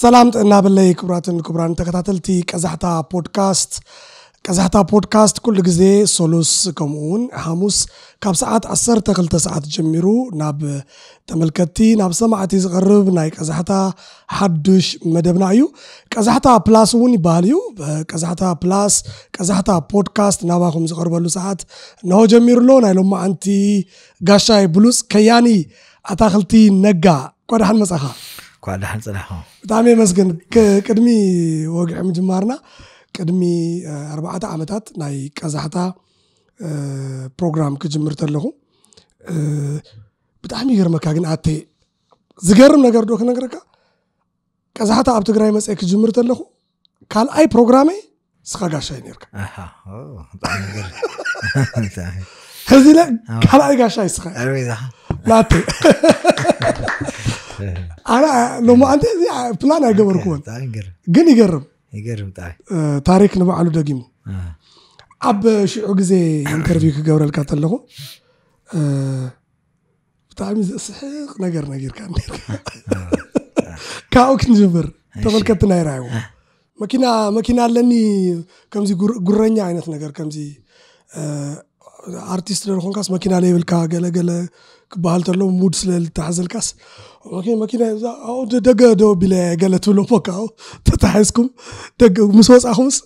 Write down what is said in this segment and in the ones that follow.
ሰላም ጥዕና በለይ ክቡራትን ክቡራን ተከታተልቲ ቀዛሕታ ፖድካስት ቀዛሕታ ፖድካስት ኩሉ ግዜ ሰሉስ ከምኡ ውን ሓሙስ ካብ ሰዓት 12 ሰዓት ጀሚሩ ናብ ተመልከቲ ናብ ሰማዕቲ ዝቐርብ ናይ ቀዛሕታ ሓዱሽ መደብና እዩ ቀዛሕታ ፕላስ እውን ይበሃል እዩ ቀዛሕታ ፕላስ ቀዛሕታ ፖድካስት ናባኹም ዝቐርበሉ ሰዓት እንሆ ጀሚሩሎ ናይ ሎም መዓንቲ ጋሻይ ብሉፅ ከያኒ ኣታክልቲ ነጋ ኳድሓን መፃኻ ኳድሓን ፅናሕኹም ብጣዕሚ የመስግን ቅድሚ ወግዒ ምጅማርና ቅድሚ ኣርባዕተ ዓመታት ናይ ቀዛሕታ ፕሮግራም ክጅምር ተለኹ ብጣዕሚ ይገርመካ ግን ኣተ ዝገርም ነገር ዶ ክነግረካ ቀዛሕታ ኣብ ትግራይ መፅአ ክጅምር ተለኹ ካልኣይ ፕሮግራሜ ስኻ ጋሻ እዩ ነርካ ሕዚ ካልኣይ ጋሻ ይስኻ ናተ ሎማዓንቲ እዚ ፕላን ኣይገበርኩዎን ግን ይገርም ታሪክ ንባዕሉ ደጊሙ ኣብ ሽዑ ግዜ ኢንተርቪው ክገብረልካ ተለኹ ብጣዕሚ ዘስሕቕ ነገር ነጊርካ ካብኡ ክንጅብር ተመልከትና ይራእይዎ መኪና መኪና ኣለኒ ከምዚ ጉረኛ ዓይነት ነገር ከምዚ ኣርቲስት ደርኮንካስ መኪና ለይብልካ ገለገለ بحالت لهم مود سلال تحز الكاس ولكن ما كنا او دقا دو بلا قالت لهم فوكا تتحزكم دقا مسوس اخمس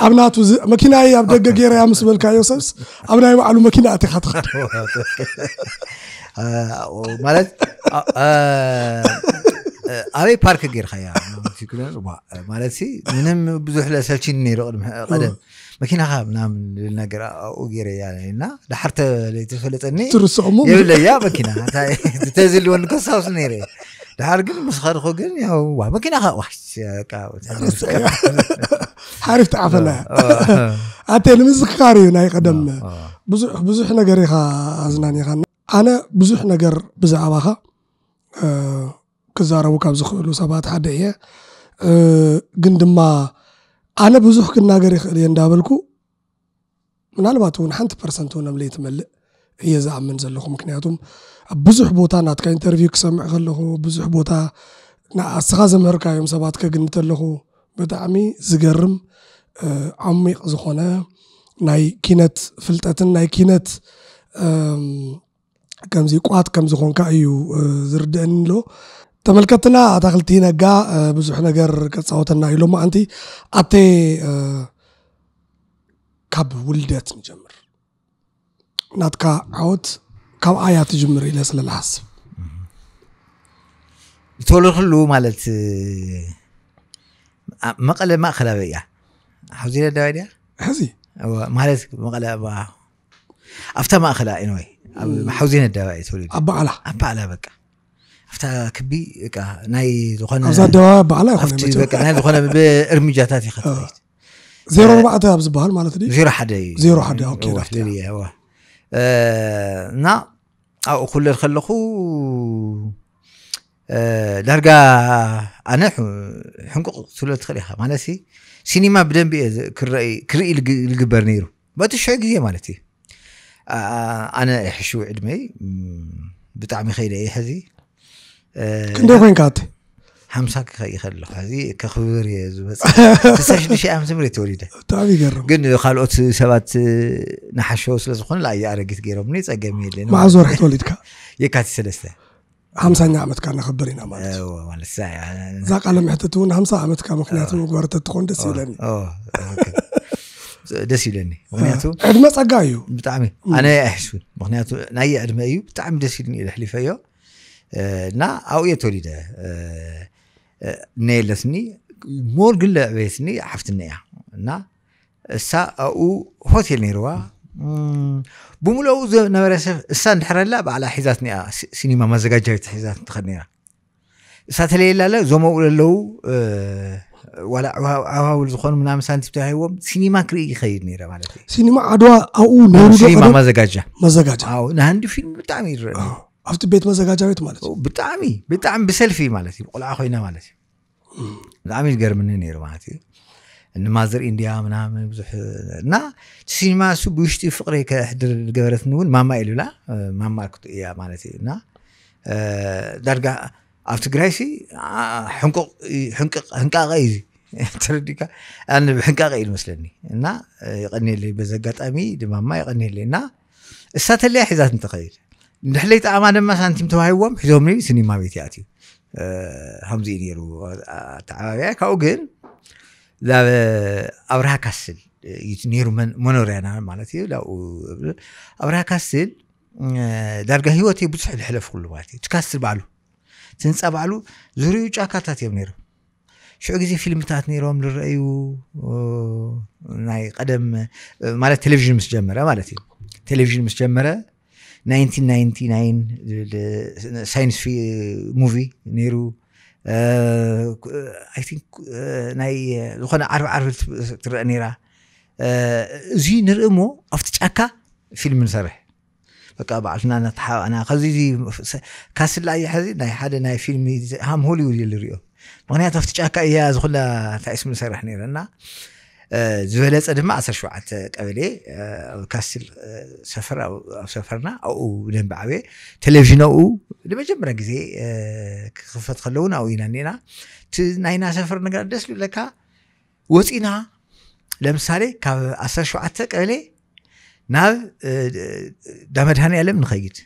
ابنا توز ما كنا اي دقا غير يا مس بالكا يوسفس ابنا ما علو ما كنا اتخات خاطر مالت ابي بارك غير خيا مالتي منهم بزح لا سالتي نيرو قدم መኪናኻ ምናምን ዝብል ነገር ኣብኡ ገይረ እያ ኢልና ድሓር ተፈለጠኒ ይብለ እያ መኪና ተዝልወኒ ከሳውስ ነይረ ድሓር ግን ምስ ከድኩ ግን ያው ዋ መኪናኻ ሓሪፍ ተዓፈለ ኣተ ንምዝክካር እዩ ናይ ቀደም ብዙሕ ነገር ኢኻ ኣዝናኒኻ ኣነ ብዙሕ ነገር ብዛዕባኻ ክዛረቡ ካብ ዝኽእሉ ሰባት ሓደ እየ ግን ድማ አነ ብዙሕ ክናገር ይኽእል እየ እንዳበልኩ ምናልባት እውን ሓንቲ ፐርሰንት እውን ኣምለይ ትመልእ እየ ዝኣምን ዘለኹ ምክንያቱም ኣብ ብዙሕ ቦታ ናትካ ኢንተርቪው ክሰምዕ ከለኹ ብዙሕ ቦታ ንኣስኻ ዘምህርካዮም ሰባት ከግንት ኣለኹ ብጣዕሚ ዝገርም ዓሚቕ ዝኾነ ናይ ኪነት ፍልጠትን ናይ ኪነት ከምዚ ቋት ከም ዝኮንካ እዩ ዝርድአኒ ኣሎ تملكتنا دخلتينا جا بزحنا جر كصوتنا إلو ما أنتي أتي كاب ولدت نجمر ناتكا عود كاب آيات جمر إلى سل الحس تقول خلو مالت ما قال ما خلا بيا حزينة دايرة حزي مالت ما قال أبا أفتى ما خلا إنوي حزينة دايرة تقولي أبا على أبا على بكا ኣብታ ክቢ ናይ ዝኾነ ኣብዛ ኣደባባይ በዓላ ይኮነ ናይ ዝኾነ ብእርምጃታት ይኸት ዜሮ ኣርባዕተ ኣብ ዝበሃል ማለት ድዩ ዜሮ ሓደ እዩ ዜሮ ሓደ እና ኣብኡ ክውለድ ከለኹ ዳርጋ ኣነ ሕንቁቕ ትብሎ ትኽእል ኢኻ ማለት ሲኒማ ብደንቢ እየ ክርኢ ዝግበር ነይሩ በቲ ሽዑ ግዜ ማለት እዩ ኣነ ሕሽው ዕድመይ ብጣዕሚ ከይደ እየ ሕዚ آه، كندو وين كات حمسك يخلو هذه كخبير بس تسعش نشي أم زمري توريدة تعالي طيب قرب قلنا خالقوت سبات آه، نحشو سلسخون لا يعرق تقير ابني تسع جميل ما عزور حت ولدك يكاتي سلسة خمسة نعمت كان خبرينا ما آه، أوه ولا الساعة زاق على محتتون خمسة عمت كان مخناتون وقبرت تخون دسيلني أوه دسيلني مخناتو عدم سقايو بتعمي أنا أحسن مخناتو نايا عدم أيو بتعمي دسيلني الحليفة يو نا أو يتوليده آه نيلثني مور قل عبيثني عفت النية نا سا أو هوتيل نيروا بملا أو نمرس سا نحر لا على حزات نية سينما ما زجاجت حزات تخنيها سا تلي لا لا زوما ولا لو ولا عوا عوا الزخون من أمس أنت بتاعهم سينما كري خير نيرة مالتي سينما عدوا أو نيرو سينما ما زجاجة أو نهندي فيلم بتعمير ኣብቲ ቤት መዘጋጃቤት ማለት እዩ ብጣዕሚ ብጣዕሚ ብሰልፊ ማለት እዩ ቆልዓ ኮይና ማለት እዩ ብጣዕሚ ዝገርምኒ ነይሩ ማለት እዩ ንማዘር ኢንድያ ምናምን ብዙሕ እና ሲኒማ እሱ ብውሽጢ ፍቅሪ ከሕድር ገበረትኒ እውን ማማ ኢሉ ብላ ማማ እያ ማለት እዩ እና ዳርጋ ኣብ ትግራይ ሲ ሕንቃቀ እዩ ተረዲካ ሕንቃቀ እዩ መስለኒ እና ይቀኒየለይ በዚ ኣጋጣሚ ድማማ ይቀኒየለይ እና እሳተለያ ሒዛት እንተኸይድ ንድሕለይ ጣዕማ ድማ ሳንቲም ተባሂቦም ሒዞም ስኒማ ቤት ይኣት እዩ ከምዚኡ ነይሩ ኣተዓባብያ ካብኡ ግን ኣብርሃ ካስል እዩ ነይሩ መኖርያና ማለት እዩ ካብኡ ኣብርሃ ካስል ዳርጋ ሂወተይ ብዙሕ ዝሕለፍ ኩሉ ማለት እዩ እቲ ካስል በዕሉ እቲ ህንፃ በዕሉ ዝርዩ ጫካታት እዮም ነይሮም ሽዑ ግዜ ፊልምታት ነይሮም ዝረአዩ ናይ ቀደም ማለት ቴሌቭዥን ምስ ጀመረ ማለት እዩ ቴሌቭዥን ምስ ጀመረ 1999 ሳይንስ ሙቪ ነይሩ ናይ ዝኾነ ዓርብ ዓርብ ትረአ ነይራ እዚ ንርኢ እሞ ኣብቲ ጫካ ፊልም ንሰርሕ በቃ በዓልትና ናተሓባእና ከዚ ካስላ እየ ሕዚ ናይ ሓደ ናይ ፊልሚ ሃምሆል እዩ ዘልሪኦ ምክንያቱ ኣብቲ ጫካ እያ ዝኩላ እንታይ ስም ንሰርሕ ነይረና ዝበለፀ ድማ 17 ቀበሌ ኣብ ካስትል ሰፈር ኣብ ሰፈርና ኣብኡ ደንቢ ዓበየ ቴሌቭዥን ኣብኡ ንመጀመርያ ግዜ ክክፈት ከለውን ኣብኡ ኢና ኒና ናይና ሰፈር ነገር ደስ ዝብለካ ወፂና ለምሳሌ ካብ 17 ቀበሌ ናብ ዳመድሃንያለም ንኸይድ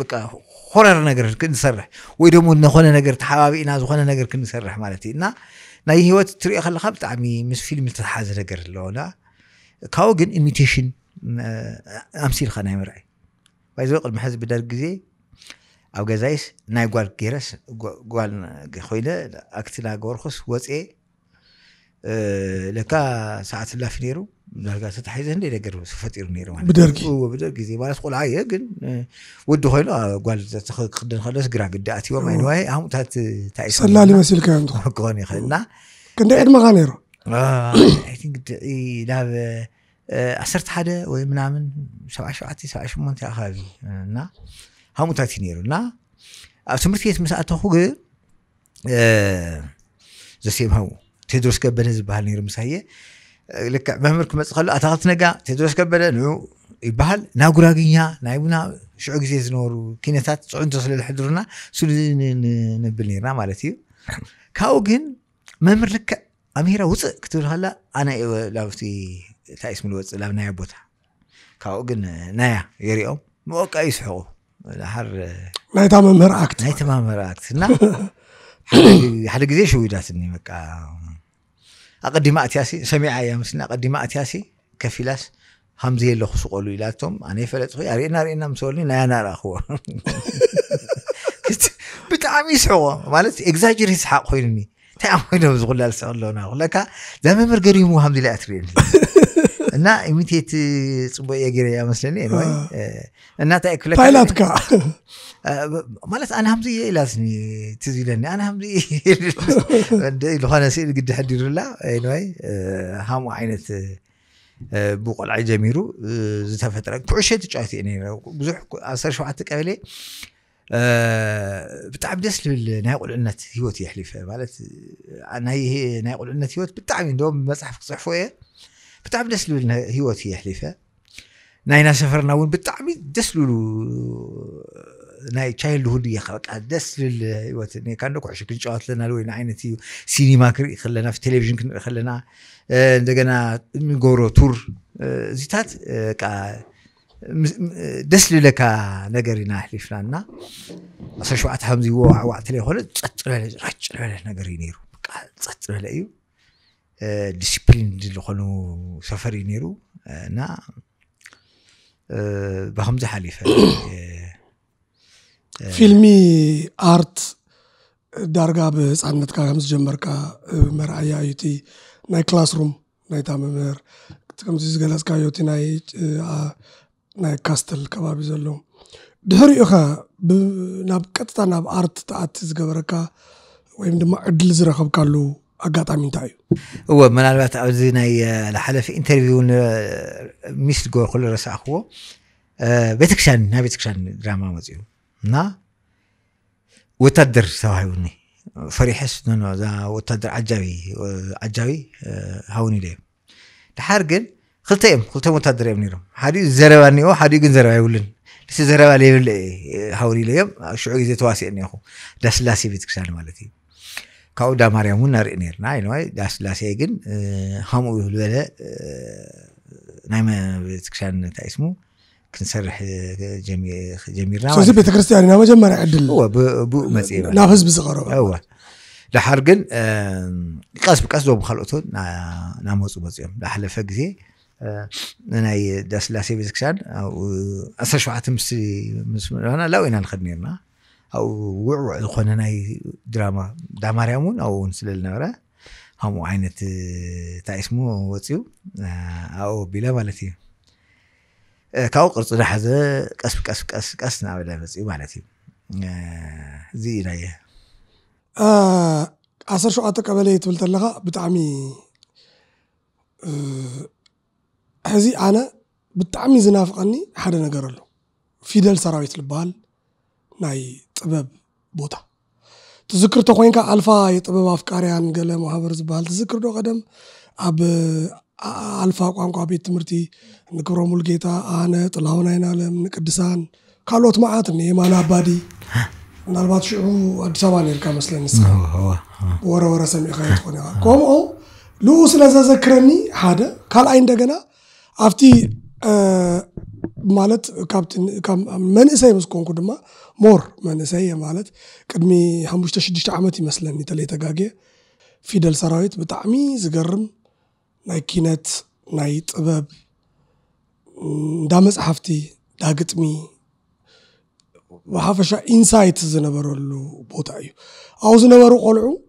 በቃ ሆረር ነገር ክንሰርሕ ወይ ደግሞ ነኮነ ነገር ተሓባቢእና ዝኮነ ነገር ክንሰርሕ ማለት እዩ እና ናይ ሂወት ትሪኦ ከለካ ብጣዕሚ ምስ ፊልም ዝተተሓዘ ነገር ኣለዎና ካብኡ ግን ኢሚቴሽን ኣምሲልካ ናይ ምርኣይ ባይዘ ቅድሚ ሕዚ ብደርግ ግዜ ኣብ ገዛይስ ናይ ጓል ገይረስ ጓል ኮይነ ኣክትና ገበርኩስ ወፅአ ለካ ሰዓት ህላፍ ነይሩ ዳርጋ ተታሒዘ እንደ ነገር ፈጢሩ ነይሩ ማለት ብደርጊ ብደርጊ እዚ ማለት ቆልዓ እየ ግን ወዲ ኮይኑ ጓል ክክደን ከሎስ ግራ ግዲ ኣትዎ ማይ ንዋይ ኣሙታት ታይ ታይሰላል ይመስልካ ክኾን ይኽእል እና ክንደይ ዕድመኻ ነይሩ ድዒ ናብ ዓሰርተ ሓደ ወይ ምናምን ሰብዓ ሸውዓተ ሰብዓ ሸሞንተ ኣካባቢ እና ሃሙታት እዩ ነይሩ እና ኣብ ትምህርቲ ቤት ምስ ኣተኹ ግ ዘሴምሃው ቴድሮስ ገበነ ዝበሃል ነይሩ ምሳየ ልክዕ መምህር ክመፅእ ከሎ ኣታ ክልቲ ነጋ ቴድሮስ ከበደ ንዑ ይበሃል ናብ ጉራግኛ ናይ ቡና ሽዑ ግዜ ዝነበሩ ኪነታት ፅዑንቶ ስለ ዝሕድሩና ስሉ ንብል ነርና ማለት እዩ ካብኡ ግን መምህር ልክዕ ኣምሂራ ውፅእ ክትብል ከላ ኣነ ላብቲ እንታይ ስም ዝወፅእ ናብ ናያ ቦታ ካብኡ ግን ናያ የሪኦም መወቃ ይስሕቁ ድሓር ናይታ መምህር ኣክት ናይታ መምህር ኣክት እና ሓደ ግዜ ሽዊዳትኒ በቃ ኣቐዲማ እትያሲ ሰሚዓ እያ ምስሊኒ ኣቀዲማ ኣትያሲ ከፊላስ ከምዘየ ለ ክስቀሉ ኢላቶም ኣነ የፈለጥ ኣርእየና እየና ምሰበሉኒ ናያናርክዎብጣዕሚእ ይስሕቆ ማለት ኤግዛጀሪትሓቅ ኮይኑኒ እንታይ ኮይኖ ዝኩላልስለናለካ ዘመመርገሪምዎሃምዚ ለኣ ትርእኒ እና ኢሚቴት ፅቡቅ እየ ገይረ እያ መስለኒ ወይ እናታ ክለ ፓይላትካ ማለት ኣነ ከምዚ እየ ኢላስኒ ትዝ ይብለኒ ኣነ ከምዚ ዝኾነ ስእሊ ግዲ ሕዲሩላ ወይ ከምኡ ዓይነት ብቆልዓይ ጀሚሩ ዝተፈጥረ ኩዕሾ ተጫወት እየ ነረ ብዙሕ 17 ቀበሌ ብጣዕሚ ደስ ዝብል ናይ ቁልዕነት ሂወት እየ ኣሕሊፈ ማለት ናይ ቁልዕነት ሂወት ብጣዕሚ እንደም መፅሓፍ ክፅሕፎ እየ بتعب نسلو لنا هيوتي حليفة ناينا سفرنا وين بتعبي دسلو ناي تشايل هود يا خلق ادس للهيوات ني كان لك عشك نشات لنا وين عينتي سينما كري خلنا في التلفزيون كن خلنا اندغنا آه، ميغورو تور آه، زيتات آه، كا دس لك نغرينا حليفنانا اصل شو عتهم زي وع وع تلي خلت تصطر له رجل له نغري نيرو بقى تصطر له ايو ዲስፕሊን ዝኾኑ ሰፈር እዩ ነይሩ እና ብከምዚ ሓሊፈ ፊልሚ ኣርት ዳርጋ ብህፃነትካ ከም ዝጀመርካ መርኣያ እዩ እቲ ናይ ክላስሩም ናይታ መምህር ከምዚ ዝገለፅካዮ እቲ ናይ ካስተል ከባቢ ዘሎ ድሕሪኡ ኸ ናብ ቀጥታ ናብ ኣርት ተኣቲ ዝገበረካ ወይ ድማ ዕድል ዝረከብካሉ اقاطعي من تاعي هو من الوقت عزينا لحالة في انترفيو مش تقول كل رسا اخوه أه بيتك شان ها بيتك شان دراما مزيون نا وتدر سواهيوني فريحس نونو دا وتدر عجبي عجبي أه هوني ليه تحرقن خلتهم خلتهم وتدر يا منيرم حدي زرواني او حدي جن زرواي ولن لسه زرواي ليه هوني ليه شعوري زيت واسي اني اخو لاسلاسي بيتك شان مالتي أه دا مريم هنا رينير ناي نوي داس آه، لا سيغن همو يولا ناي ما بتكشان تاع اسمو كنسرح آه، جميل جميرنا سوزي بيت كريستيان نا مجمر عدل هو بو مزيان لا حزب صغار هو لحر جن قاس بقاس دوب خلقته نا نا موصو بزيام لحل فغزي داس لا سيغن او اسا شعات مس مس انا لا وين الخدمه او وعو خنناي دراما دا مريمون او نسل النورة هم عينة آه، تا اسمو وطيو آه، او بلا مالتي آه، كاو قرص حزة قس قس قس قس نعمل مسيو مالتي زي ناية عصر شو عطاك أبالي تولت اللغة بتعمي هزي أنا بتعمي زنافقني حدا نقرر له فيدل سراويت البال ناي ጥበብ ቦታ ትዝክር ትዝክርቶ ኮንካ ኣልፋ የጥበብ ኣፍቃርያን ገለ ማሕበር ዝበሃል ትዝክር ዶ ቀደም ኣብ ኣልፋ ቋንቋ ቤት ትምህርቲ ንክብሮ ሙልጌታ ኣነ ጥላሁን ኣይናለም ንቅድሳን ካልኦት መዓት ኒ የማነ ኣባዲ ምናልባት ሽዑ ኣዲስ ኣበባ ነርካ መስለኒ ስ ወረወረ ሰሚዕካ ይትኮን ከምኡ ልኡ ስለ ዘዘክረኒ ሓደ ካልኣይ እንደገና ኣብቲ مالت كابتن كام من اسي مس كونكو دما مور من اسي مالت قدمي حمشت شدشت عامت يمسلني تلي تاغاغي فيدل سراويت بتعمي زغرم ناي كينت ناي طبب دا مصحفتي دا غطمي وحافشا انسايت زنبرلو بوتا ايو او زنبرو قلعو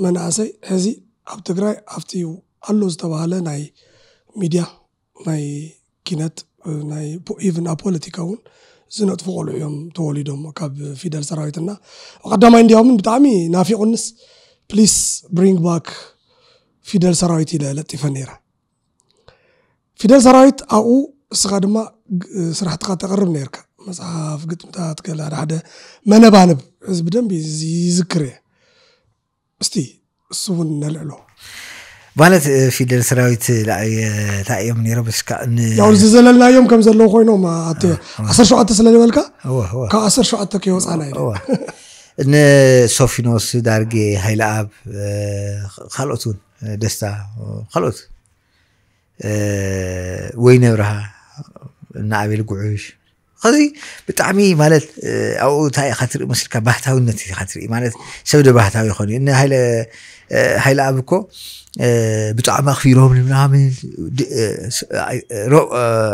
من اسي هزي اب تغراي افتي الله زتبهاله ناي ميديا ناي كينت ናይ ኢቨን ኣብ ፖለቲካ እውን ዝነጥፉ ቆልዑ እዮም ተወሊዶም ካብ ፊደል ሰራዊትና ቀዳማይ እንዲያውምን ብጣዕሚ ናፊቁንስ ፕሊስ ብሪንግ ባክ ፊደል ሰራዊት ኢለ ለጢፈ ነይረ ፊደል ሰራዊት ኣብኡ እስኻ ድማ ስራሕትካ ተቐርብ ነርካ መፅሓፍ ግጥምታት ገላ ሓደ መነባንብ ህዝቢ ደንቢ ይዝክር እየ እስቲ እሱ እውን ነልዕሎ ማለት ፊደል ሰራዊት ታእዮም ነይሮም እስካዕ ያው እዚ ዘለልናዮም ከም ዘለዎ ኮይኖም ዓሰርተ ሸውዓተ ስለዝበልካ ካብ ዓሰርተ ሸውዓተ ከይወፃና ኢ ንሶፊኖስ ዳርጌ ሃይለኣብ ካልኦት እውን ደስታ ካልኦት ወይ ነብርሃ እናኣቤል ጉዑሽ ከዚ ብጣዕሚ ማለት ኣብኡ እንታይ ኢካ ትርኢ መስልካ ባህታውነት ኢካ ትርኢ ማለት ሰብ ደ ባህታዊ ይኮኑ እዩ ሃይለ هاي لعبكو بطعم خفيرهم المنامين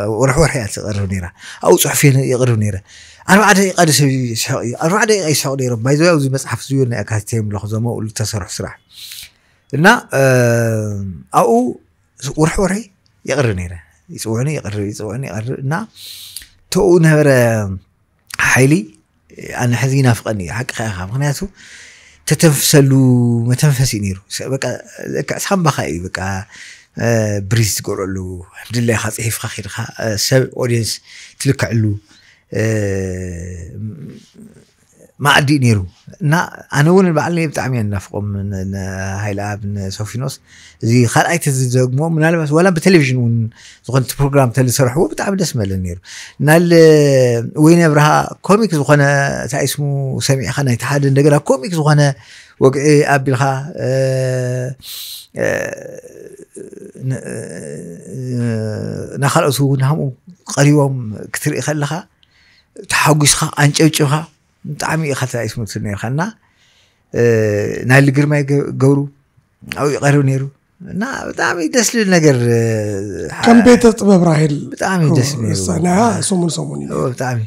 ورح ورح يقرب نيرا أو صحفين يقرب نيرا أنا بعد يقعد يسحق أنا بعد يسحق نيرا ما يزوي وزي مسحف زوي إن أكاديم لخزامة ولا تسرح سرح إن أو ورح ورح يقرب نيرا يسوعني يقرب يسوعني يقرب إن تو نهر حيلي أنا حزين أفقني حق خيخة مغنياتو ተተንፍሰሉ መተንፈሲ ነይሩ ሳምባኻ እዩ በቃ ብሪዝ ትገብረሉ ሕምድላይካ ፅሒፍካ ኪድካ ሰብ ኦድየንስ ትልክዐሉ ما عدي نيرو نا انا ون البعلني بتعمي النفق من هاي لعب من سوفينوس زي خلقت زي زوجمو من هلا بس ولا بتلفزيون ون زغن تبرنامج تل سرح هو بتعب دسمة للنير نال وين ابرها كوميك زغنا تاع اسمه سامي خنا اتحاد النجار كوميك زغنا وقع إيه، ابي الخا إيه، إيه، نخلصه نهم قريبهم كتير يخلها تحوجش خا انجبش خا ብጣዕሚ እዩ ካልታይ ስሙት ነርካ እና ናይ ልግርማይ ገብሩ ኣብኡ ይቀርብ ነይሩ እና ብጣዕሚ ደስ ዝብል ነገር ከም ቤተ ጥበብ ራሂል ብጣዕሚ ደስ ሰሙን ሰሙን እዩ ብጣዕሚ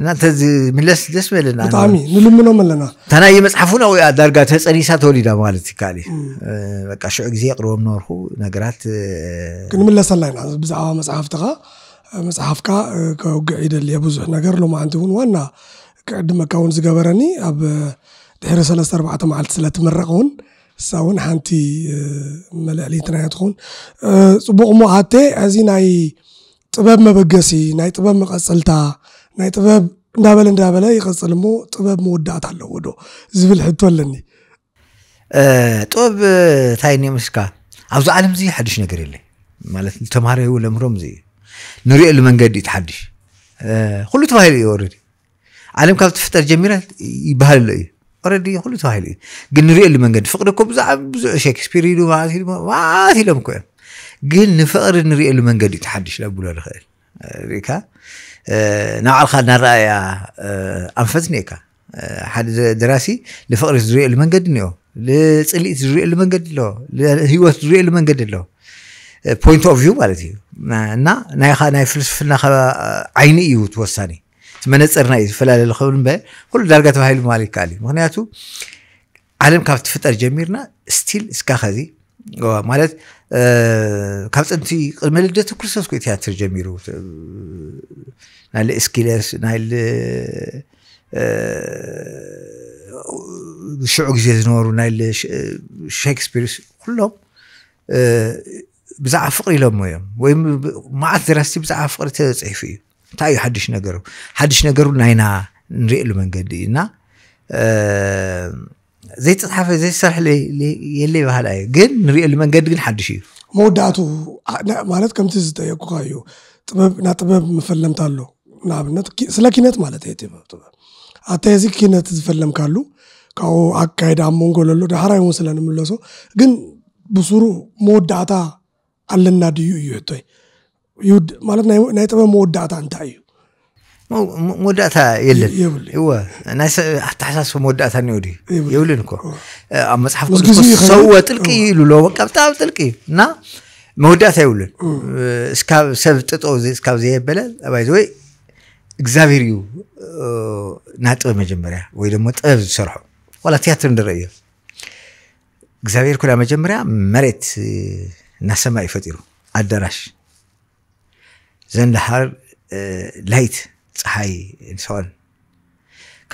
እና ተዝምለስ ደስ በለና ብጣዕሚ ንልምኖም ኣለና እንታ ናይ መፅሓፉን ኣብኡ ዳርጋ ተፀኒሳ ተወሊዳ ማለት ይከኣል እዩ በቃ ሽዑ ግዜ ቅርቦም ነበርኩ ነገራት ክንምለሰላ ኢና ብዛዕባ መፅሓፍትኻ መፅሓፍካ ከውግዕ ይደልየ ብዙሕ ነገር ሎማ ዓንቲ እውን ዋና ክዕድመካ እውን ዝገበረኒ ኣብ ድሕሪ ሰለስተ ኣርባዕተ መዓልቲ ስለትመረቕ እውን እሳ እውን ሓንቲ መልዕሊትና እያ ትኸውን ፅቡቕ እሞ ኣቴ እዚ ናይ ጥበብ መበገሲ ናይ ጥበብ መቐፅልታ ናይ ጥበብ እንዳበለ እንዳበለ ይቐፅል እሞ ጥበብ መወዳእታ ኣለዎ ዶ ዝብል ሕቶ ኣለኒ ጥበብ እንታይ መስልካ ኣብዚ ዓለም እዚ ሓድሽ ነገር የለ ማለት ተምሃርዮ ለምህሮም እዚ እዩ ንሪኦ መንገዲ እዩ ትሓድሽ ኩሉ ተባሂሉ እዩ ወረድ عالم كانت تفتر جميلة يبهل لي اوريدي يقول لي تاهلي قل نري اللي من قد فقدكم زعب شكسبير يلو واثي واثي لهم كوين قل نفقر نري اللي من قد يتحدش لابو لا دخيل ريكا نوع الخال نرأي أنفذنيكا حد دراسي لفقر زري اللي من قد نيو لتسلي زري اللي من قد له لهيوة زري اللي من قد له بوينت اوف فيو مالتي نا نا نا فلسفنا عيني يوت وساني መነፅርና እዩ ዝፈላለለ ክብል እምበር ኩሉ ዳርጋ ተባሂሉ ማለት ይከኣል እዩ ምክንያቱ ዓለም ካብ ትፍጠር ጀሚርና ስቲል እስካ ከዚ ማለት ካብ ጥንቲ ቅድሚ ልደቱ ክርስቶስ ኮይ ትያትር ጀሚሩ ናይ እስኪለስ ናይ ሽዑ ግዜ ዝነበሩ ናይ ሸክስፒርስ ኩሎም ብዛዕባ ፍቅሪ ኢሎሞ እዮም ወይ መዓት ደራስቲ ብዛዕባ ፍቅሪ ተፅሒፉ እዩ እንታይ እዩ ሓድሽ ነገሩ ሓድሽ ነገሩ ናይና ንሪእሉ መንገዲ እዩ እና ዘይተፃሓፈ ዘይሰርሕ የለ ባህል እዩ ግን ንሪእሉ መንገዲ ግን ሓድሽ እዩ መወዳእቱ ማለት ከምቲ ዝጠየኩካ እዩ ና ጥበብ መፈለምታ ኣሎ ንኣብነት ስለ ኪነት ማለት እየ ጥበብ ኣተዚ ኪነት ዝፈለምካሉ ካብኡ ኣካይዳ ኣብ መንጎ ዘሎ ዳሕራይ እውን ስለንምለሶ ግን ብስሩ መወዳእታ ኣለና ድዩ እዩ ሕቶይ ማለት ናይ ጥበብ መወዳእታ እንታይ እዩ መወዳእታ የለን ኣተሓሳስ መወዳእታ እኒ ድ የብልን እኮ ኣብ መፅሓፍ ሰውወ ጥልቂ ኢሉ ሎ በቃ ብጣዕሚ ጥልቂ እዩ እና መወዳእታ የብሉን እስካብ ሰብ ጥጦ እስካብ ዘየበለ ኣባይ ወይ እግዚኣብሔር እዩ ናይ ጥበብ መጀመርያ ወይ ደሞ ጥበብ ዝሰርሖ ዋላ ትያትር ንርኢ እዮ እግዚኣብሔር ኩላ መጀመርያ መሬት እናሰማይ ፈጢሩ ኣዳራሽ ዘንዳሃር ላይት ፀሓይ ሰዋን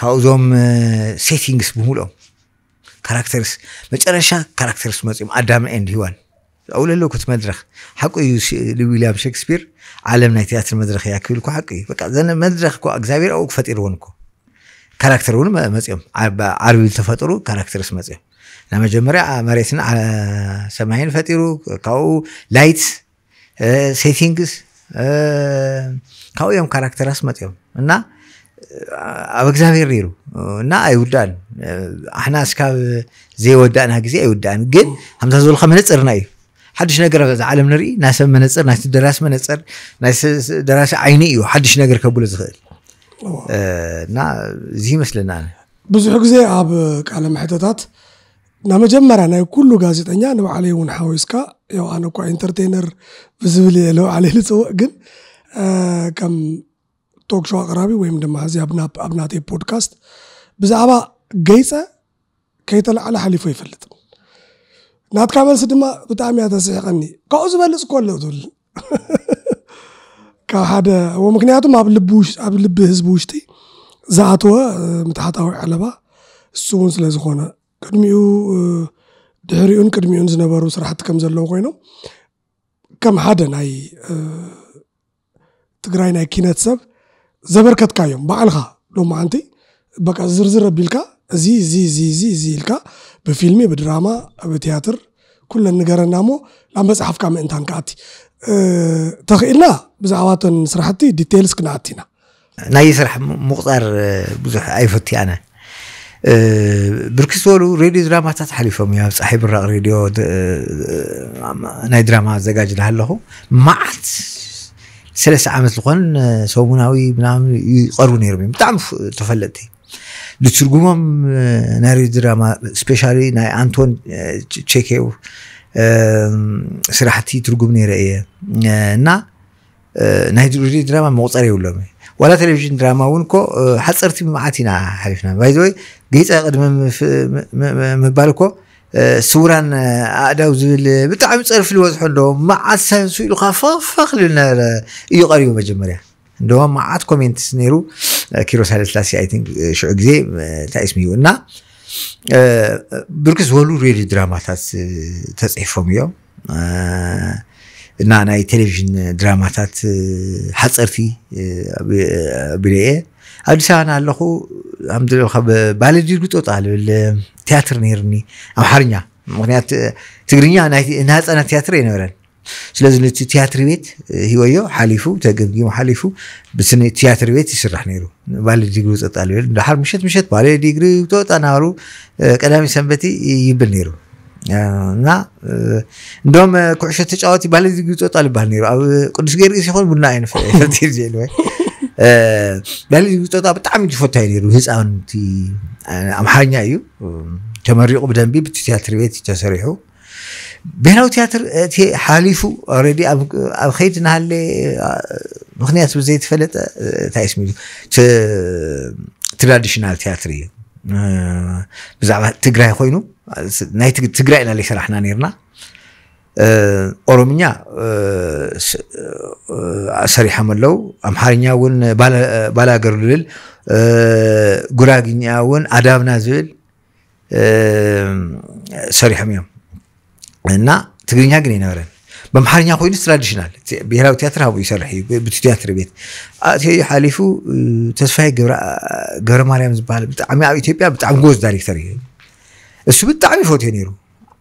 ካብኡዞም ሴቲንግስ ብምልኦም ካራክተርስ መጨረሻ ካራክተርስ መፅኦም ኣዳም ኤንድ ሂዋን ኣብኡ ኩት መድረክ ሓቂ እዩ ዊልያም ሸክስፒር ዓለም ናይ ትያትር መድረክ እያ ክብል ሓቂ እዩ ዘ መድረክ መድረኽ እግዚኣብሔር ኣብኡ ክፈጢርዎን እኮ ካራክተር እውን መፅኦም ዓርቢ ዝተፈጥሩ ካራክተርስ መፅኦም ናይ መጀመርያ መሬትን ሰማይን ፈጢሩ ካብኡ ላይት ሴቲንግስ ካብኡ እዮም ካራክተራት መፅኦም እና ኣብ እግዚኣብሔር ነይሩ እና ኣይውዳእን ኣሕና እስካብ ዘይወዳእና ግዜ ኣይውዳእን ግን ከምታ ዝበልካ መነፅርና እዩ ሓዱሽ ነገር ኣብዚ ዓለም ንርኢ ናይ ሰብ መነፅር ናይ ደራሲ መነፅር ናይ ደራሲ ዓይኒ እዩ ሓዱሽ ነገር ከብሎ ዝኽእል እና እዚ ይመስለና ብዙሕ ግዜ ኣብ ቃለ ማሕተታት ናብ መጀመርያ ናይ ኩሉ ጋዜጠኛ ንባዕለይ እውን ሓዊስካ يو انا كو انترتينر فيزيبلي لو على لي سو كن آه، كم توك شو اقرابي ويم دما هزي ابنا ابناتي بودكاست بزعبا جيسا كيتل على حالي فوي فلت نات كامل سدما بتعمي هذا سيقني كاوز بلس كل دول كا حدا ومكنياتو ما بلبوش ابلب هزبوشتي زعتوا آه، متحتاو علبا سونس لازم هنا كنميو أه دهريون كرميون زنبارو سرحت كم زلو غينو كم حدا ناي تقرأي ناي كينات سب زبركت كايوم بعلها لو ما أنتي بقى زرزر بيلكا زي زي زي زي زي الكا بفيلمي بدراما بتياتر كل النجار نامو لما بس حفكة من إنتان كاتي تخيلنا بزعوات سرحتي ديتيلز كناتينا ناي سرح مقدر بزح أي فتي أنا بركس ولو راديو دراما تتحليفهم يا صاحب الراديو ناي دراما زجاج لها لهم معت سلسة عامت لقون سومناوي بنام يقرون يرمين بتعرف تفلتي لترجمهم ناري دراما سبيشالي ناي أنتون تشيكيو سرحتي ترجمني رأيه نا ناي دراما موصري ولا ولا تلفزيون دراما ونكو أه، حصرت معاتينا حرفنا باي ذوي جيت اقدم مبالكو أه، سوران ادا أه، وزل بتعم صرف الوضح له مع سوي الخفاف لنا يقريو مجمريا دوما معات ات كومنت سنيرو كيلو سالي اي ثينك شو اكزي تاع اسمي يقولنا بركز هولو ريلي دراما تاع تصيفهم يوم እና ናይ ቴሌቭዥን ድራማታት ሓፀርቲ ኣቢለየ ኣዲስ ኣበባ ኣለኹ ኣምድለካ ባለዲ ግጦጣ ልብል ቲያትር ነይርኒ ኣምሓርኛ ምክንያት ትግርኛ እናህፀና ቲያትር ኣይነበረን ስለዚ ነቲ ቲያትር ቤት ሂወዮ ሓሊፉ ተገምጊሙ ሓሊፉ ብስኒ ቲያትር ቤት ይስራሕ ነይሩ ባለ ዲግሪ ውጠጣ ዝብል ድሓር ምሸት ምሸት ባለ ዲግሪ ውጠጣ ናበሩ ቀዳሚ ሰንበቲ ይብል ነይሩ እና እንዶም ኩዕሾ ተጫወቲ ባህሊ ዝግብፆ ጣል ይበሃል ነይሩ ኣብ ቅዱስ ጊዮርጊስ ይኹን ቡና ኣይንፈትል ወይ ባህሊ ዝግብፆ ብጣዕሚ ዝፈታዩ ነይሩ ህፃውንቲ ኣምሓርኛ እዩ ተመሪቁ ብደንቢ ብቲ ትያትር ቤት ተሰሪሑ ብሔራዊ ትያትር እቲ ሓሊፉ ኦረዲ ኣብ ከይድ ናሃለ ምክንያት ብዘይተፈለጠ እንታይ ስሚ ትራዲሽናል ትያትር እዩ ብዛዕባ ትግራይ ኮይኑ ናይ ትግራይ ኢና ለይ ስራሕና ነርና ኦሮምኛ ሰሪሖም ኣለው ኣምሓርኛ እውን ባላገር ዝብል ጉራግኛ እውን ኣዳብና ዝብል ሰሪሖም እዮም እና ትግርኛ ግን ይነበረን بمحارنيا خوين تراديشنال بيرا تياتر هاو يسرح بتو بيت اتي حاليفو تسفاي جبر جبر مريم زبال بتعم يا ايتيبيا بتعم جوز دايركتور هي السو بتعم فوت نيرو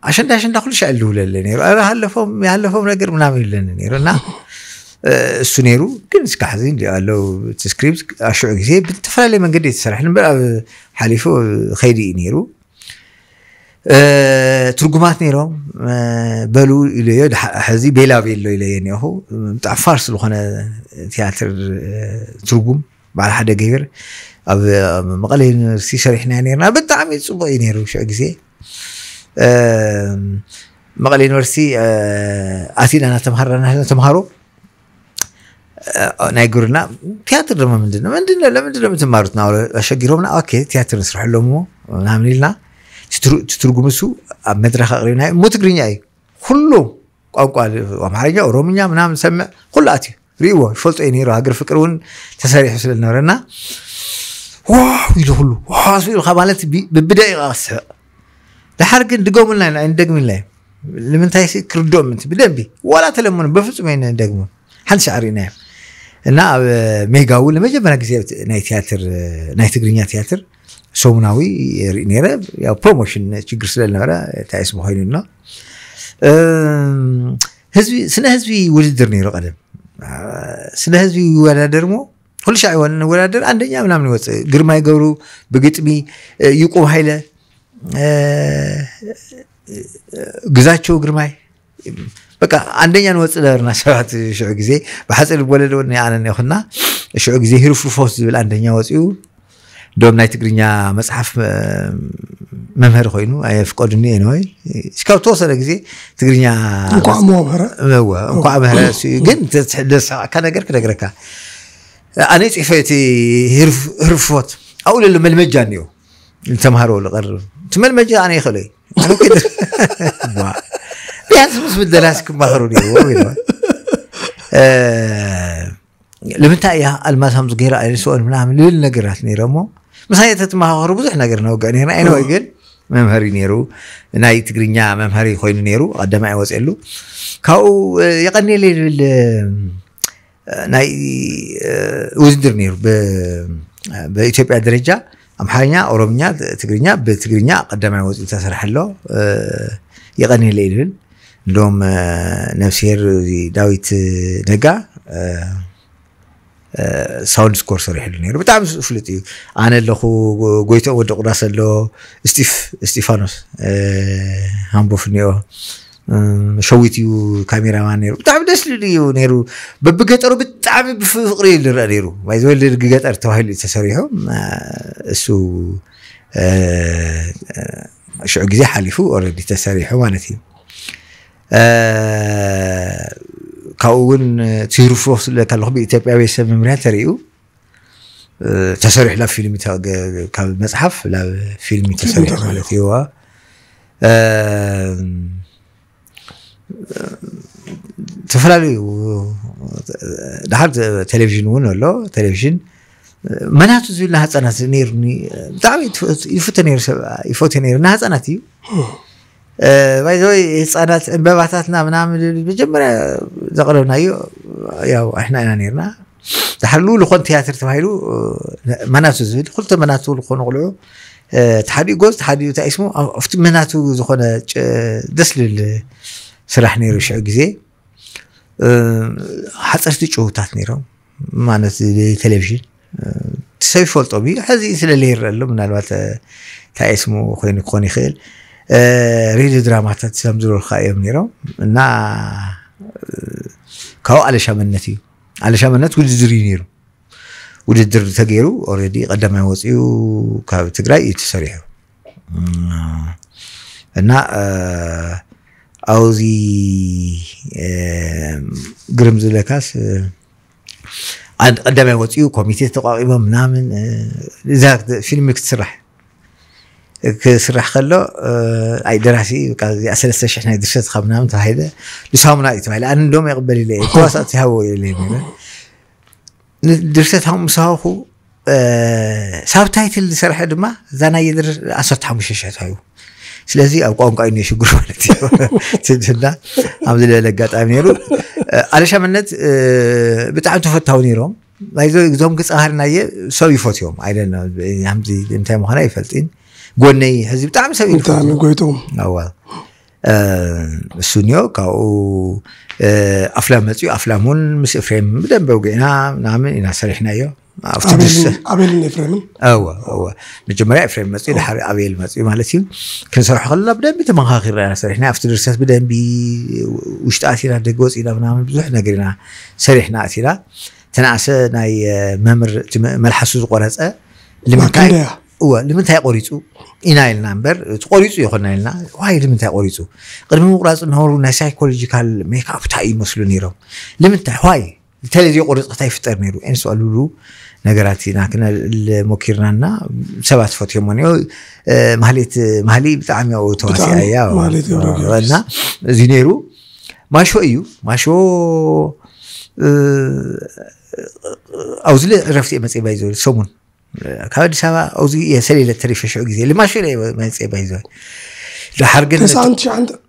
عشان ده عشان داخل شال له لنيرو انا هلفو يالفو نغير منام لنيرو نا السو نيرو كن سكحزين دي قالو سكريبت اشو غزي بتفرا لي من قد يتسرح حالفو خيري نيرو ትርጉማት ነይሮም በሉ ኢሉዮ ሕዚ ቤላቤል ሎ ኢለየ እኒአኹ ብጣዕሚ ፋርስ ዝኾነ ትያትር ትርጉም በዓል ሓደ ገይር ኣብ መቐለ ዩኒቨርሲቲ ሰሪሕና ነርና ብጣዕሚ ፅቡቅ እዩ ነይሩ ሽዑ ግዜ መቐለ ዩኒቨርሲቲ ኣቲና እናተምሃርና ተምሃሮ ናይ ግብርና ትያትር ድማ ምንድን ምንድን ለምንድን ምትማሩት ናብሎ ኣሸጊሮምና ኦኬ ትያትር ንስርሐሎም ሞ ናምን ኢልና ትትርጉምሱ ኣብ መድረክ ኣቅሪብና እዩ እሞ ትግርኛ እዩ ኩሉ ቋንቋ ኣምሓርኛ ኦሮምኛ ምናምን ሰምዕ ኩሉ ኣትዩ ርእይዎ ፈልጦ እዩ ነይሩ ሃገር ፍቅሪ እውን ተሰሪሑ ስለ ዝነበረና ዋው ኢሉ ኩሉ ዋሱ ኢሉካ ማለት ብብደቂቃ ክስሕቅ ድሓር ግን ድገሙልና ኢና እንደግምልና እዩ ንምንታይ ክርድኦም ምንቲ ብደንቢ ዋላ ተለምኑ በፍፁም ይ ደግሙ ሓንቲ ሻዕሪ ኢና እና ኣብ ሜጋ እውን ለመጀመርያ ግዜ ናይ ትያትር ናይ ትግርኛ ትያትር ሰሙናዊ ነረ ያው ፕሮሞሽን ችግር ስለነበረ ታይስ ኮይኑ ህዝቢ ስነ ህዝቢ ውድድር ነይሩ ቀደም ስነ ህዝቢ ይወዳደር ሞ ኩሉ ሻዕ ወዳደር አንደኛ ምናምን ይወፅ ግርማ ይገብሩ ብግጥሚ ይቁም ሃይለ ግዛቸው ግርማይ በቃ አንደኛ ንወፅ ነበርና ሰባት ሽዑ ግዜ ብሓፂር ልቦለድ ኣነ ነኹና ሽዑ ግዜ ሂሩፍሩፎስ ዝብል አንደኛ ወፅኡ دوم ناي تقرينيا مصحف ممهر خوينو اي فقدني انوي شكاو توصل غزي تقرينيا انقع ممهر هو انقع مهر جن تحدث كان غير كده غيرك انا صفيتي هرف هرفوت او للملمجة نيو التمهر والقرب تملمجة انا يخلي انا كده ቢያንስ ምስ ምደላስክ ማክሩን ይዎ ለምንታይ እያ አልማዝ ከምዚ ገይራ ኣይንስኦን ምናምን ልብል ነገራት ነይረ እሞ ምሳይ ተተመሃኽሩ ብዙሕ ነገር ነውግእ ነርና ኤኒወይ ግን መምሃሪ ነይሩ ናይ ትግርኛ መምሃሪ ኮይኑ ነይሩ ቀዳማይ ይወፅሉ ካብኡ የቀኒለ ዝብል ናይ ውዝድር ነይሩ በኢትዮጵያ ደረጃ ኣምሓርኛ ኦሮምኛ ትግርኛ ብትግርኛ ቀዳማይ ወፅሉ ተሰርሐ ኣሎ የቀኒለ ዝብል እንዶም ነብሲሄር ዳዊት ነጋ ሳውንድ ስኮር ሰሪሕሉ ነይሩ ብጣዕሚ ፍሉጥ እዩ ኣነ ኣለኹ ጎይቶ ወዲ ቁዳስ ኣሎ እስጢፋኖስ ሃምቦፍ እኒኦ ሸዊት እዩ ካሜራማን ነይሩ ብጣዕሚ ደስ ልብል እዩ ነይሩ በብገጠሩ ብጣዕሚ ብፍቅሪ ዝረአ ነይሩ ማይ ዝበል ድርጊ ገጠር ተባሂሉ እዩ ተሰሪሑ እሱ ሽዑ ግዜ ሓሊፉ ኦረዲ ተሰሪሑ ማለት እዩ قاون آه، تيرفو لا كان لغبي ايتيوبيا ويسا ممريا تريو آه، تسريح لا فيلم تا كان المصحف لا فيلم تسريح مالتي فيلم آه، تفرالي دحرت تلفزيون ون ولا تلفزيون مناتو زي لها تانات نيرني دعوي يفوتنير يفوتنير نها تانات ባይዘይ ህፃናት ዕንበባታትና ምናምን መጀመርያ ዘቕረብናዮ ያው ኣሕና ኢና ነርና ዝሓሉ ዝኾን ትያትር ተባሂሉ መናቱ ዝብል ክልተ መናቱ ዝኾኑ ቁልዑ እቲ ሓዲኡ ጎዝ እቲ ሓዲኡ እንታይ ስሙ ኣብቲ መናቱ ዝኾነ ደስ ልብል ስራሕ ነይሩ ሽዑ ግዜ ሓፀርቲ ጭውታት ነይሮም ማለት ቴሌቭዥን ሰብ ይፈልጦም እዩ ሕዚ ስለለ ይረአ ኣሎ ምናልባት እንታይ ስሙ ኮይኑ ክኾን ይኽእል آه، ريدي دراماتات سلام زور الخائب نيرو نا آه، كاو على شامنتي على شامنت وجدري نيرو وجدر تغيرو اوريدي قدام يوصيو كاو تغراي يتسريحو نا آه، اوزي غرمز لكاس قدام يوصيو كوميتي تقاقيمه منامن اذا فيلمك تسرح ክስራሕ ከሎ ኣይ ደራሲ እዚኣ ሰለስተ ሽሕ ናይ ድርሰት ካብ ምናምን ተባሂለ ንሳሙና እዩ ተባሂለ ኣነ እንደም የቕበል ኢለ እየ ተዋሳእቲ ሃቦ ኢለ ድርሰት ሃምኡ ምሳኹ ሳብታይትል ዝሰርሐ ድማ እዛ ናይ የድር ዓሰርተ ሓሙሽተ ሽሕ ተባሂቡ ስለዚ ኣብ ቋንቋ እዩ ነሽግር ማለት እዩ ትድና ኣብ ዝለለ ኣጋጣሚ ነይሩ ኣለሻመነት ብጣዕሚ ተፈታዊ ነይሮም ናይዞ እዞም ክፀሃርናየ ሰብ ይፈትዮም ኣይለና እንታይ ምዃና ይፈልጢን ጎነይ ህዝቢ ብጣዕሚ ሰብ እዩ ጎይቶም እሱ እኒኦ ካብኡ ኣፍላም መፅኡ ኣፍላም እውን ምስ ኤፍሬም ብደንበ ውጊዕና ናምን ኢና ሰሪሕናዮ ኣቤልን ኤፍሬምን እወ እወ መጀመርያ ኤፍሬም መፅኡ ድሓሪ ኣቤል መፅኡ ማለት እዩ ክንሰርሖ ከለና ብደንቢ ተመካኪርና ኢና ሰሪሕና ኣብቲ ድርሰት ብደንቢ ውሽጢ ኣቲና ደገ ወፂና ምናምን ብዙሕ ነገር ኢና ሰሪሕና ኣቲና ተናእሰ ናይ መምህር መልሓሱ ዝቆረፀ ልምንታይ እወ ንምንታይ ቆሪፁ ኢና ኢልና እምበር እቲ ቆሪፁ ይኮና ኢልና ዋይ ንምንታይ ቆሪፁ ቅድሚ ምቁራፅ ዝነበሩ ናይ ሳይኮሎጂካል ሜክኣፕታ ይመስሉ ነይሮም ንምንታይ ዋይ ተለዘይ ቆርፅታ ይፍጠር ነይሩ ኤንስ ኣልሉ ነገራት ኢና ክነሞኪርናና ሰባት ፈትዮሞ ኒ ማህሌት ማህሊ ብጣዕሚ ኣብኡ እያ እያና እዚ ነይሩ ማሾ እዩ ማሾ ኣብዚ ዕረፍቲ እየ መፅባይ ዝብል ሰሙን كأديس أبا أوزي يسلي للتاريخ شو جزء اللي ماشي له ما يصير بيزوي لحرقنا تسعة أنت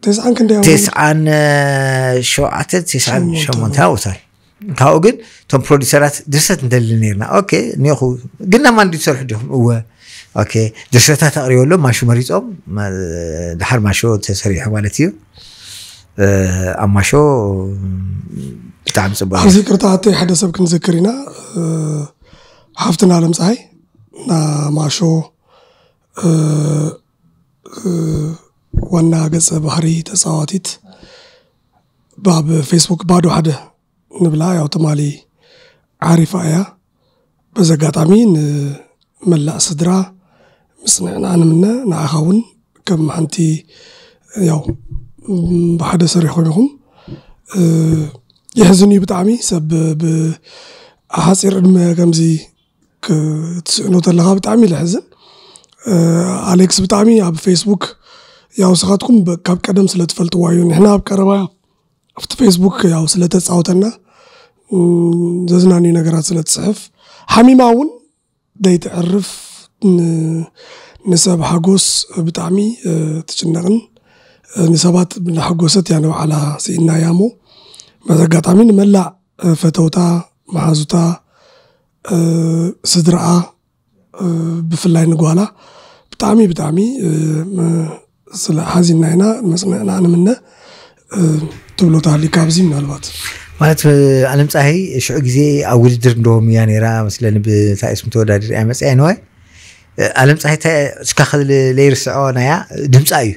تسعة كن ده تسعة شو عتد تسعة شو من وصل كاو جد تم بروديسرات درست ندلنيرنا أوكي نيوخو قلنا ما ندي صرح جهم هو أوكي درستها تقريبا لهم ما مريض أم ما لحر ما شو حوالتيه أما شو تعمل سبعة ذكرتها حتى حدا سبكن ذكرنا حافظنا على ናማሾ ዋና ገጸ ባህሪ ተፃዋቲት ባብ ፌስቡክ ባዶ ሓደ ንብላ ያው ተማሊ ዓሪፋ እያ በዚ ኣጋጣሚ ንመላእ ስድራ ምስ ንዕና ንምነ ንዓኻ እውን ከም ሓንቲ ያው ብሓደ ሰሪሕ ኮይኑኹም የሕዝን እዩ ብጣዕሚ ሰብ ብሓፂር ዕድመ ከምዚ كتسعنو بتعمي الحزن ኣሌክስ ብጣዕሚ ኣብ ፌስቡክ ያው ስኻትኩም ካብ ቀደም ስለትፈልጥዋ እዩ ንሕና ኣብ ቀረባ ኣብቲ ፌስቡክ ያው ስለተፃወተና ዘዝናንዩ ነገራት ስለትፅሕፍ ሓሚማ እውን ደይትዕርፍ ንሰብ ሓጎስ ብጣዕሚ ትጭነቕን ንሰባት ንሓጎሰት እያ ንባዕላ ስኢናያ እሞ በዚ ኣጋጣሚ ንመላእ ፈተውታ መሓዙታ ስድረኣ ብፍላይ ንጓላ ብጣዕሚ ብጣዕሚ ስለሓዚና ኢና መፅንዕና ንምነ ትብሎ ታሃሊ ካብዚ ምናልባት ማለት ኣለም ፀሃይ ሽዑ ግዜ ኣብ ውድድር እንደዎም እያ ነራ መስለኒ ብታይ ስም ተወዳድር እያ መፅያ ንዋይ ኣለም ፀሃይ እስካ ለይርስዖ ናያ ድምፃ እዩ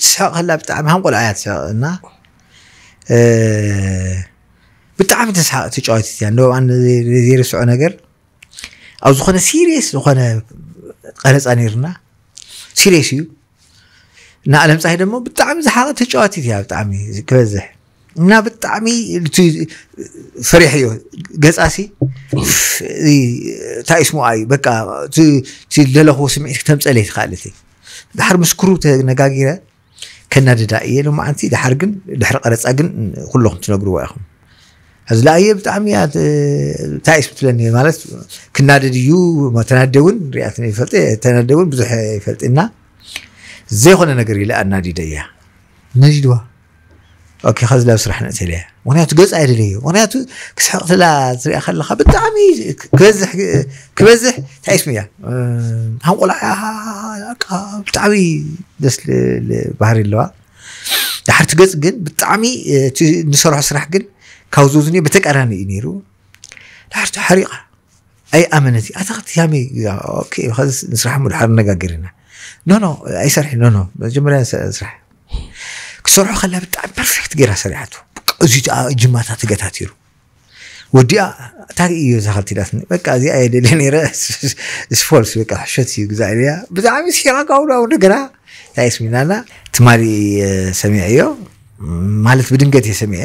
ትስሕቅ ከላ ብጣዕሚ ሃንቆል እያ ትስሕቅ እና ብጣዕሚ ተሰሓቕቲ ጨዋቲት እያ ንደም ኣነ ዘይርስዖ ነገር ኣብ ዝኾነ ሲሪየስ ዝኾነ ቀረፃ ነርና ሲሪየስ እዩ እና ኣለምፃሂ ደሞ ብጣዕሚ ዝሓቐቲ ጨዋቲት እያ ብጣዕሚ ክበዝሕ እና ብጣዕሚ ፈሪሕ እዮ ገፃሲ እንታይ ስሙኣ እዩ በቃ እቲ ለለኽዎ ስምዒት ክተምፀለይ ትኽእለት ድሓር ምስክሩ ተነጋጊረ ከናድዳ እየ ሎማዓንቲ ድሓር ግን ድሕሪ ቀረፃ ግን ኩለኹም ትነግርዎ ኢኹም هز لا هي بتعمي اه، تعيش بتلني مالت كنا ديو ما تندون رياتني فلت تندون بزح فلت إنا زي خونا نجري لا النادي ديا نجي أوكي خذ لا بسرح نتليه وانا تجوز عيد لي وانا تكسح لا تري أخلي خب بتعمي كبزح كبزح تعيش ميا اه، هم ولا آه، ها بتعمي دس ل بحر اللوا دحرت جزء جن بتعمي نسرح سرح جن ካብዝዝኒ ብተቃራኒ እዩ ነይሩ ድሕርቱ ሓሪቃ ኣይኣመነት እዩ ኣታ ክትያሚ ንስራሕ ሙድሓር ነጋገር ኢና ኖኖ ኣይሰርሒ ኖኖ መጀመርያ ስራሕ ክሰርሖ ከላ ብጣዕሚ ፐርፌክት ገይራ ሰሪሓቱ እዚዩ ጅማታ ትገታትሩ ወዲኣ እንታይ እዩ ዘኸልቲላት በቃ እዚኣ የደለ ነረ ስፖርስ በ ሕሸት እዩ ግዛ ኢለያ ብጣዕሚ ሲራ ካብኡ እንደገና እንታይ ስሚናና ትማሊ ሰሚዕ እዮ ማለት ብድንገት እየ ሰሚዐ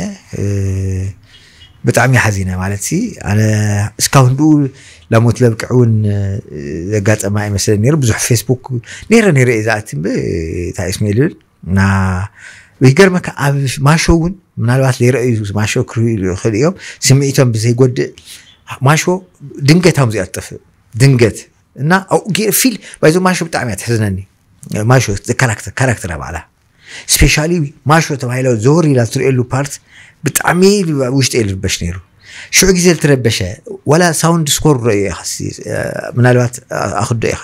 ብጣዕሚ ሓዚነ ማለት ሲ ኣነ እስካሁን ድኡ ላሞት ለብቅዕ እውን ዘጋጠማ ይመስለ ነይሩ ብዙሕ ፌስቡክ ነይረ ነይረ እየ ዝኣት እምበ እንታይ እዩ ስሜ ልብል እና ይገርመካ ኣብ ማሾ እውን ምናልባት ዘይረአዩ ማሾ ክርዩ ይኽእል እዮም ስምዒቶም ብዘይጎድእ ማሾ ድንገታም እዚኣ ትጠፍእ ድንገት እና ኣብኡ ፊል ባይዞ ማሾ ብጣዕሚ እያ ትሕዝነኒ ማሾ ካራክተራ ባዕላ ስፔሻሊ ማሾ ተባሂለ ዘወሪላ ትሪኤሉ ፓርት ብጣዕሚ ውሽጢ ልበሽ ነይሩ ሽዑ ግዜ ዝተለበሸ ወላ ሳውንድ ስኮር ርአዩ ኢኻ ምናልባት ኣክዶ ኢኻ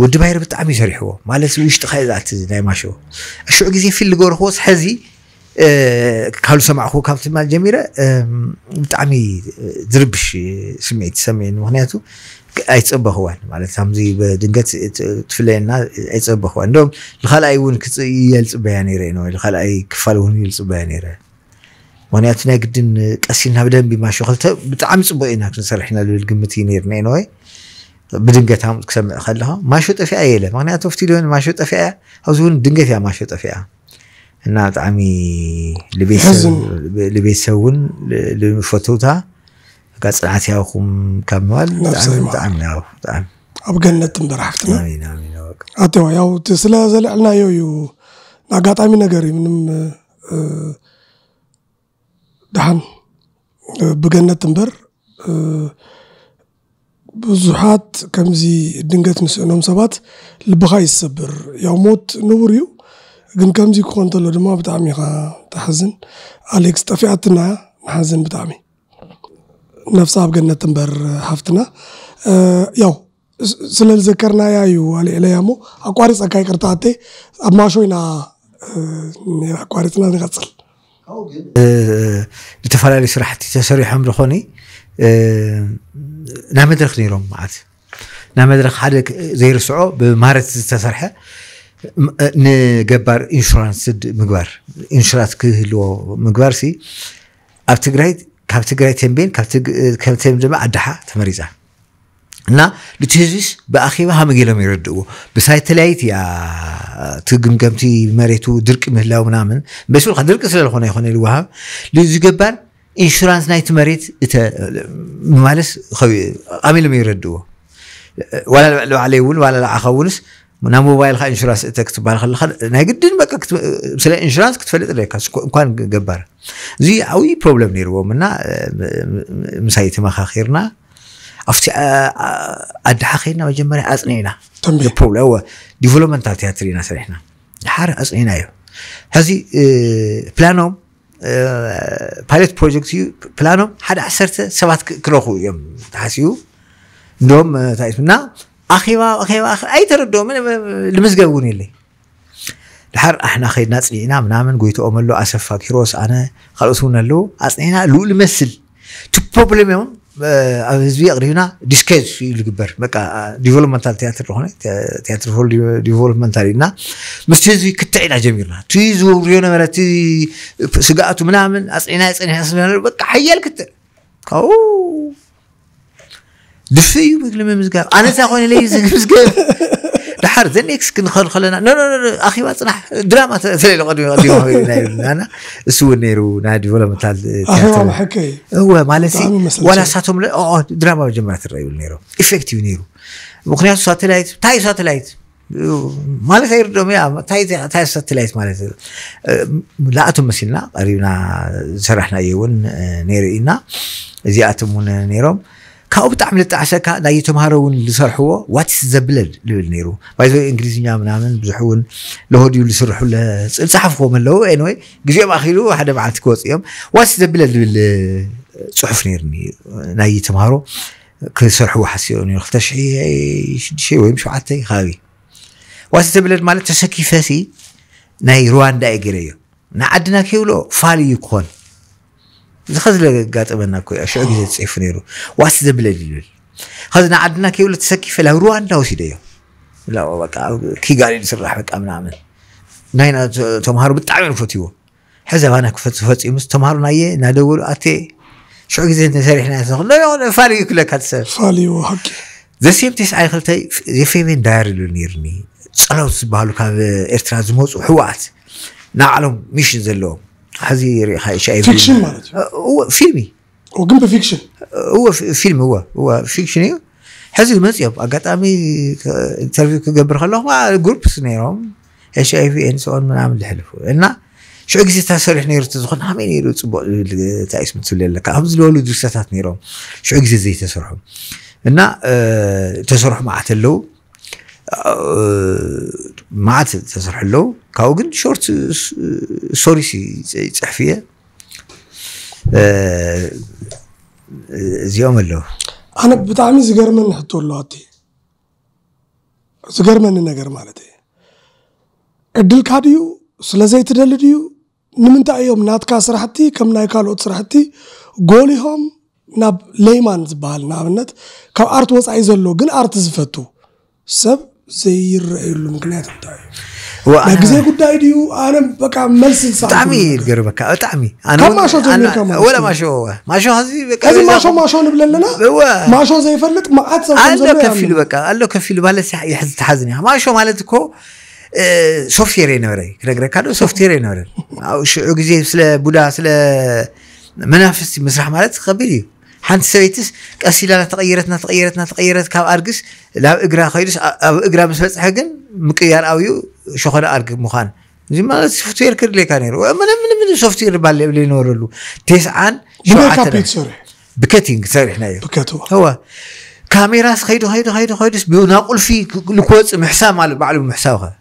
ወዲ ባይር ብጣዕሚ እዩ ሰሪሕዎ ማለት ውሽጢ ከእዛት ናይ ማሾ ሽዑ ግዜ ፊል ዝገበርክዎስ ሕዚ ካብሉ ሰማዕኹ ካብቲ ጀሚረ ብጣዕሚ ዝርብሽ ስምዒት ሰሚዕኒ ምክንያቱ ايتصبه هو معناتها مزي دنقت تفلينا ايتصبه هو عندهم الخال اي ون يلص بياني رينو الخال اي كفال ون يلص بياني ري ونياتنا قدن قسينا بدهم بما شغلت بتعم صبو اينا كنسرحنا للقمتي نير نينوي بدنقت هم كسمع خلها ما شو طفي ايله معناتها تفتي لون ما شو طفي او زون دنقت يا ما شو طفي انا تعمي قال صنعت يا أخوم كمال نفسي ما أب جنة تنبرح فتنا آمين آمين أتوا يا أخو تسلا زل علنا يو يو نقاط عمي نقري من أم دحن بجنة تنبر آه، بزحات كمزي دنقات نسئنهم سبات لبغاي الصبر يا موت نوريو جن كمزي كونتلو دما بتعمي تحزن أليكس تفعتنا نحزن بتعمي ነፍሳ ኣብ ገነት እምበር ሃፍትና ያው ስለዝዘከርናያ እዩ ኣልዕለያ እሞ ኣቋሪፀካ ይቅርታ ኣቴ ኣብ ማሾይና ኣቋሪፅና ንቐፅል ዝተፈላለዩ ስራሕቲ ተሰሪሖም ዝኾኒ ናይ መድረክ ነይሮም ማለት ናይ መድረክ ሓደ ዘይርስዖ ብማረት ዝተሰርሐ ንገባር ኢንሹራንስ ምግባር ኢንሹራንስ ክህልዎ ምግባር ሲ ኣብ ትግራይ ካብ ትግራይ ተንቤን ካብ ተንቤን ድማ ኣድሓ ተመሪፃ እና ነቲ ህዝቢስ ብኣኼባ ከመይ ገሎም ይረድእዎ ብሳይተላይት እያ ትግምገምቲ መሬቱ ድርቂ ምህላው ምናምን ካ ድርቂ ስለዝኮነ ይኮነ ይልዋሃብ ዝገባር ኢንሹራንስ ናይቲ መሬት ማለስ ከመይ ኢሎም ይረድእዎ ዋላ ላዕለይ እውን ዋላ ልዓኸ እውንስ من موبايل خا انشورانس تكتب خل خل ناي قدين بقى كتب سلا انشورانس كتفلت لك كان جبار زي عوي بروبلم نيرو منا مسايت ما خاخيرنا افتي اد حخيرنا وجمري اصنينا البروبلم هو ديفلوبمنت تياترينا سلاحنا حار اصنينا يو هذي اه بلانوم بايلوت بروجكت بلانوم حد عسرت سبات كروخو يوم تحسيو دوم تايس منا اخيوا اخيوا اي تردو من المزقه وني لي دحر احنا خيدنا صينا منامن قويتو املو اسفا كيروس انا خلصونا له اصينا لو المسل تو بروبليم يوم ازبي آه، اقريونا ديسكيز في الجبر بقى ديفلوبمنتال تياتر هنا تياتر هول ديفلوبمنتال لنا مستيزي كتعينا جميلنا تيزو ريونا مرتي سقاتو منامن اصينا اصينا بقى حيال كتر اوه دفيو ما قلنا ما انا تاخذني لي مزقاب دحر زنيك سكن خل خلنا لا لا لا اخي ما تنح دراما تلي لغد غادي انا سو نيرو نادي ولا مثال هو حكي هو مالسي ولا ساتهم دراما جمعت الراي نيرو افكتيف نيرو مقنعه ساتلايت تاي ساتلايت ما له خير دوم يا تاي تاي ساتلايت ما له لا اتم مسلنا قريبنا سرحنا يون أه، نيرينا زياتمون نيروم نيرو ካብኡ ብጣዕሚ ልጣዓሰካ ናይ ተምሃሮ እውን ዝሰርሕዎ ዋትስ ዘብለድ ልብል ነይሩ ባይዞ እንግሊዝኛ ምናምን ብዙሕ እውን ለሆድዩ ዝስርሑ ዝፀሓፍዎም ኣለዉ ወይ ግዜኦም ኣኪሉ ሓደ መዓልቲ ክወፅ እዮም ዋትስ ዘብለድ ዝብል ፅሑፍ ነርኒ ናይ ተምሃሮ ክሰርሕዎ ሓሲቦ ነሩ 2ሽሕሽዱሽተ ወይም ሸዓተ ከባቢ ዋትስ ዘብለድ ማለት ተሰኪፈሲ ናይ ሩዋንዳ እየ ገይረ እዮ ንዓድና ከይብሎ ፋል እዩ ክኾን ዝኸዝለ ጋጥመና ኮይ ሽዑ ግዜ ዝፅሒፉ ነይሩ ዋስ ዘብለል ይብል ከዚ ንዓድና ከይብሉ ተሰኪፈ ናብ ሩዋንዳ ወሲደ እዮም ኪጋሊ ዝስራሕ በቃ ምናምን ናይና ተምሃሮ ብጣዕሚ እዮም ፈትይዎ ሕዚ ኣባና ክፈፂሙስ ተምሃሮ ናየ እናደወሉ ኣቴ ሽዑ ግዜ ተሰሪሕና ለ ፋልዩ ክለካ ትሰብ ፋልዩ ሓቂ ዘሴም ተስዓይ ክልተ ዘፌሜን ዳያር ኢሉ ነርኒ ፀላውት ዝበሃሉ ካብ ኤርትራ ዝመፁ ሕዋት ናብ ዓሎም ሚሽን ዘለዎም حزيري شايف فيكشن مالته هو فيلمي هو قلبه فيكشن هو فيلم هو هو فيكشن حزي مزيب اقاطامي انترفيو كقبر خلوه مع جروب سنيروم اش اي في ان سؤال من عمل الحلف ان شو اكزي تسريح نير تزخن هم نير تصبو تاع اسم تسلي لك هم زلولو دوستات نيروم شو اكزي زي تسرحهم ان آه، تسرح مع تلو آه، ማዓት ዘስርሐ ኣለዉ ካብኡ ግን ሾርት ስቶሪስ ይፅሕፍ እየ እዚኦም ኣለዉ ኣነ ብጣዕሚ ዝገርመኒ ሕቶ ኣለዋቲ ዝገርመኒ ነገር ማለት እየ ዕድልካ ድዩ ስለዘይትደሊ ድዩ ንምንታይ እዮም ናትካ ስራሕቲ ከም ናይ ካልኦት ስራሕቲ ጎሊሆም ናብ ሌይማን ዝበሃል ንኣብነት ካብ ኣርት ወፃኢ ዘሎ ግን ኣርት ዝፈቱ ሰብ طيب. زي الامكانيات بتاعي وانا زي قد ايديو انا بقى ملسل صعب تعمي قربك تعمي انا كم شو أنا كم ولا ماشو هو ماشو هذه هذه ماشو ماشو نبل لنا هو شو زي فلت ما اتسو الله كفيل بقى قال له كفيل بقى يحز تحزني ما شو مالتكو ሶፍትዌር የነበረ ክነግረ ካለ ሶፍትዌር የነበረ او شو ስለ سلا بودا سلا منافس مسرح مالت خبيري حنت سويتس قسيلا تغيرت تغيرتنا تغيرت كاب ارجس لا اقرا خيرس او اقرا مسبت حقن مقيار اويو شخنا ارج مخان زي ما سوفت وير كانير كان يرو من من من سوفت وير بال اللي نور له تسعا بكتينغ سوري هنايا بكتو هو كاميرا خيدو خيدو خيدو خيدو بيونا قول في الكوتس محسام مال بعلم محسابها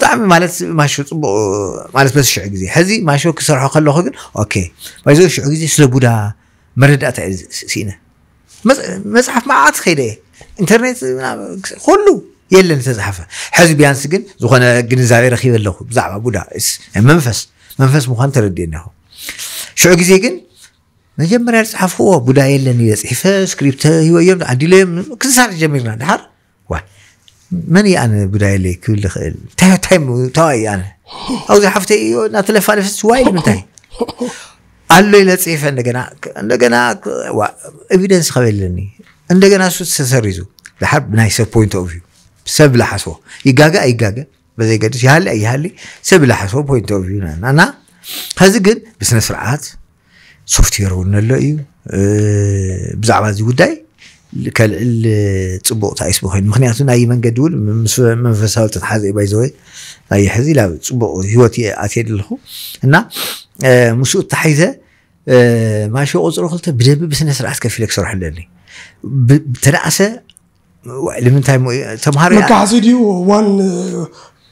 طعمي مالت ما شو مالت بس شعق هذي ما شو كسر حقل اوكي ما يزوج شعق سلبودا መረዳእታ እዩ ስኢነ መፅሓፍ መዓት ከይደ እየ ኢንተርኔት ኩሉ የለን ዝተፃሓፈ ሕዚ ቢያንስ ግን ዝኾነ ግንዛቤ ረኪበ ኣለኹ ብዛዕባ ቡዳ መንፈስ መንፈስ ምኳን ተረዲየኒ ኢኹ ሽዑ ግዜ ግን መጀመርያ ዝፅሓፍዎ ቡዳ የለን እየ ፅሒፈ ስክሪፕተ ሂወዮም ዓዲለዮም ክንሳር ጀሚርና ድሓር ዋ መን ኣነ ቡዳ የለይ ክብል ዝኽእል እንታይ ተዋይ ኣነ ኣብዚ ሓፍተ እናተለፋለፈ ስዋ ኢሉ ምንታይ ኣሎ ኢለ ፅሒፈ እንደገና እንደገና ኤቪደንስ ከበለኒ እንደገና እሱ ተሰሪዙ ድሓር ናይ ሰብ ፖይንት ኦፍ እዩ ሰብ ዝሓስቦ ይጋገ ኣይጋገ በዘይገድስ ይሃሊ ኣይሃሊ ሰብ ዝሓስቦ ፖይንት ኦፍ እዩ እና ከዚ ግን ብስነ ስርዓት ሶፍትዌር እውን ኣሎ እዩ ብዛዕባ እዚ ጉዳይ ካልዕል ፅቡቕታ ይስቡ ኮይኑ ምክንያቱ ናይ መንገዲ እውን መንፈሳዊ ተተሓዘ እዩ ባይዘወ ኣይሕዚ ናብ ፅቡቅ ሂወት እየ ኣትየ ኣለኹ እና ምስኡ እተሓይዘ ማሾ ቁፅሪ ክልተ ብደንቢ ብስነ ስርዓት ከፍ ኢለ ክሰርሑ ኣለኒ ተዳእሰ ንምንታይ ተምሃሮ መካሕሲ ድዩ እዋን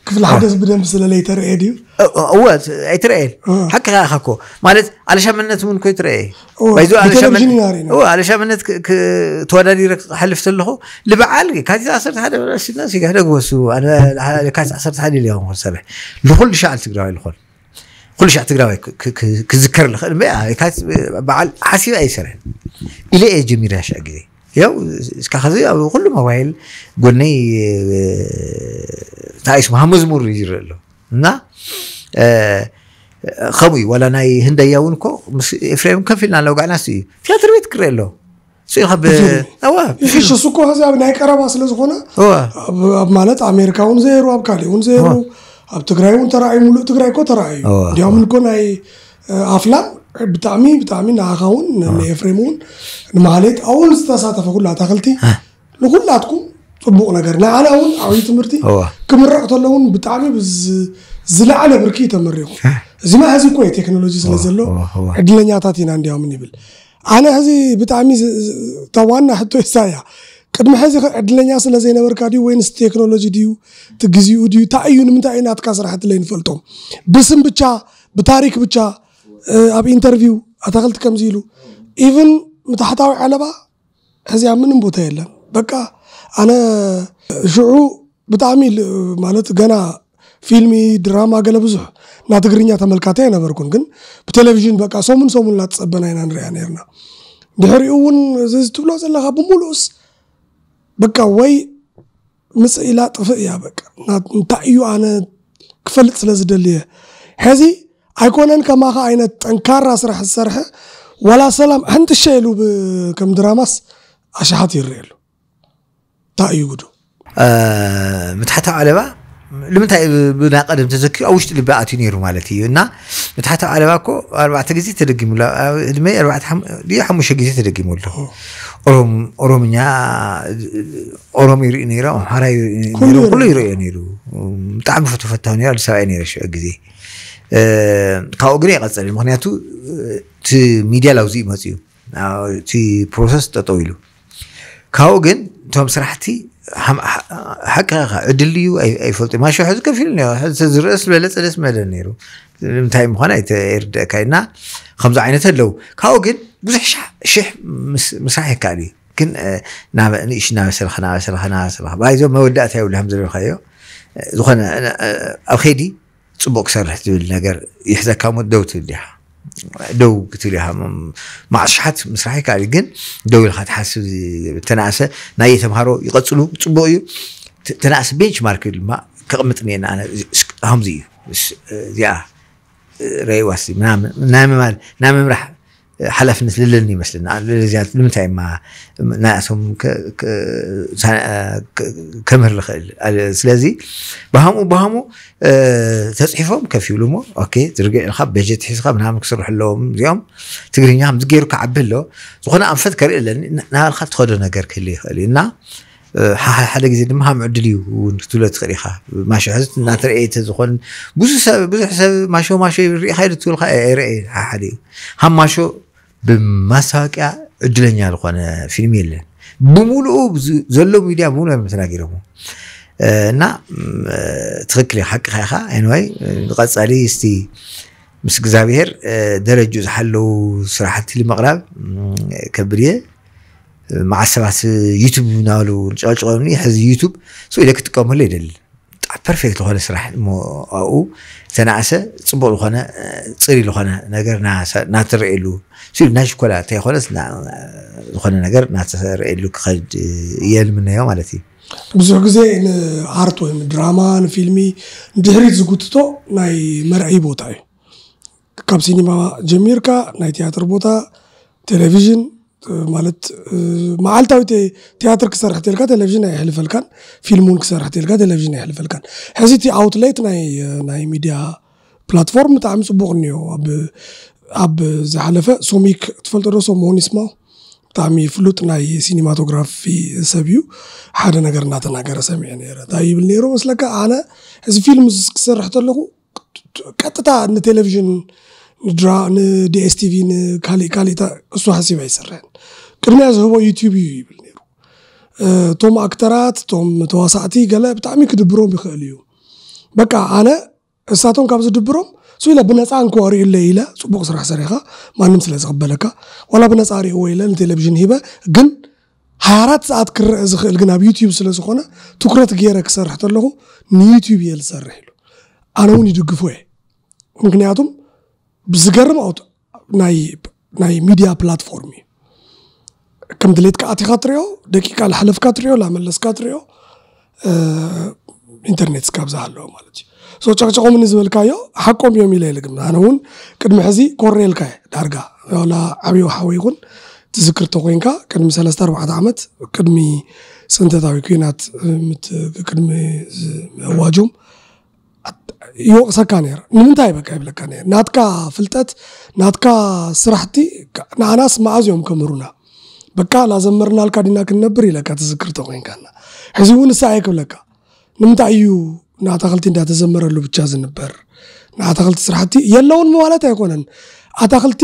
كيف الحدث بنمس ليتر ايديو هو يترقل حق اخكو مالت علشان منت من كو يترقي بايزو علشان من هو علشان منت تودادي حلفت له لبعال كاتي 11 ناس الناس قاعد اقوسو انا كاتي 11 اليوم سبع لكل شعب تقراي الخل كل شعب تقراي كذكر لك بعال حسيب اي سرح الى اي جميله شاقي yow እስካከዚ ኣብ ኩሉ ሞባይል ጎነይ እንታይ ስሙ መዝሙር እዩ ዝርኢ ኣሎ እና ከምኡ እዩ ዋላ ናይ ህንደያ እውን እኮ ምስ ኤፍሬም ከፍ ኢልና ነውጋዕናስ እዩ ትያትር ቤት ክርኢ ኣሎ እሱ ኢኻ ብይሽ እሱ እኮ ከዚ ኣብ ናይ ቀረባ ስለዝኮነ ኣብ ማለት ኣሜሪካ እውን ዘይሩ ኣብ ካሊእ እውን ዘይሩ ኣብ ትግራይ እውን ተራእዩ ሙሉእ ትግራይ እኮ ተራእዩ እንዲያም እኮ ናይ ኣፍላ ብጣዕሚ ብጣዕሚ ንዓኻ እውን ንኤፍሬም እውን ንማህሌት ኣብኡ ዝተሳተፈ ኩሉ ኣታክልቲ ንኩላትኩም ፅቡቅ ነገር ንዓና እውን ዓብዪ ትምህርቲ ክምረቕ ከሎ እውን ብጣዕሚ ዝለዓለ ብርኪ ተመሪኹም እዚ ማ ሕዚ ኮ ቴክኖሎጂ ስለ ዘሎ ዕድለኛታት ኢና እንዲያምን ይብል ኣነ ሕዚ ብጣዕሚ ተዋና ሕቶ ሳ እያ ቅድሚ ሕዚ ዕድለኛ ስለ ዘይነበርካ ድዩ ወይንስ ቴክኖሎጂ ድዩ ቲ ግዜኡ ድዩ እንታይ እዩ ንምንታይ እዩ ናትካ ስራሕቲ ለይንፈልጦም ብስም ብቻ ብታሪክ ብቻ ኣብ ኢንተርቪው ኣታክልቲ ከምዚ ኢሉ ኢቨን ምታሕታዊ ዓለባ ሕዚኣ ምንም ቦታ የለን በቃ ኣነ ሽዑ ብጣዕሚ ማለት ገና ፊልሚ ድራማ ገለ ብዙሕ ናይ ትግርኛ ተመልካቲ ኣይነበርኩን ግን ብቴሌቭዥን በቃ ሰሙን ሰሙን እናተፀበና ኢና ንሪኣ ነርና ድሕሪኡ እውን እዚ ትብሎ ዘለካ ብምሉእስ በቃ ወይ ምስ ኢላ ጥፍእ እያ በቃ እንታይ እዩ ኣነ ክፈልጥ ስለ ዝደልየ ሕዚ أيكون أيكونن كما خاينة أنكار راس رح السرحة ولا سلام أنت شايلو بكم دراماس أشحات يريلو تا يقدو أه متحتها على با لما تا بنا قدم تزكي أو شت اللي بقى تنيرو مالتي نا متحتها على باكو أربعة تجزي تلقي ملا دمي أربعة حم ليه حمش تجزي تلقي ملا أروم أرومنيا أروم يري نيرو حرا يري نيرو كله يري نيرو تعمل فتو فتو نيرو سواء نيرو شو أجزي ካብኡ ግን ይቐፅል ምክንያቱ እቲ ሚድያ ላብዚ መፅ እዩ እቲ ፕሮሰስ ጠጠው ኢሉ ካብኡ ግን እቶም ስራሕቲ ሓቂ ዕድል እዩ ኣይፈልጡ ማሽ ሕዚ ከፍ ኢሉ ዝርአ ዝበለፀ ደስ መለ ነይሩ ምንታይ ምኳነ ኣይርድአካ እና ከምዚ ዓይነት ኣለው ካብኡ ግን ብዙሕ ሽሕ ምስራሕ ይከኣል እዩ ግን ንእሽ ናበሰልካ ናበሰልካ ናበሰልካ ባይዞም መወዳእታ የብሉ ከም ዝበልካዮ ዝኮነ ኣብ ከይዲ ፅቡቅ ሰርሕ ዝብል ነገር ይሕዘካ ሞት ደው ትብል ዲኻ ደው ክትብል ኢኻ ማዕሽሓት ምስራሕ ይከኣል ግን ደው ኢልካ ትሓስብ ተናእሰ ናይ ተምሃሮ ይቐፅሉ ፅቡቅ እዩ ተናእሰ ቤንች ማርክ ድማ ክቕምጥ እኒአና ኣነ ከምዚ እዩ እዚኣ ረይዋስ ናይ ምምራሕ حلفنا نسل للني مثل الرجال المتعي مع ناسهم كمهر لخيل سلازي بهمو بهمو أه تصحيفهم كفي لهمو اوكي ترجع لخا بيجت حسخا من هامك سرح لهم اليوم تقرين يهم تقيرو كعب له وخنا انفت كاري الا نهار خا تخدو نقر كلي خالي نا أه حدا جزيد ما هم عدلي ونتولت خريخة ما شو حزت ناتر ايه تزخون بوزو سبب بوزو ما شو ما شو ريخة يرتول خا إيه،, ايه رأي هم ما شو بمساقيا ادلنيا لخونه فيلم يله بمولኡ ዘሎ ሚድያ ብሙሉ መተናጊሮም እና ትክክል ሓቂ ካይኻ ኤንዋይ ንቀፃሊ እስቲ ምስ እግዚኣብሔር ደረጅኡ ዝሓለው ስራሕቲ ንምቕራብ ከብል እየ መዓዝ ሰባት ዩቱብ ናበሉ ጨጭቆኒ ሕዚ ዩቱብ ስ ኢለ ክጥቀመሉ ይደሊ ፐርፌክት ዝኾነ ስራሕ ኣብኡ ተናእሰ ፅቡቅ ዝኾነ ፅሪ ዝኾነ ነገር ናትረእየሉ شیر نش کلا تی خالص نه خون نگر نه تسر ایلو خد یل من هیام علتی بزرگ زی ن عرض ویم دراما ن فیلمی دهری زگوت تو نه مرعی بوده کب سینما جمیر کا نه تئاتر بوده تلویزیون مالت مالت اوی تی تئاتر کسر ختیل کا تلویزیون نه حلف کن فیلمون کسر ختیل کا تلویزیون نه حلف کن هزی تی آوتلایت نه نه میڈیا پلتفرم تامیس بگنیو ኣብ ዝሓለፈ ሶሚክ ትፈልጦ ዶ ሶም መሆን ይስማው ብጣዕሚ ፍሉጥ ናይ ሲኒማቶግራፊ ሰብ እዩ ሓደ ነገር እናተናገረ ሰሚዐ ነረ እንታይ ይብል ነይሩ መስለካ ኣነ እዚ ፊልም ክሰርሕ ተለኹ ቀጥታ ንቴሌቭዥን ንዲኤስቲቪ ንካሊእ ካሊእ እሱ ሓሲብ ኣይሰርሕን ቅድሚያ ዝህቦ ዩትብ እዩ ይብል ነይሩ እቶም ኣክተራት እቶም ተዋሳእቲ ገለ ብጣዕሚ ክድብሮም ይኽእል እዩ በቃ ኣነ እሳቶም ካብ ዝድብሮም سويلا بنصان كواري الليله إلا سو بقصر حسريخا ما نمس لازق بلكا ولا بنصاري هو إلا نتي لبجن هبة جن حارات ساعات كر زخل جن يوتيوب سلازخونا تكرت جيرك سرح تلقو نيوتيوب يلسرح له أنا وني دقفوه اوت ناي ناي ميديا ፕላትፎርም كم ከም كاتي ኣቲኻ ትሪኦ ደቂቃ كاتريو لا ላመለስካ كاتريو ኢንተርኔት آه، انترنت ዝሃለዎ ማለት እዩ ሶ ጨቅጨቆ ምን ዝበልካዮ ሓቆም እዮም ኢለ የልግም ኣነ እውን ቅድሚ ሕዚ ኮሬልካ እየ ዳርጋ ዓብዪ ሓወ ይኹን ትዝክርቶ ኮይንካ ቅድሚ 34 ዓመት ቅድሚ ፅንተታዊ ኩናት ቅድሚ እዋጆም ይወቕሰካ ነይረ ንምንታይ በቃ ይብለካ ነይረ ናትካ ፍልጠት ናትካ ስራሕቲ ንኣናስ መኣዝዮም ከምህሩና በቃ ላዘመርናልካ ዲና ክንነብር ኢለካ ትዝክርቶ ኮይንካና ሕዚ እውን ንሳ እየ ክብለካ ንምንታይ እዩ ንኣታክልቲ እንዳተዘመረሉ ብቻ ዝንበር ንኣታክልቲ ስራሕቲ የለውን ምዋለት ኣይኮነን ኣታክልቲ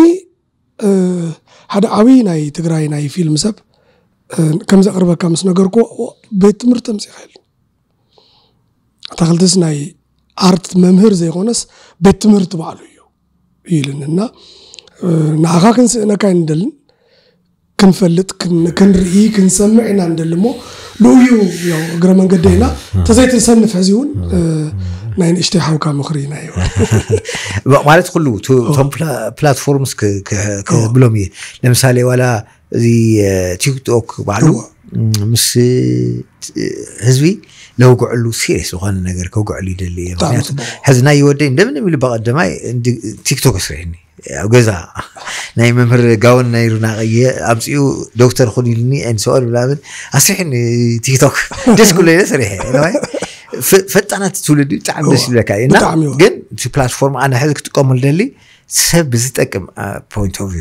ሓደ ዓብይ ናይ ትግራይ ናይ ፊልም ሰብ ከም ዘቅርበካ ምስ ነገርኩ ቤት ትምህርቲ ተምፅ ይኽእል ኣታክልቲስ ናይ ኣርት መምህር ዘይኮነስ ቤት ትምህርቲ በዕሉ እዩ ኢልን እና ንዓኻ ክንስእነካ ንደልን ክንፈልጥ ክንርኢ ክንሰምዕ ኢና ንደሊ ሞ ብእውዩ እግረ መንገዲና ተዘይትንሰንፍ ሕዚ እውን ናይ ንእሽተይ ሓውካ ምክሪ ኢና እዩ ማለት ኩሉ ቶም ፕላትፎርምስ ክብሎም እየ ለምሳሌ ዋላ እዚ ቲክቶክ ባዕሉ ምስ ህዝቢ ለውግዕሉ ሲሪስ ዝኮነ ነገር ከውግዕሉ ይደሊ እየ ምክንያቱ ሕዚ ናይ ወደይ እንደምን ኢሉ ብቀደማይ ቲክቶክ ስርሕኒ ኣብ ገዛ ናይ መምህር ጋውን ናይ ሩናቀየ ኣምፅኡ ዶክተር ኩን ኢሉኒ ንሰኦል ብላምን ኣስሪሕኒ ቲክቶክ ደስ ኩሎ ኢለ ሰሪሐ ፈጣናት ትውልድ ብጣዕሚ ደስ ይብለካ እዩ ግን እቲ ፕላትፎርም ኣነ ሕዚ ክጥቀመሉ ደሊ سب بزتكم بوينت اوف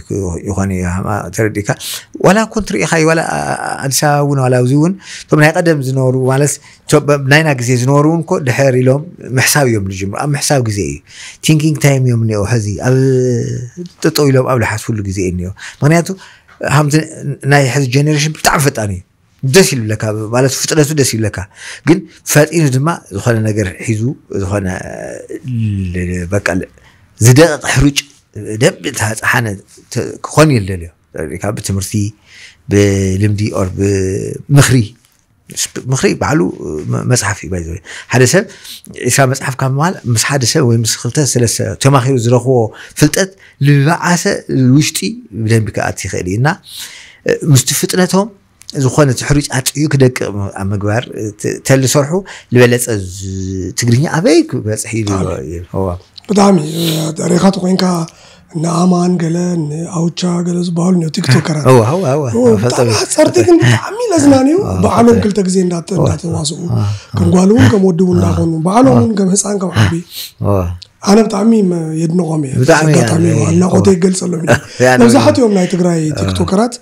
يغني ما ترديك ولا كنت ريخاي ولا انساون آه، آه، ولا وزون ثم فمن قدم زنورو مالس آه، ناينا غزي زنورون كو دحر لهم محساب يوم الجمر ام محساب غزي ثينكينج تايم يوم نيو هزي اب تطو لهم اب لحس فل نيو مغنياتو هم ناي حز جنريشن بتاع فطاني ደስ ይብለካ ማለት ፍጥነቱ ደስ ይብለካ ግን ፈጢኑ ድማ ዝኾነ ነገር ሒዙ ዝኾነ بقى ዝደቕ ሕሩጭ ደብ ተሓነ ክኾን እየ ዝደልዮ ካብ ብትምህርቲ ብልምዲ ኦር ብምኽሪ ምኽሪ ባዕሉ መፅሓፍ እዩ ባይ ሓደ ሰብ ዒስራ መፅሓፍ ካብ ምባል ምስ ሓደ ሰብ ወይ ምስ ክልተ ሰለስተ ተማኺሩ ዝረኽቦ ፍልጠት ልበዓሰ ውሽጢ ብደንቢ ክኣት ይኽእል እዩ እና ምስቲ ፍጥነቶም ዝኾነ እቲ ሕሩጭ ኣፅዩ ክደቅቕ ኣብ ምግባር ተልሰርሑ ዝበለፀ ትግርኛ ኣበይ ክበፅሒ ኢሉ በጣም ሬኻ ተኮንካ ንኣማን ገለ ንኣውቻ ገለ ዝበሃሉ ኒኦ ቲክቶከራት ፀርቲ ግን ብጣዕሚ ለዝናንዩ በዓሎም ክልተ ግዜ እንዳተዋስኡ ከም ጓል እውን ከም ወድቡ እውን በዓሎም እውን ከም ህፃን ከም ዓቢ انا بتاع ميم يد نغمي بتاع ميم بتاع ميم انا قلت جلسه لو لو زحت يوم ناي تقراي تيك توكرات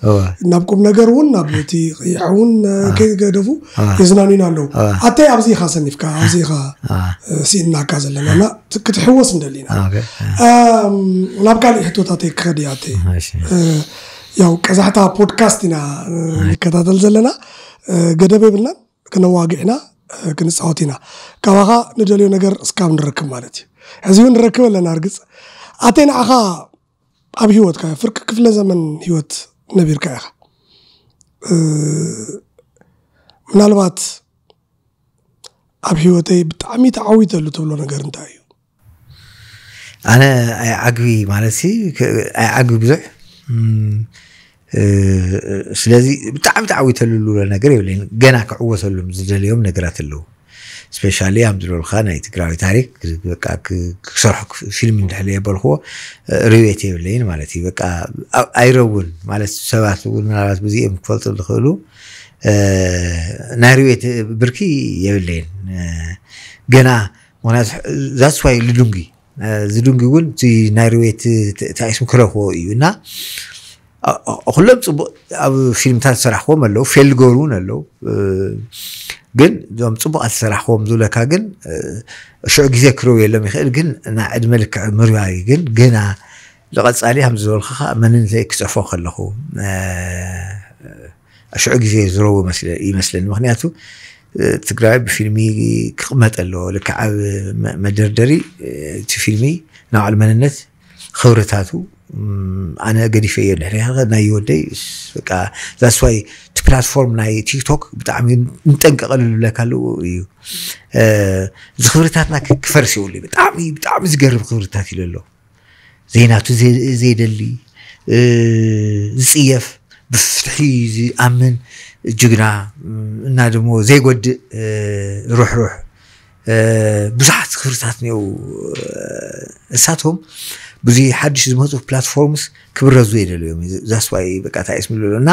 نابكم ነገር ውን ናብቲ ይሁን ከገደፉ የዝናኑን አለው አታይ ኣብዚ ኢኻ ሰኒፍካ ኣብዚ ኢኻ ሲእናካ ዘለናና ክትሕወስ እንደሊና ናብ ካሊእ ሕቶታተይ ክኸድ እያ እተይ ያው ቀዛሕታ ፖድካስት ኢና ንከታተል ዘለና ገደብ የብልናን ክነዋግዕና ክንፃወት ኢና ካባኻ ንደልዮ ነገር እስካብ ንረክብ ማለት እዩ ሕዚ እውን ንረክብ ኣለና እርግፅ ኣተ ንዓኻ ኣብ ሂወትካ ፍርቂ ክፍለ ዘመን ሂወት ነቢርካ ኢኻ ምናልባት ኣብ ሂወተይ ብጣዕሚ ተዓዊተሉ ትብሎ ነገር እንታይ እዩ ኣነ ኣይ ዓግቢ ማለት ኣይ ዓግቢ ብዙሕ ስለዚ ብጣዕሚ ተዓዊተሉ ነገር የብለኒ ገና ክዕወተሎም ዝደልዮም ነገራት ኣለዉ ስፔሻሊ እዮም ዝበልካ ናይ ትግራዊ ታሪክ ክሰርሑ ፊልም እንድሕለ የበልክዎ ርቤት የብለይን ማለት እዩ በቃ ኣይረውን ማለት ሰባት እውን ምናልባት ብዚኦም ክፈልጡ ዝክእሉ ናይ ርቤት ብርኪ የብለይን ገና ምክንያቱ ዛስዋይ ልድንጊ ዝድንጊ እውን እቲ ናይ ርቤት ታይስም ክረክቦ እዩ እና ኩሎም ፅቡቅ ኣብ ፊልምታት ዝሰራሕዎም ኣለው ፌልጎር እውን ኣለው ግን እዞም ፅቡቃት ዝሰራሕዎም ዝብለካ ግን ሽዑ ግዜ ክረው የሎም ይኽእል ግን ናይ ዕድመ ልክዕ ምርባይ ግን ግና ዝቐፃሊ ከም ዝበልኩ ከዓ መንን ዘይክፀፎ ከለኹ ሽዑ ግዜ ዝረቡ ይመስለኒ ምክንያቱ ትግራይ ብፊልሚ ክቕመጥ ኣለዎ ልክዕ ኣብ መደርደሪ እቲ ፊልሚ ናይ ባዕሉ መንነት ክብርታቱ ኣነ ገዲፈ እየ ድሕሪ ናይ ወደይ ዛስዋይ እቲ ፕላትፎርም ናይ ቲክቶክ ብጣዕሚ ንጠንቀቐሉ ዝብለካ እዩ እዚ ክብርታትና ክፈርስ ይብሉ እዩ ብጣዕሚ ብጣዕሚ ዝገርብ ክብርታት ኢሉ ኣሎ ዜናቱ ዘይደሊ ዝፅየፍ ብፍትሒ ዝኣምን ጅግና እና ድሞ ዘይጎድእ ሩሕሩሕ ብዙሓት ክብርታት እኔው እሳቶም ብዙ ሓድሽ ዝመፁ ፕላትፎርምስ ክብረዙ የደልዮም እዮም ዛስዋይ በቃ ታይስ ምልሎ እና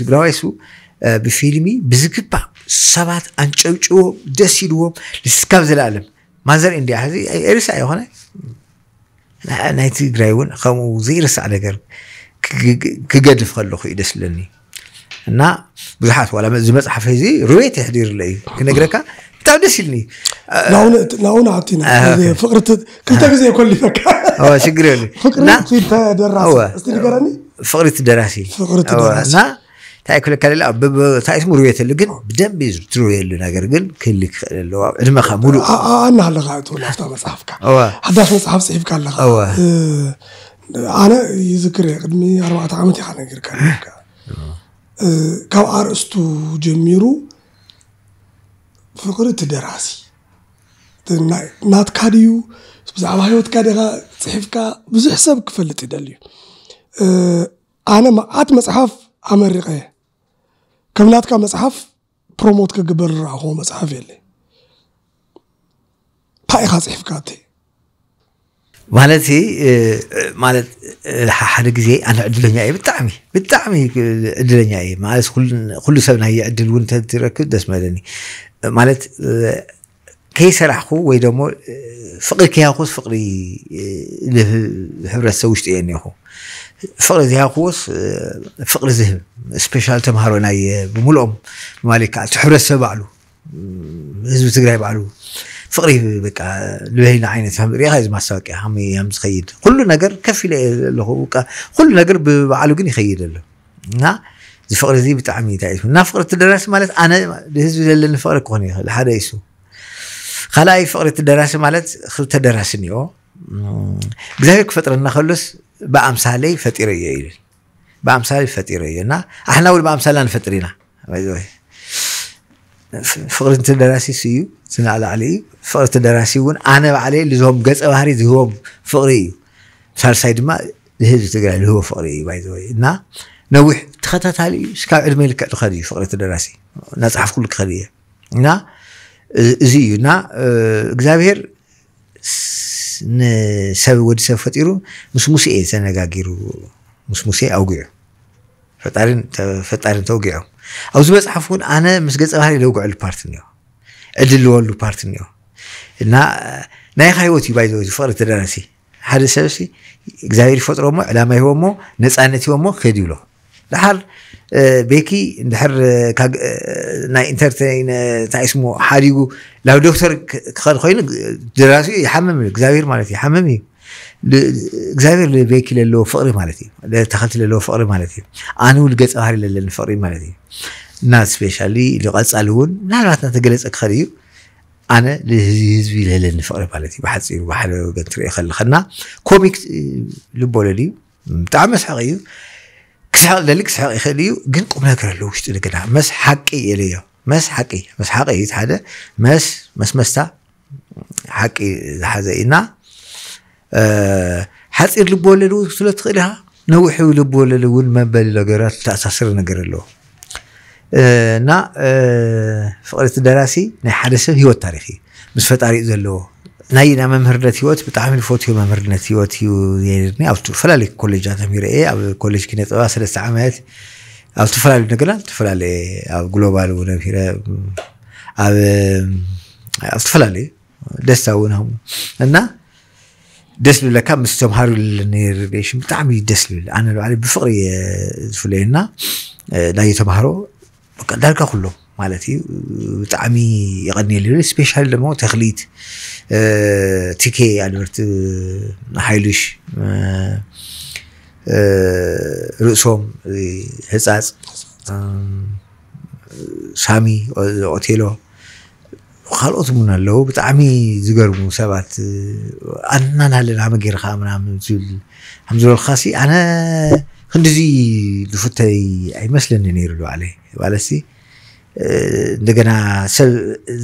ትግራዋይ ሱ ብፊልሚ ብዝግባእ ሰባት ኣንጨብጭቦም ደስ ኢልዎም ልስካብ ዘለኣለም ማንዘር እንድያ ሕዚ ርሳ ይኮነ ናይ ትግራይ እውን ከምኡ ዘይርሳዕ ነገር ክገድፍ ከለኩ እዩ ደስ ዝብለኒ እና ብዙሓት ዋላ እዚ መፅሓፍ እዚ ርቤት የሕዲርለ እዩ ክነግረካ تعال نسلني لا هنا لا هنا عطينا آه، فقرة كل تاكس يا كل فك هو شكرني فقرة في تا دراسي استني قراني فقرة دراسي فقرة دراسي تاي كل كلا لا بب تاي اسمه رويت اللي قل بدم بيز تروي اللي ناقر قل كل اللي هو عندما آه،, آه أنا اللي غايت ولا أفتح مصحفك هذا مصحف صحيح كان لغة آه، أنا يذكر قدمي أربعة عامات يعني غير كان كاو أرستو جميرو فقر تدراسي نات كاديو بزعما هيوت كادي غا تحفكا بزو حساب كفل تدليو أه أنا ما عاد مصحف أمريقا كم نات كام مصحف بروموت كقبر راهو مصحف يلي باي خاص حفكاتي مالتي مالت حد جزي انا عدلني اي بالطعمي بالطعمي عدلني اي مالت كل كل سنه هي عدل وانت تركب دس مالت كيسرح خو وي دومو فقري كياخوس فقري الحبرة سوش تيان يخو فقري زياخوس فقري زهب سبيشال تمهارو ناي بمولهم مالك حبرة سبع له هزو تقرأي بعلو فقري بك لهينا عينة هم ريا هاي زماساكي همي هم زخيد كل نقر كفي له كل نقر بعلو قني خيد له نعم الفقره ذي بتعمي دايس من فقره الدراسه مالت انا لهزو زل الفقره كوني لحد يسو خلاي فقره الدراسه مالت خلت الدراسه بذلك فتره نخلص بامثالي فتيري يايل بامثالي فتيري ينا احنا اول بامثال نفترينا فقرة الدراسي سيو سنة على علي فقرة الدراسي ون أنا علي اللي زهم جزء وهاري زهم فقري سال سيد ما لهذا تقول هو فقري باي ذوي نا نوح تخاتالي شكاو عدمي لك تخلي فقره الدراسي انا صحف كل خليه انا زي نا اغزابير نسوي ود سف فطيرو مش موسي اي سنغاغيرو مش موسي اوغيو فطارين فطارين توغيو او زي مصحفون انا مش غصب علي لوغع البارتنيو ادلو ولو بارتنيو نا ناي خايوتي باي زوج فقره الدراسي هذا سيرسي اغزابير فطرو ما علامه هو مو نصانتي هو مو خديلو دحر آه، بيكي دحر آه، آه، ناي انترتين تاع اسمه حاريو لو دكتور خد خوين دراسي يحمم اكزافير مالتي يحمم اكزافير بيكي للو فقري مالتي دخلت للو فقري مالتي انا ولقيت اهلي للو فقري مالتي ناس سبيشالي اللي قال لا نعرف نتقلص اكخريو انا لهزي هزبي لهلن فقري مالتي بحثي وحلو قلت لي خلنا كوميك لبولالي بتاع مسحقيو كسحال ذلك كسحال يخليه جن قم نكره لو وش تقول كده مس حقي إلي مس حقي مس حقي هيت هذا مس مس مستا حقي هذا إنا أه حتى اللي لو سلا تقولها نوحي اللي لو ما بلي لقرات تأسر نقر له آه، نا آه، فقرة الدراسي نحدث هي التاريخي مش فتاري إذا ناي نا ممهرنتي وات بتعامل فوتيو ممهرنتي وات يعني أو تفلا لك كوليج هذا مير إيه أو كوليج كنا تواصل سلسة أو تفلا لك نقلا تفلا لي أو جلوبال ولا مير أو أو لي دس تاونهم أنا دس لولا كم مستوم هارو النير ليش بتعامل دس لولا أنا لو علي بفقري فلينا لا يتمهرو بقدر كله مالتي بتعامل يغني لي سبيشال لمو تخليت ቲኬ አድበርት ሓይሉሽ ርእሶም ህፃፅ ሳሚ ኦቴሎ ካልኦት ውን ኣለው ብጣዕሚ ዝገርሙ ሰባት ኣናናለን ኣመ ጌርካ ምናምን ዝብል ከምዝበልካ ሲ ኣነ ክንዲዚ ዝፍተይ ኣይመስለኒ ነይሩ ዝባዕለ ማለት እንደገና ሰብ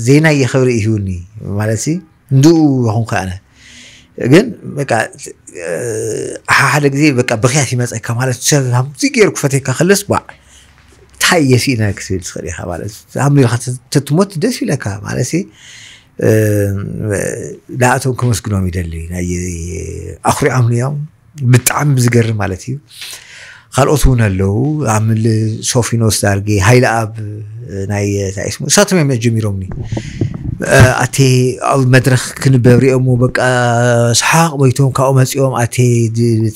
ዜና እየ ከብሪ ይህውኒ ማለት ንኡ ይኹን ከዓነ ግን ሓደ ግዜ ብክያት ይመፀካ ማለት ሰብ ከምዚ ገይሩ ክፈተካ ከለስ ባዕ እንታይ የሲእና ክትብል ትኽእል ኢኻ ማለት ኣምሊኻ ተትሞት ደስ ኢለካ ማለት ንኣቶም ክመስግኖም ይደሊ ኣኽሪዖም ንዮም ብጣዕሚ ዝገርም ማለት እዩ ካልኦት እውን ኣለው ኣምል ሶፊኖስ ዳርጌ ሃይለኣብ ናይ ታይስሙ ንሳቶም እዮም ጀሚሮምኒ ኣቴ ኣብ መድረክ ክንበብሪኦ ሞ በቃ ስሓቅ በይቶም ካብኡ መፂኦም ኣቴ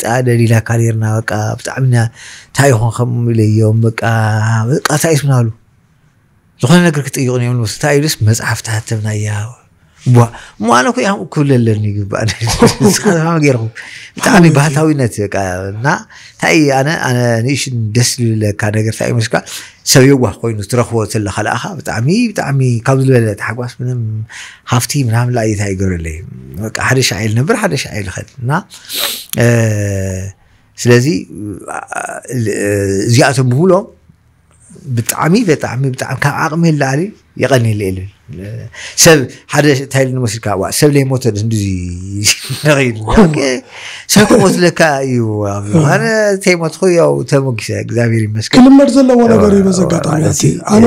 ፃደሊላካ ነርና በቃ ብጣዕሚና እንታይ ይኹን ከምኡ ኢለዮም በቃ ቃታ ይስምናሉ ዝኾነ ነገር ክጥይቁን እዮም እንታይ ኢሉስ መፅሓፍ ተሃተብና እያ مؤلف هم كل اللي بعد ما غيره بتعني بهتاوي نت نا هاي أنا أنا نيش دسل لكان غير تاي مسكا سبيوا خوينو ترخو تل خلاها بتعمي بتعمي قبل ولا تحقواس من هافتي من هم لاي تاي غير لي حدش عيل نبر حدش عيل خدنا آه، سلازي آه، آه، زياتهم بولو بتعمي بتعمي بتعمي كان عقمي اللي عليه يغني الليل سب حدا تاي الموسيقى وا سب لي موت ندي نغيد سب موت لك ايوا انا تاي موت خويا وتموك اكزافير مسك كل مره زلا وانا غري مزقط انا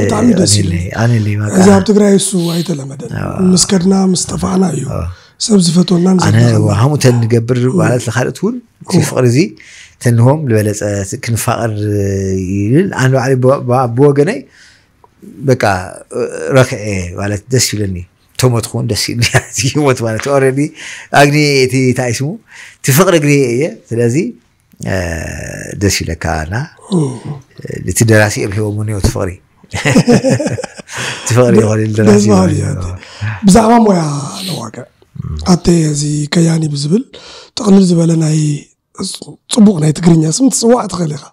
تعمي دسيل انا اللي ما اذا بتقراي السو هاي تلمد مسكرنا مصطفعنا ايوا سب زفتو لنا انا وهم تنقبر وعلى الخالد تقول كيف فقرزي تنهم لبلا آه، كنفاقر آه، انا علي بوغني بو بكا رخي ايه ولا دس يلني تموت خون دس يلني يموت مالت اغني تي تايسمو تفقر اغني ايه تلازي دس يلكا انا لتي دراسي ابي هو موني وتفقري تفقري غالي الدراسي بزعما مويا نواكا اتي زي كياني بزبل تقلل زبالنا هي صبوق نايت كرينيا سمت سواء تخليها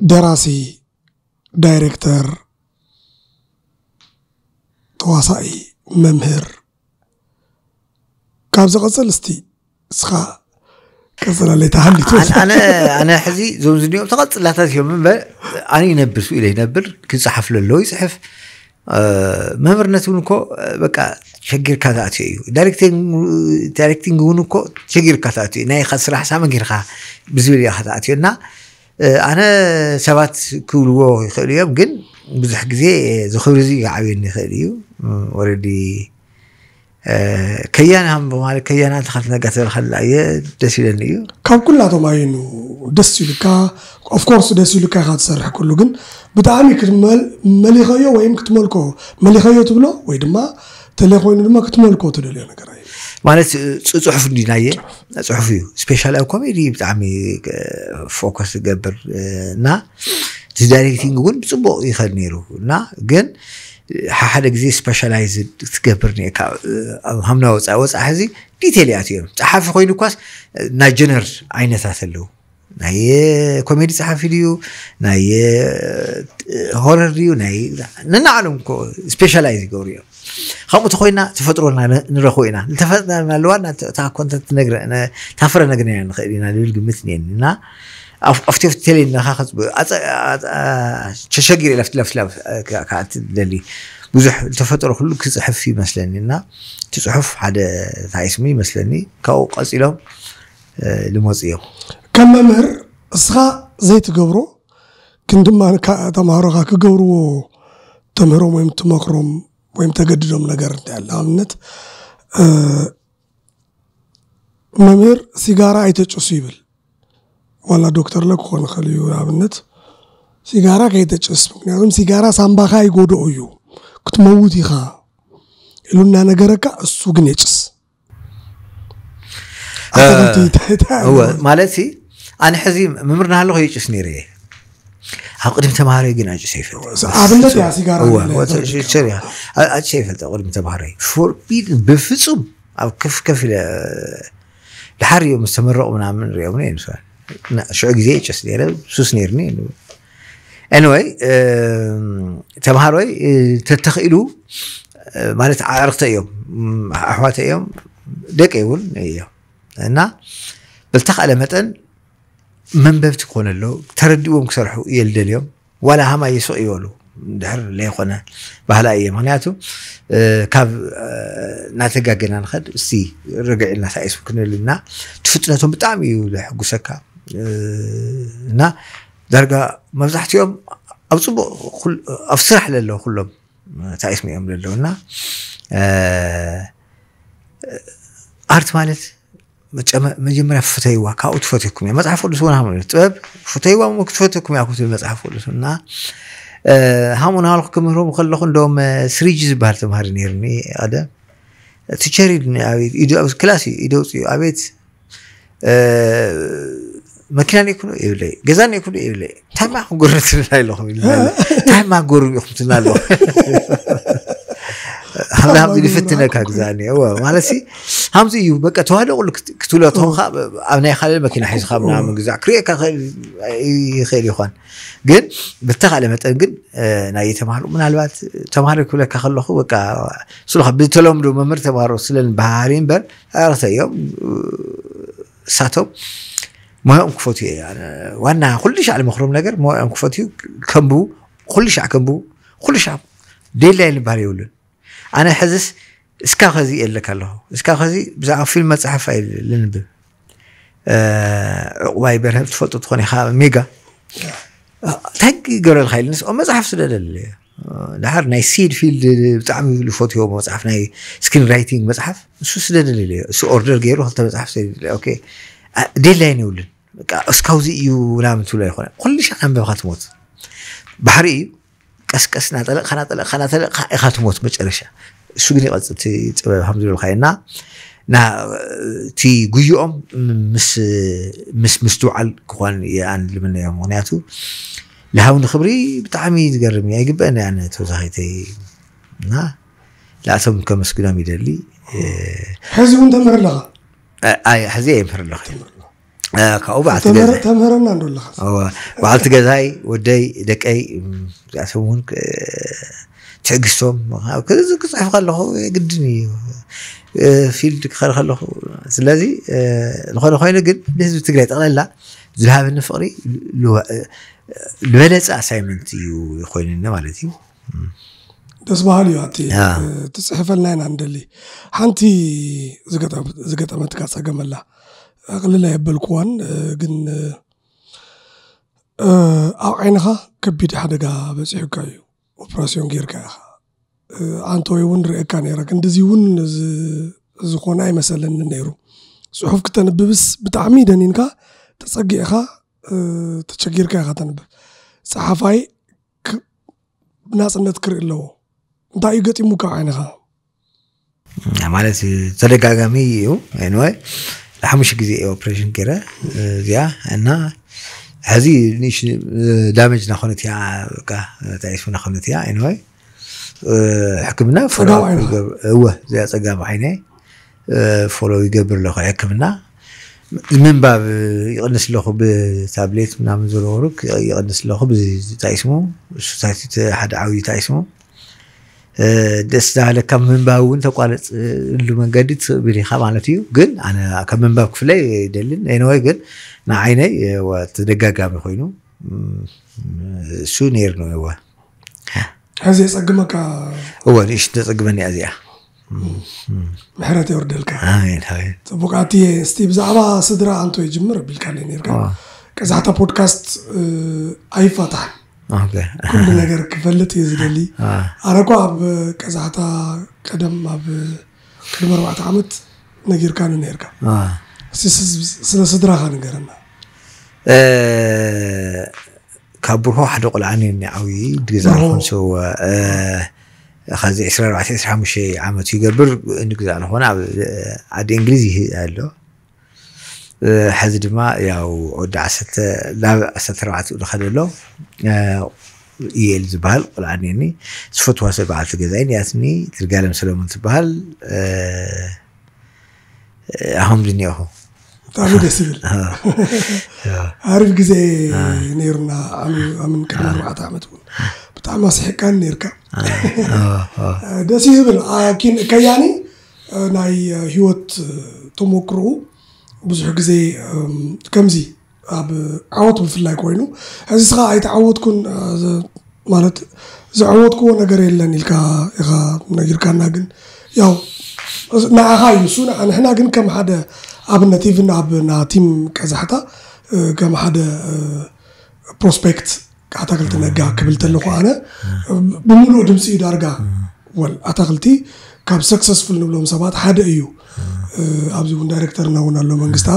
دراسي دايركتر تواصع ممهر كاب زغزل استي سخا كزل اللي تهلي توس أنا أنا حزي زوم زني يوم تغلط لا تاتي يوم ممبر أنا ينبر سوء إليه ينبر كنت صحف للو يصحف أه ممبر نتونكو بكا شجر كذاتي أيو داركتينغ داركتينغ ونكو شجر كذاتي ناي خسر حسام غير خا بزوري أخذاتي نا أنا سبات كل واحد خليه بزح بزحك زي زخور زي عاوين اوريدي ከያና በማለት ከያናት ካልትነጋ ተልኸላየ ደስ ይለኒ እዩ ካብ ኩላቶም ኣይኑ ደስ ይሉካ ኦፍኮርስ ደስ ይሉካ ኢኻ ትሰርሕ ኩሉ ግን ብጣዕሚ ክትመሊኸዮ ወይም ክትመልኮ መሊኸዮ ትብሎ ወይ ድማ ተለይ ኮይኑ ድማ ክትመልኮ ትደልዮ ነገር እዩ ማለት ፅሑፍ ዲናየ ፅሑፍ እዩ ስፔሻል ኣብ ኮሜዲ ብጣዕሚ ፎከስ ዝገብር እና ዳይሬክቲንግ እውን ብፅቡቅ ይኸድ ነይሩ እና ግን ሓደ ግዜ ስፔሻላይዝድ ትገብርኒ ኢካ ኣብ ሃምና ወፃኢ ወፃኢ ሕዚ ዲቴልያት እዮም ፀሓፊ ኮይኑ እኳስ ናይ ጀነር ዓይነታት ኣለዉ ናይ ኮሜዲ ፀሓፊ ድዩ ናይ ሆረር ድዩ ናይ ነናዓሎም ስፔሻላይዝ ይገብሩ እዮም ከምኡ ተኮይና ተፈጥሮና ንረኽቡ ኢና ንተፈጥናና ኣለዋ እታ ኮንተንት ታፍረ ነግነና ንኽእል ኢና ዝብል ግምት እኒአኒ እና افتفتلي نخاخت تشجري لفت لفت كانت دلي بزح تفتر كل كصحف في مثلاً نا تصحف حدا تعيسمي مثلاً كاو قصيلهم آه، لموزيه كم مهر صغا زي تقبرو كندما تمارو غاك قبرو تمرو ويم تمكرم ويم تقددهم نقر انت على الامنت آه، مهر سيجارة اي تشو سيبل ولا دكتور لك خون خليه رابنت سيجارة كيدا تشس مكنيادم سيجارة سامبا خاي قود أيو كنت موتي خا إلونا نجارك السوقني تشس هو مالتي أنا حزيم ممرنا هلو هي تشس نيري أقدم تماري جنا جسيفة أبنت يا سيجارة هو هو تشري أتشيفة أقدم تماري فوربيد بفصم أو كف كف لحريو مستمر ومنعمل ريومين سؤال ንዕሽዑ ግዜ ጨስ ነረ ሱስ ነርኒ ኤንወይ ተምሃሮይ ተተኽኢሉ ማለት ኣዕርክተ እዮም ኣሕዋተ እዮም ደቂ እውን እዮም እና ብልተኻእለ መጠን መንበብቲ ክኾነሎ ተረዲእዎም ክሰርሑ እየ ዝደልዮም ዋላ ሃማ የስቕ ይበሉ ድሕር ለይኮነ ባህላ እየ ምክንያቱ ካብ እናተጋገና ንኸድ እስቲ ርግዕ ኢልና ሳይስ ክንብልና ትፍጥነቶም ብጣዕሚ እዩ ዘሕጉሰካ እና ዳርጋ መብዛሕትኦም ኣብ ፅቡቅ ኣብ ስራሕ ለለዉ ኩሎም ተኣስሚ እዮም ዘለዉ እና ኣርት ማለት መጀመርያ ፈተይዋ ካብኡ ትፈትኩም እያ መፅሓፍ ቅዱስ እውን ሃሙ ጥበብ ፈተይዋ ክትፈትኩም እያ ክትብል መፅሓፍ ቅዱስ እና ሃምኡ ናባልኩ ክምህሮም ከለኹ እንደም ስሪጂ ዝበሃል ተምሃሪ ነይሩኒ ቀደም ቲቸር ኢሉኒ ኣብ ክላስ እዩ ኢደውፅ እዩ ኣቤት مكان يكون إيلي جزان يكون إيلي تما غورن تلاي لو خمين تما تلاي هذا هم اللي فتنا كجزان يا وو على سي هم زي يبقى توهلا أقول لك كتولا توم خا أنا خال المكان حيز خا من عم كريه كخيل خيل يخوان جن بتقع لما تجن نايت تمارو من الوقت تمارو كله كخلو خو بقى سلو بتلوم رو ممر تمارو سلو بهارين بر أرثي يوم ساتو ما هم كفوتي يعني وانا كلش على مخروم نجر ما هم كفوتي كمبو كلش على كمبو كلش عم دي اللي اللي بهاري يقولون انا حزس اسكاخذي إيه اللي كان له اسكاخذي بزعم فيلم صحف لنب ااا آه، واي بره فوتو تخوني خا ميجا تاك غير الخيل نس ما صحف سد اللي نهار ناي سيد فيلد بزعم الفوتو ما صحف ناي سكرين رايتينج مصحف شو سد اللي سو اوردر غيره هلت مصحف سيد اوكي آه، دي اللي يقولون እስካብዚ እዩ ምናምን ትብሎ ኣይኮነ ኩሉ ሸ ኣንበብካ ትሞት ባሕሪ እዩ ቀስቀስ ናጠለቕካ ናጠለቕካ ናጠለቕካ ኢኻ ትሞት መጨረሻ እሱ ግን ይቐፅል እቲ ጥበብ ከምዝብልካ እና እቲ ጉይኦም ምስ ምስትውዓል ክኾን ኣነ ልምነዮ ምክንያቱ ልሃውኒ ክብሪ ብጣዕሚ ዝገርም እዩ ኣይግበአኒ ኣነ ተወሳኺተይ እና ንኣቶም ከመስግኖም ይደሊ ሕዚ እውን ተምህር ኣለኻ ሕዚ የምህር ኣለኹ ካብኡ በዓልቲ ገዛይ ተምህረና ንዶ ኣለካ በዓልቲ ገዛይ ወደይ ደቀይ እዚኣቶም እውን ትዕግስቶም ክዚ ክፅሕፍ ከለኹ ግድን እዩ ፊልድ ክኸድ ከለኹ ስለዚ ዝኾነ ኮይኑ ግን ንህዝቢ ትግራይ ጠቕለላ ዝሃበኒ ፍቕሪ ዝበለፀ ኣሳይመንት እዩ ኮይኑኒ ማለት እዩ ደስ በሃል እዩ ኣቲ ትፅሕፈልና ኢና ንደሊ ሓንቲ ዝገጠመትካ ፀገመላ qala የበልክዋን ግን ኣብ ዓይንኻ ከቢድ ሓደጋ በፂሑካ እዩ ኦፕራሲዮን ጌርካ ኢኻ ኣንተወይ እውን ርእካ ነይራ ክንዲዚ እውን ዝኾነ ኣይመሰለኒ ነይሩ ፅሑፍ ክተንብብስ ብጣዕሚ ደኒንካ ተፀጊዕኻ ተቸጊርካ ኢኻ ተንብብ ፀሓፋይ ናፅነት ክርኢ ኣለዎ እንታይ እዩ ገጢሙካ ዓይንኻ ማለት ተደጋጋሚ እዩ ወይ حمش كذي إيه أوبريشن كده زيا أنا هذي نيش دامج نخونت يا كا تعيش من نخونت يا إنه حكمنا فلو هو زي أتجمع عيني فلو يقبل له حكمنا من باب يقنس له بتابلت من عم زورورك يقنس له بزي شو تعيش حد عاوي تعيش ደስ ዝሃለ ካብ ምንባብ እውን ተቋለፅሉ መንገዲ ትብል ኢኻ ማለት እዩ ግን ኣነ ካብ ምንባብ ክፍለይ የደልን ኤንወይ ግን ንዓይነይ ተደጋጋሚ ኮይኑ እሱ ነይርኖ እወ ሕዚ የፀግመካ እወ ንእሽ ተፀግመኒ እያ እዚኣ ምሕረት የወርደልካ ፅቡቃቲ ኣትየ እስቲ ብዛዕባ ስድራ ኣንቶ ይጅምር ኣቢልካ ነርካ ቀዛሕታ ፖድካስት ኣይፈታሕን ኩሉ ነገር ክፈልጥ እዩ ዝደሊ ኣነ ኣብ ቀዛሕታ ቀደም ኣብ ቅድሚ ኣርባዕተ ዓመት ነጊርካ ነርካ ስለ ስድራኻ ነገረና ካብ ብርሆ ሓደ ቆልዓኒ ነኒ ዓብዪ ድግዛእኹም ሰወ ካዚ 24 25 ዓመት ይገብር ንግዛ ንኾነ ኣብ ዓዲ እንግሊዝ ይህ ኣሎ ሕዚ ድማ ያው ወዲ ዓሰርተ ናብ ዓሰርተ ኣርባዕተ ኡ ንኸደ ኣሎ ኢኤል ዝበሃል ቆልዓ እኒአኒ ዝፈትዋ ሰብ በዓልቲ ገዛይን ያትኒ ትርጋለም ሰለሞን ትበሃል ኣሁም ዝኒአኹ ብጣዕሚ ደስ ይብል ዓሪፍ ግዜ ነይሩና ኣምን ቅድሚ ኣርባዕተ ዓመት እውን ብጣዕሚ ኣስሕቃን ነርካ ደስ ይብል ከያኒ ናይ ሂወት ተመክርኡ ብዙሕ ግዜ ከምዚ ኣብ ዓወት ብፍላይ ኮይኑ ሕዚ ስኻ ኣይተዓወትኩን ማለት ዝዕወትክዎ ነገር የለን ኢልካ ኢኻ ነጊርካና ግን ያው ንዓኻ እዩ እሱ ንሕና ግን ከም ሓደ ኣብነት ኢቭን ኣብ ና ቲም ቀዛሕታ ከም ሓደ ፕሮስፔክት ኣታክልቲ ነጋ ክብል ተለኹ ኣነ ብምሉእ ድምፂ እዩ ዳርጋ ወል ኣታክልቲ ካብ ሰክሰስፉል ንብሎም ሰባት ሓደ እዩ ኣብዚ እውን ዳይረክተርና እውን ኣሎ መንግስታ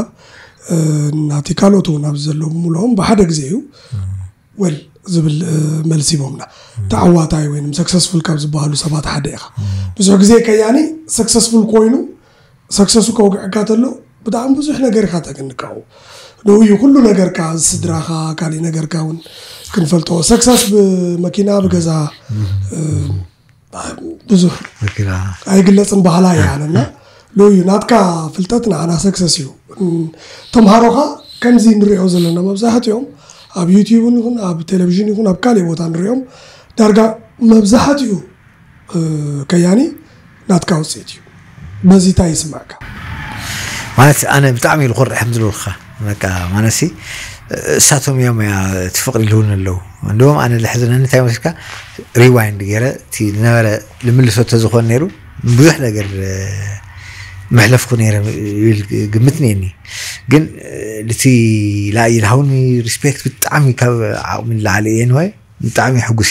ናቲ ካልኦት እውን ኣብዚ ዘሎ ምልኦም ብሓደ ግዜ እዩ ወል ዝብል መልሲ ቦምና ተዓዋታይ ወይ ሰክሰስፉል ካብ ዝበሃሉ ሰባት ሓደ ኢኻ ብዙሕ ግዜ ከያኒ ሰክሰስፉል ኮይኑ ሰክሰሱ ከውግዕካ ተሎ ብጣዕሚ ብዙሕ ነገር ኢካ ተቅንቀው ንውዩ ኩሉ ነገርካ ዝስድራኻ ካሊእ ነገርካ እውን ክንፈልጦ ሰክሰስ ብመኪና ብገዛ ብዙሕ ኣይግለፅን ባህላ ይሃለና ሎዩ ናትካ ፍልጠት ንዓና ሰክሰስ እዩ ተምሃሮኻ ከምዚ ንሪኦ ዘለና መብዛሕትኦም ኣብ ዩቲብን ይኹን ኣብ ቴሌቭዥን ይኹን ኣብ ካሊእ ቦታ ንሪኦም ዳርጋ መብዛሕትኡ ከያኒ ናትካ ውፅኢት እዩ በዚ እንታይ ይስማዕካ ማለት ኣነ ብጣዕሚ እዩ ዝኮርዕ ከምዝልብልካ ማለት ማለትሲ እሳቶም እዮም እያ እቲ ፍቅሪ ይልውን ኣለዉ عندهم أنا اللي حزن أنا تاني مسكة ريوايند جرا تي نورا لما اللي صوت زخون نيرو بيوح لقر محلف كونيرا جمتني إني جن لتي لا يلهوني ريسبكت بتعمي كا من العالي إيه نوي بتعمي حقو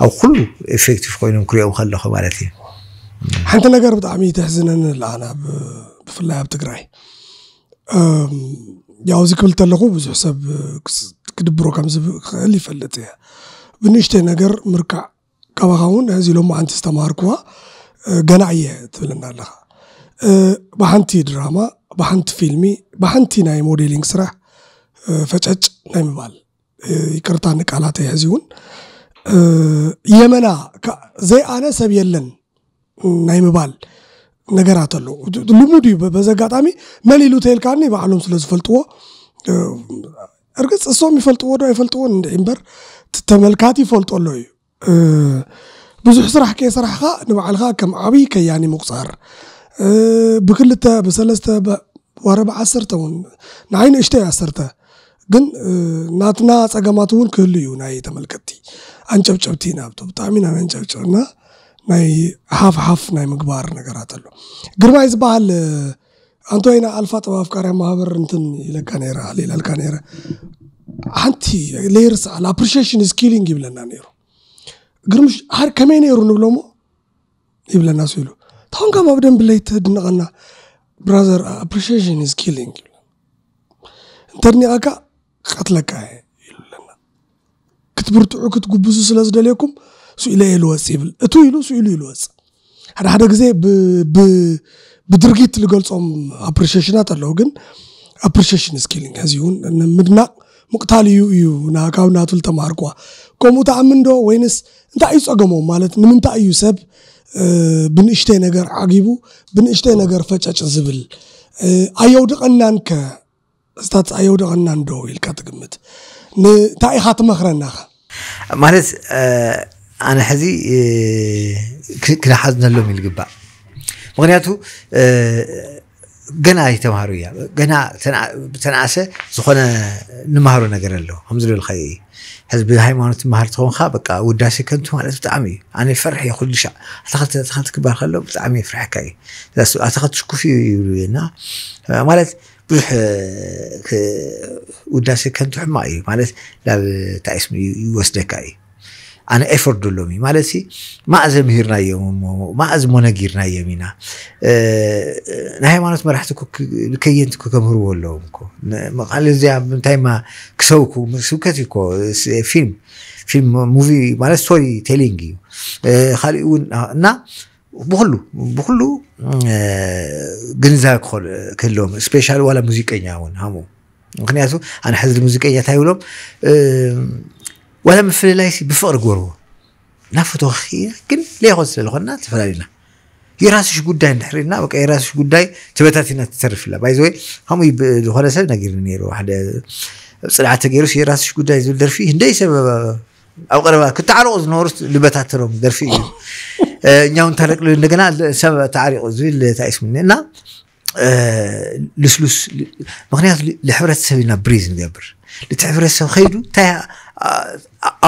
أو كله إفكت في قوينهم كريا وخلو خمالاتي حتى لقر بتعمي تحزن أنا لعنا بفلها بتقرأي أم ያው እዚ ክብል ተለኹ ብዙሕ ሰብ ክድብሮ ከም ዝኽእል ይፈልጥ እየ ብንእሽተይ ነገር ምርካዕ ካባኻ እውን ሕዚ ሎም ዓንቲ ዝተማሃርክዋ ገና እየ ትብለና ኣለኻ ብሓንቲ ድራማ ብሓንቲ ፊልሚ ብሓንቲ ናይ ሞዴሊንግ ስራሕ ፈጨጭ ናይ ምባል ይቅርታ ንቃላት ሕዚ እውን የመና ዘይኣነ ሰብ የለን ናይ ምባል ነገራት አለው ልሙድ እዩ በዚ ኣጋጣሚ መሊሉ ተይልካኒ ባዕሎም ስለ ዝፈልጥዎ እርግፅ እሶም ይፈልጥዎ ዶ ኣይፈልጥዎን እንደ እምበር ተመልካቲ ይፈልጦ ኣሎ እዩ ብዙሕ ስራሕ ከየሰራሕካ ንባዕልካ ከም ዓብይ ከያኒ ምቁፃር ብክልተ ብሰለስተ ወረብ ዓሰርተ እውን ንዓይ ንእሽተይ ዓሰርተ ግን ናትና ፀገማት እውን ክህሉ እዩ ናይ ተመልከትቲ ኣንጨብጨብቲ ናብቶ ብጣዕሚ ናብ ኣንጨብጨብና ናይ ሃፍ ሃፍ ናይ ምግባር ነገራት ኣሎ ግርማይ ዝበሃል ኣንቶ ወይና ኣልፋ ጥባብ ቃርያ ማህበር እንትን ይለካ ነረ ሌላልካ ነረ ሓንቲ ለይርስዓል ኣፕሪሽሽን ስ ኪሊንግ ይብለና ነይሩ ግርምሽ ከመይ ነይሩ ንብሎ ሞ ይብለና ሱ ኢሉ ታሁን ካብ ኣብ ደንብለይ ትድንቐና ብራዘር ኣፕሪሽሽን ስኪሊንግ ይብ እንተድኒቐካ ቀትለካ ኢሉለና ክትብርትዑ ክትጉብዙ ስለ ዝደልየኩም ስኢለ እየ ልወፅ ይብል እቱ ኢሉ ስኢሉ ይልወፅ ሓደ ሓደ ግዜ ብድርጊት ዝገልፆም ኣፕሪሽሽናት ኣለዉ ግን ኣፕሪሽሽን ስኪሊንግ እዚ እውን ምድናቅ ምቕታል እዩ እዩ ካብ ናቱ ዝተማሃርክዋ ከምኡ ተኣምን ዶ ወይንስ እንታይ እዩ ፀገሞም ማለት ንምንታይ እዩ ሰብ ብንእሽተይ ነገር ዓጊቡ ብንእሽተይ ነገር ፈጨጭ ዝብል ኣየውድቐናን ከ እስታት ኣየውድቐናን ዶ ኢልካ ትግምት ንታይ ኢኻ ትመክረናኸ ማለት ኣነ ሕዚ ክነሓዝነሎም እዩ ዝግባእ ምክንያቱ ገና ይተምሃሩ እያ ገና ተነኣሰ ዝኾነ ንመሃሮ ነገር ኣለዎ ከም ዝበልካ እዩ ሕዚ ብሃይማኖት መሃር ትኾንካ በቃ ውዳሴ ከንቱ ማለት ብጣዕሚ እዩ ኣነ ይፈርሕ እየ ኩሉ ሻዕ ኣተኸልቲ ክበሃል ከሎ ብጣዕሚ የፍርሐካ እዩ ኣተኸልቲ ሽኩፍ እዩ ይብሉና ማለት ብዙሕ ውዳሴ ከንቱ ሕማቅ እዩ ማለት ናብ ታይስሚ ይወስደካ እዩ أنا أفرد لومي ما لسي ما أزم هيرنا يوم ما أزم أنا غيرنا يمينا أه نهاية ما نسمع رحتك كي ينتكو كم هو اللومكو ما قال زي عم تاي ما كسوكو مسوكتكو فيلم فيلم موفي ما لسي ستوري تيلينجي أه، خالي يقول آه، نا بخلو بخلو جنزا أه، كل كلهم سبيشال ولا موسيقى يعني هم مخنياتو أنا حزت موسيقى يا تايلوم أه ولا من فلا يسي بفور قورو نافتو خير كن ليه غزل الغنى تفرالينا يراسش قداي نحرينا وكا يراسش قداي تبتاتينا تترف لا بايزوي هم يبدو سنة نقير نيرو حدا صلعة تقيروش يراسش قداي زول درفي هندي سبب او قربا كنت عارو نورس لبتاترهم درفي آه، نيون تارك لو نقنا سبب تعاري غزوي تايس مننا آه، لسلوس مغنيات لحفرة سبينا بريز نقابر لتحفرة سبينا خيدو تايا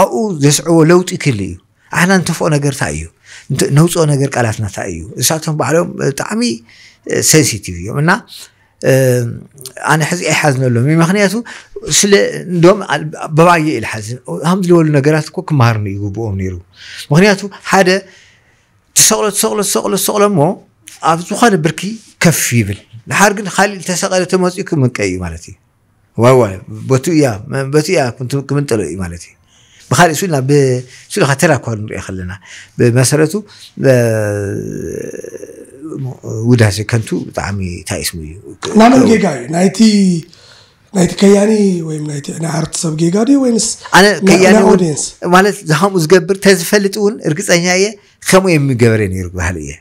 ኣብኡ ዘስዕቦ ለውጢ ክህሊ እዩ ኣሕና እንተፍኦ ነገርታ እዩ ነውፅኦ ነገር ቃላትናታ እዩ እሳቶም ባዕሎም ብጣዕሚ ሴንሲቲቭ እዮም እና ኣነ ሕዚ ኣይሓዝነሎም እዩ ምክንያቱ ስለ እንዶም በባየ ኢል ሓዝን ከምዚ ዝበሉ ነገራት እኮ ክምሃርኒ ይግብኦም ነይሩ ምክንያቱ ሓደ ትሰቕሎ ትሰቕሎ ትሰቕሎ ትሰቕሎ እሞ ኣብ ዝኾነ ብርኪ ከፍ ይብል ድሓር ግን ካሊእ ተሰቐለ ተመፂኡ ክምቀ እዩ ማለት እዩ ዋይ ዋይ በቱ እያ በቱ እያ ክምንጠሎ እዩ ማለት እዩ ብካሊእ ሱ ብሱኢልካ ተራ እኳ ንሪኦ ከለና ብመሰረቱ ውዳሴ ከንቱ ብጣዕሚ እንታይ እዩ ስሙ እዩ ናመን ጌጋ እዩ ናይቲ ናይቲ ከያኒ ወይ ናይቲ ዓርት ሰብ ጌጋ ድዩ ወይምስ ኣነ ከያኒ ማለት ዝሃምኡ ዝገብር ተዝፈልጥ እውን እርግፀኛ እየ ከምኡ የሚገበረ ነይሩ ባህሊ እየ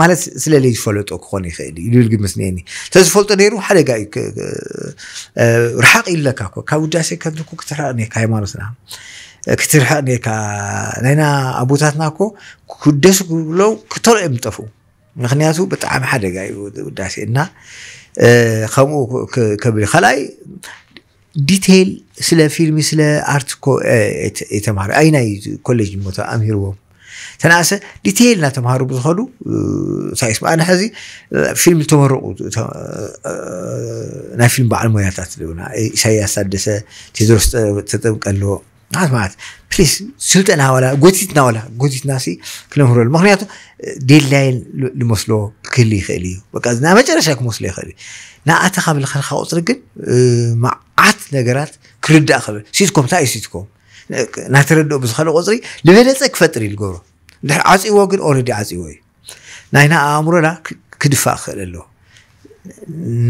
ማለት ስለለይፈልጦ ክኾነ ይኽእል እዩ ልብል ግምስኒኤኒ ተዝፈልጦ ነይሩ ሓደጋ እዩ ርሓቕ ኢለካ ኮ ካብ ውዳሴ ከምዝኩ ክትርሕቕ ነካ ሃይማኖትና ክትርሕቕ ነካ ናይና ኣቦታትና ኮ ክደሱ ብለው ክተልኦ እዮም ዝጠፍኡ ምክንያቱ ብጣዕሚ ሓደጋ እዩ ውዳሴ እና ከምኡ ከብል ካልኣይ ዲቴይል ስለ ፊልሚ ስለ ኣርት የተማሃረ ኣይናይ ኮሌጅ ሞታ ኣምሂርዎም ተናእሰ ዲቴይልና ተምሃሮ ብዝኸሉ እንታይ ኣነ ሕዚ ፊልም ዝተመረቁ ናይ ፊልም በዓል ሞያታት ዝብና ኢሳያስ ታደሰ ቴድሮስ ተጠምቀሎ ማለት ማለት ፕሊስ ስልጠና ዋላ ጎቲትና ዋላ ጎቲትና ሲ ክነምህረሉ ምክንያቱ ዴድላይን ልመስሎ ክህሊ ይኽእል እዩ በ ናብ መጨረሻ ክመስሎ ይኽእል እዩ ንኣተ ካብ ልካ ቁፅሪ ግን መዓት ነገራት ክርዳእ ክብል ሲትኮም እንታይ እዩ ሲትኮም ናተረድኦ ብዝኸለ ቁፅሪ ዝበለፀ ክፈጥር እዩ ዝገብሮ ድሕሪ ዓፂዎ ግን ኦረዲ ዓፂዎ እዩ ናይና ኣእምሮና ክድፋእ ክኽእል ኣለዎ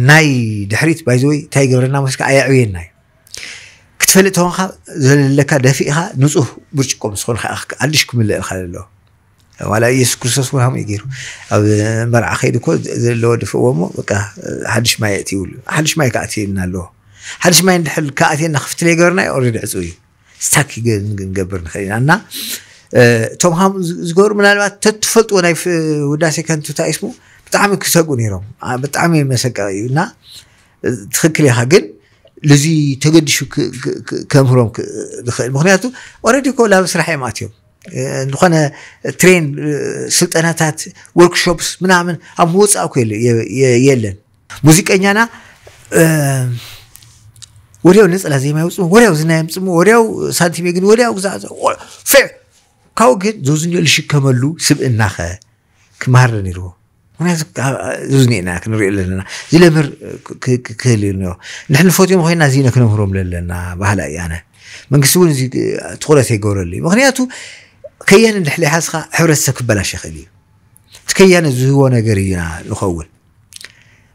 ናይ ድሕሪት ባይዘወይ እንታይ ይገብረና መስካ ኣየዕብየና እዩ ክትፈልጥ ተኾንካ ዘለለካ ደፊእኻ ንፁህ ብርጭቆ ምስ ኮንካ ኣድሽ ክምልእ ኢልካ ዘለዎ ዋላ ኢየሱስ ክርስቶስ እውን ከምኡ ገይሩ ኣብ መርዓ ከይድ እኮ ዘለዎ ድፍእዎ እሞ በቃ ሓድሽ ማይ ኣእቲ ይብሉ ሓድሽ ማይ ከኣትየና ኣለዎ ሓድሽ ማይ እንድሕል ከኣትየና ክፍትለ ይገበርና ኦረዲ ዕፁ እዩ ስታክ ክንገብር ንኽእል ኢና እና እቶም ከምኡ ዝገብሩ ምናልባት ተትፈልጥዎ ናይ ውዳሴ ከንቱ እንታይ ስሙ ብጣዕሚ ክሰጉ ነይሮም ብጣዕሚ መሰቀቂ እዩ እና ትክክል ኢኻ ግን ልዚ ተገዲሹ ከምህሮም ንኽእል ምክንያቱ ኦረዲ ኮ ላብ ስራሕ እዮም ኣትዮም ዝኾነ ትሬን ስልጠናታት ወርክሾፕስ ምናምን ኣብ ምውፃእ ኮ የለን ሙዚቀኛና وريو نس لازم ما يوصل وريو زنا يمسمو وريو سنتي بيجن وريو زا زا ف كاو جد زوزني اللي شكملو سب النخه كمهر نيرو أنا زوزني أنا كنا رجل لنا زي لمر ك ك كليرنا نحن فوت يوم خوينا زينا كنا هروم لنا بهلا يعني من قصون زي تقول شيء قرلي مغنياتو كيان اللي حلي حاسخة حرسك بلاش يخليه تكيان زوزوانا قرينا نخول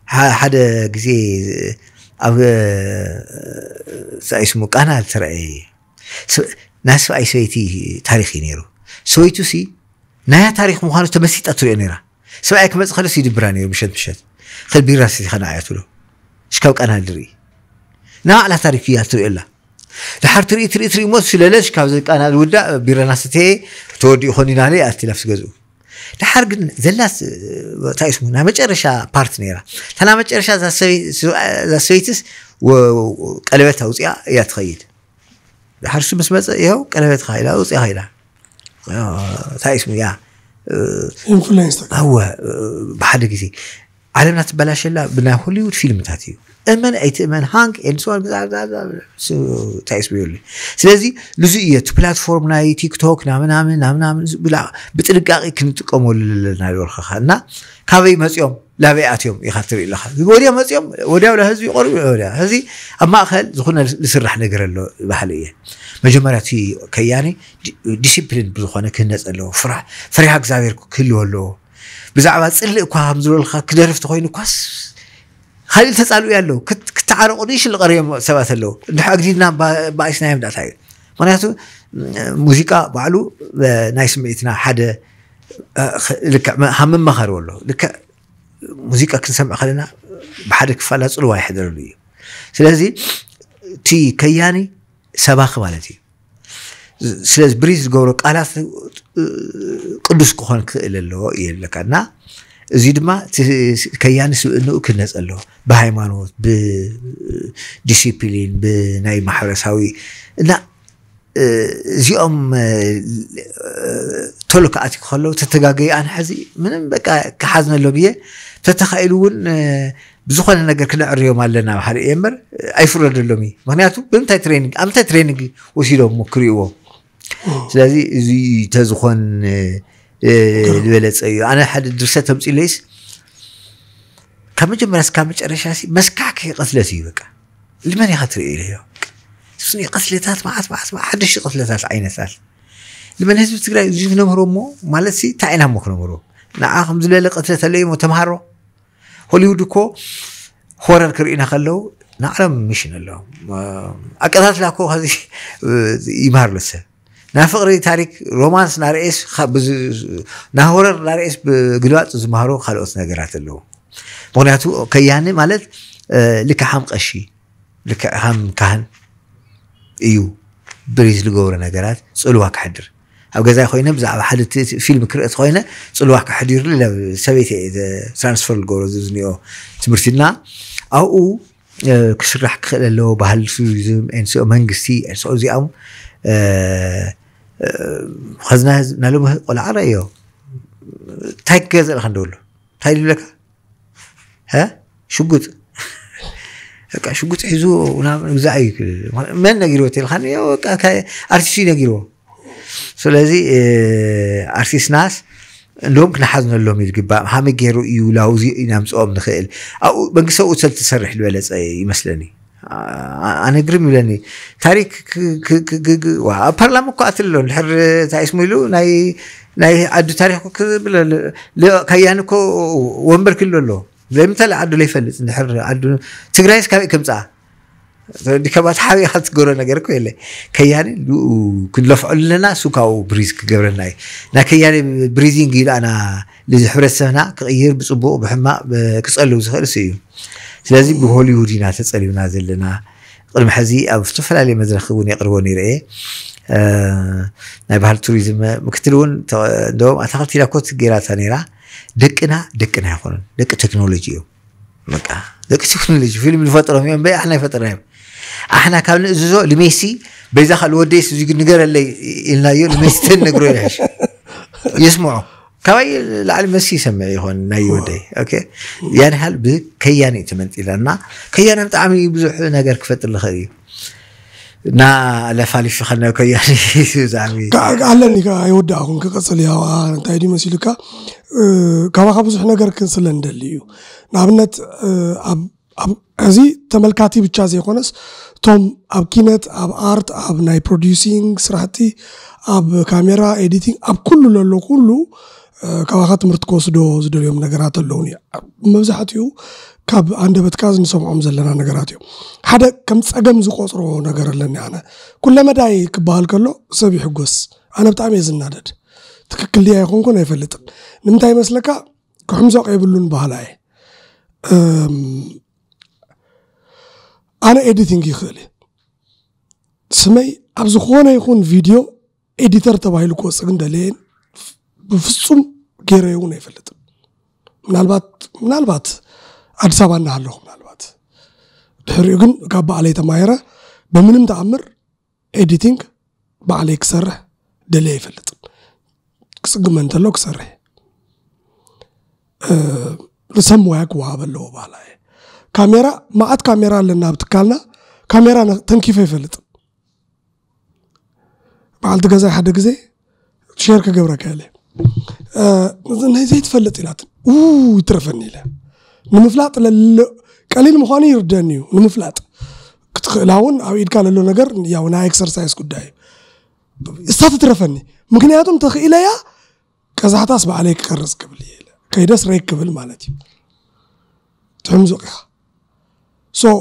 حدا قزي ኣብ ሰኣይስሙ ቃና ዝተረአየ ናይ ሰብኣይ ሰበይቲ ታሪክ እዩ ነይሩ ሰበይቱ ሲ ናያ ታሪክ ምኳኑ ተመሲጣ ትሪኦ ነይራ ሰብኣይ ክመፅእ ከለስ ይድብራ ነይሩ ምሸት ምሸት ክልቢራሲ ከነዓየትሎ ሽካብ ቃና ድርኢ ናባዕላ ታሪክ እያ ትሪኦ ኣላ ድሓር ትርኢ ትርኢ ትርኢ ሞ ስለለ ሽካብ ቃና ዝውዳእ ቢራና ስተየ ተወዲኡ ኮኒና ኣቲላፍ ስገዝኡ ድሓር ግን ዘላስ እንታይ ስሙ ናይ መጨረሻ ፓርት ነይራ እታ ናይ መጨረሻ እዛ ሰበይትስ ቀለበት ኣውፅያ እያ ትኸይድ ድሓር ሱ ምስ መፀ ይኸው ቀለበት ካኢላ ውፅያ ኸይዳ እንታይ ስሙ እያ እወ ብሓደ ግዜ ዓለምና ትበላሸላ ብናይ ሆሊውድ ፊልምታት እዩ እመን ኣይትእመን ሃንክ ኤንሶን ታይስብዩሉ ስለዚ ንዚ እየ እቲ ፕላትፎርም ናይ ቲክቶክ ናምናምን ናምናምን ብጥንቃቂ ክንጥቀመሉ ዘለና ይበልከካ እና ካበይ መፅኦም ላበይ ኣትዮም ኢካ ትርኢ ኣለካ ወዲያ መፅኦም ወዲያ ብላ ህዝቢ ይቆርብ ወዲያ እዚ ኣብ ማእከል ዝኮነ ዝስራሕ ነገር ኣሎ ባህሊ እየ መጀመርያ እቲ ከያኒ ዲስፕሊን ብዝኮነ ክህነፅ ኣለዎ ፍርሃ እግዚኣብሔር ክህልዎ ኣለዎ ብዛዕባ ፅልእ እኳ ከምዝበልካ ክደርፍቲ ኮይኑ ኳስ ካሊእ ተፃልኡ ኣለዉ ክተዓረቑ ንይሽል ቀሪዮም ሰባት ኣለዉ እንድሕ ኣግዲድና ባእስና እዮም ዳእታ እዩ ምክንያቱ ሙዚቃ ባዕሉ ናይ ስምዒትና ሓደ ልክዕ ሃብ መመኸሪ ኣሎ ልክዕ ሙዚቃ ክንሰምዕ ከለና ብሓደ ክፋላ ፅልዋ ይሕደረሉ እዩ ስለዚ እቲ ከያኒ ሰባኺ ማለት እዩ ስለዚ ብሪዝ ዝገብሮ ቃላት ቅዱስ ክኾን ክኽእል ኣለዎ እየ ኣለካ እና እዚ ድማ ከያኒ ስብእንኡ ክነፅ ኣለዎ ብሃይማኖት ብዲስፕሊን ብናይ ማሕበረሰዊ እና እዚኦም ቶሎ ክኣት ከለዉ ተተጋገዩ ኣነ ሕዚ ምንም በቃ ክሓዝነሎም እየ ተተኻኢሉ እውን ብዝኾነ ነገር ክነዕርዮም ኣለና ሓደ እየ እምበር ኣይፍረደሎም እዩ ምክንያቱ ብምንታይ ትሬኒንግ ኣብ ምንታይ ትሬኒንግ ወሲዶም ክርእይዎ ስለዚ እዚ ተዝኾን ዝበለፀ እዩ ኣነ ሓደ ድርሰት ተምፂለይስ ካብ መጀመርያ ስካብ መጨረሻ መስካዕከ ቀትለት እዩ በቃ ልመን ኢኻ ትርኢ ኢለዮ ስኒ ቀትለታት መዓት መዓት ሓደሽቲ ቀትለታት ዓይነታት ልመን ህዝቢ ትግራይ እዚ ክነምህሮ እሞ ማለት እንታይ ኢና ሞ ክነምህሮ ንዓ ከም ዝበለ ቀትለት ኣለዩ ሞ ተምሃሮ ሆሊውድ እኮ ሆረር ክርኢና ከለዉ ንዓለም ሚሽን ኣለዎም ኣቀታትላ ኮ ይምሃርሉ ሰብ ናይ ፍቅሪ ታሪክ ሮማንስ ናርእስ ናይ ሆረር ናርእስ ብግልባፅ ዝመሃሮ ካልኦት ነገራት ኣለዉ ምክንያቱ ከያኒ ማለት ልክ ሓም ቀሺ ልክዕ ከም ካህን እዩ ብሪዝ ዝገብሮ ነገራት ፅልዋ ክሕድር ኣብ ገዛ ኮይነ ብዛዕባ ሓደ ፊልም ክርእቲ ኮይነ ፅልዋ ክሕዲሩ ሰበይቲ ትራንስፈር ዝገብሮ ዝኒኦ ትምህርቲ ና ኣብኡ ክስራሕ ክኽእል ኣለዎ ባህል ቱሪዝም ኤንስኦ መንግስቲ ኤንስኦ እዚኦም خزنا نلوم ولا على ايو تاي كيز الخن دول تاي دول لك ها شقوت هكا شقوت حزو ونا مزعي من نجيرو تي الخانية ايو كا ارتشي نجيرو سلازي اه، ارتيس ناس لوم كنا حزن اللوم يلقبا هامي غيرو ايو لاوزي ينام صوم نخيل او بنقصه او تسرح الولد يمثلني ኣነግርም ይብለኒ ታሪክ ኣብ ፓርላማ እኳ ኣትሎ ድሕር እንታይ ስሙ ኢሉ ናይ ዓዱ ታሪክ ክብል ከያኒ ኮ ወንበር ክህሉ ኣሎ ዘይምንታይ ዓዱ ዘይፈልጥ ድሕር ዓዱ ትግራይስ ካበይ ከምፃ ዲከባት ሓበይ ትገብሮ ነገር ኮ የለ ከያኒ ክንለፍዐሉለና እሱ ካብኡ ብሪዝ ክገብረና እዩ ናይ ከያኒ ብሪዚንግ ኢሉ ኣና ልዚ ሕብረተሰብና ክቕይር ብፅቡቅ ብሕማቅ ክፀልው ዝኽእል እዩ سلازي بهوليوودينا تسأليونا زلنا قلم حزي أو استفلا لي مزرخ ون يقرون يرئ آه نبهر توريزم مكتلون دوم أتغطي لكوت جيرات نيرة دكنا دكنا يقولون دك تكنولوجي مكا دك تكنولوجي في من فترة يوم بيا احنا فترة يوم احنا كان زوزو لميسي بيزا خلو ديس زي نقرا اللي لنا يوم لميسي تنقرو يعيش يسمعوا ከዋይ ላዕሊ መሲ ይሰምዕ ይኮን ናይ ወደይ ያን ያህል ብከያኒ እዩ ተመንፂለ እና ከያኒ ብጣዕሚ ብዙሕ ነገር ክፈጥር ዝኽእል እዩ እና ለፋሊሹ ከልናዮ ከያኒ ብጣዕሚ ኣለኒ ይወዳእ ኹን ክቐፅል ያው እንታይ ድዩ መሲሉካ ካባኻ ብዙሕ ነገር ክስለ ንደሊ እዩ ንኣብነት እዚ ተመልካቲ ብቻ ዘይኮነስ እቶም ኣብ ኪነት ኣብ ኣርት ኣብ ናይ ፕሮዲሲንግ ስራሕቲ ኣብ ካሜራ ኤዲቲንግ ኣብ ኩሉ ዘሎ ኩሉ ካባኻ ትምህርቲ ክወስዶ ዝደልዮም ነገራት ኣለውን እየ መብዛሕትኡ ካብ ኣንደበትካ ዝንሰምዖም ዘለና ነገራት እዮም ሓደ ከም ፀገም ዝቆፅሮ ነገር ኣለኒ ኣነ ኩለ መዳይ ክበሃል ከሎ ሰብ ይሕጎስ ኣነ ብጣዕሚ እየ ዝናደድ ትክክል ድያ ይኮንኩን ኣይፈልጥን ንምንታይ መስለካ ክሕምዘቕ የብሉን ባህላ እየ ኣነ ኤዲቲንግ ይኽእል እዩ ስመይ ኣብ ዝኾነ ይኹን ቪድዮ ኤዲተር ተባሂሉ ክወፅግ ግን በፍጹም ጌሬውን አይፈልጥም። ምናልባት ምናልባት አዲስ አበባ እናሃለሁ ምናልባት ድሕሪኡ ግን ካብ በዓለ የተማየረ በምንም ተኣምር ኤዲቲንግ በዓለይ ክሰርሕ ደሊ አይፈልጥም። ክፅግመ እንተሎ ክሰርሕ ርእሰብ ሞያ ክወሃብ ኣለዎ ባህላ ካሜራ ማዓት ካሜራ ኣለና ኣብ ካሜራ ተንኪፈ ይፈልጥ በዓልቲ ገዛ ሓደ ግዜ ሸር ክገብረካ የለ ናይ ዘይትፈልጥ ኢላት ይትረፈኒ ኢለ ንምፍላጥ ለሎ ቀሊል ምኳኑ ይርደኒ እዩ ንምፍላጥ ክትክእላ እውን ኣብ ኢድካ ዘሎ ነገር ያው ናይ ኤክሰርሳይዝ ጉዳይ እዩ እሳ ትትረፈኒ ምክንያቱም ተኽኢለያ ቀዛሕታስ በዓለይ ክቀርፅ ክብል እየ ከይደስ ረይ ክብል ማለት እዩ ትሕምዝቕ ኢኻ ሶ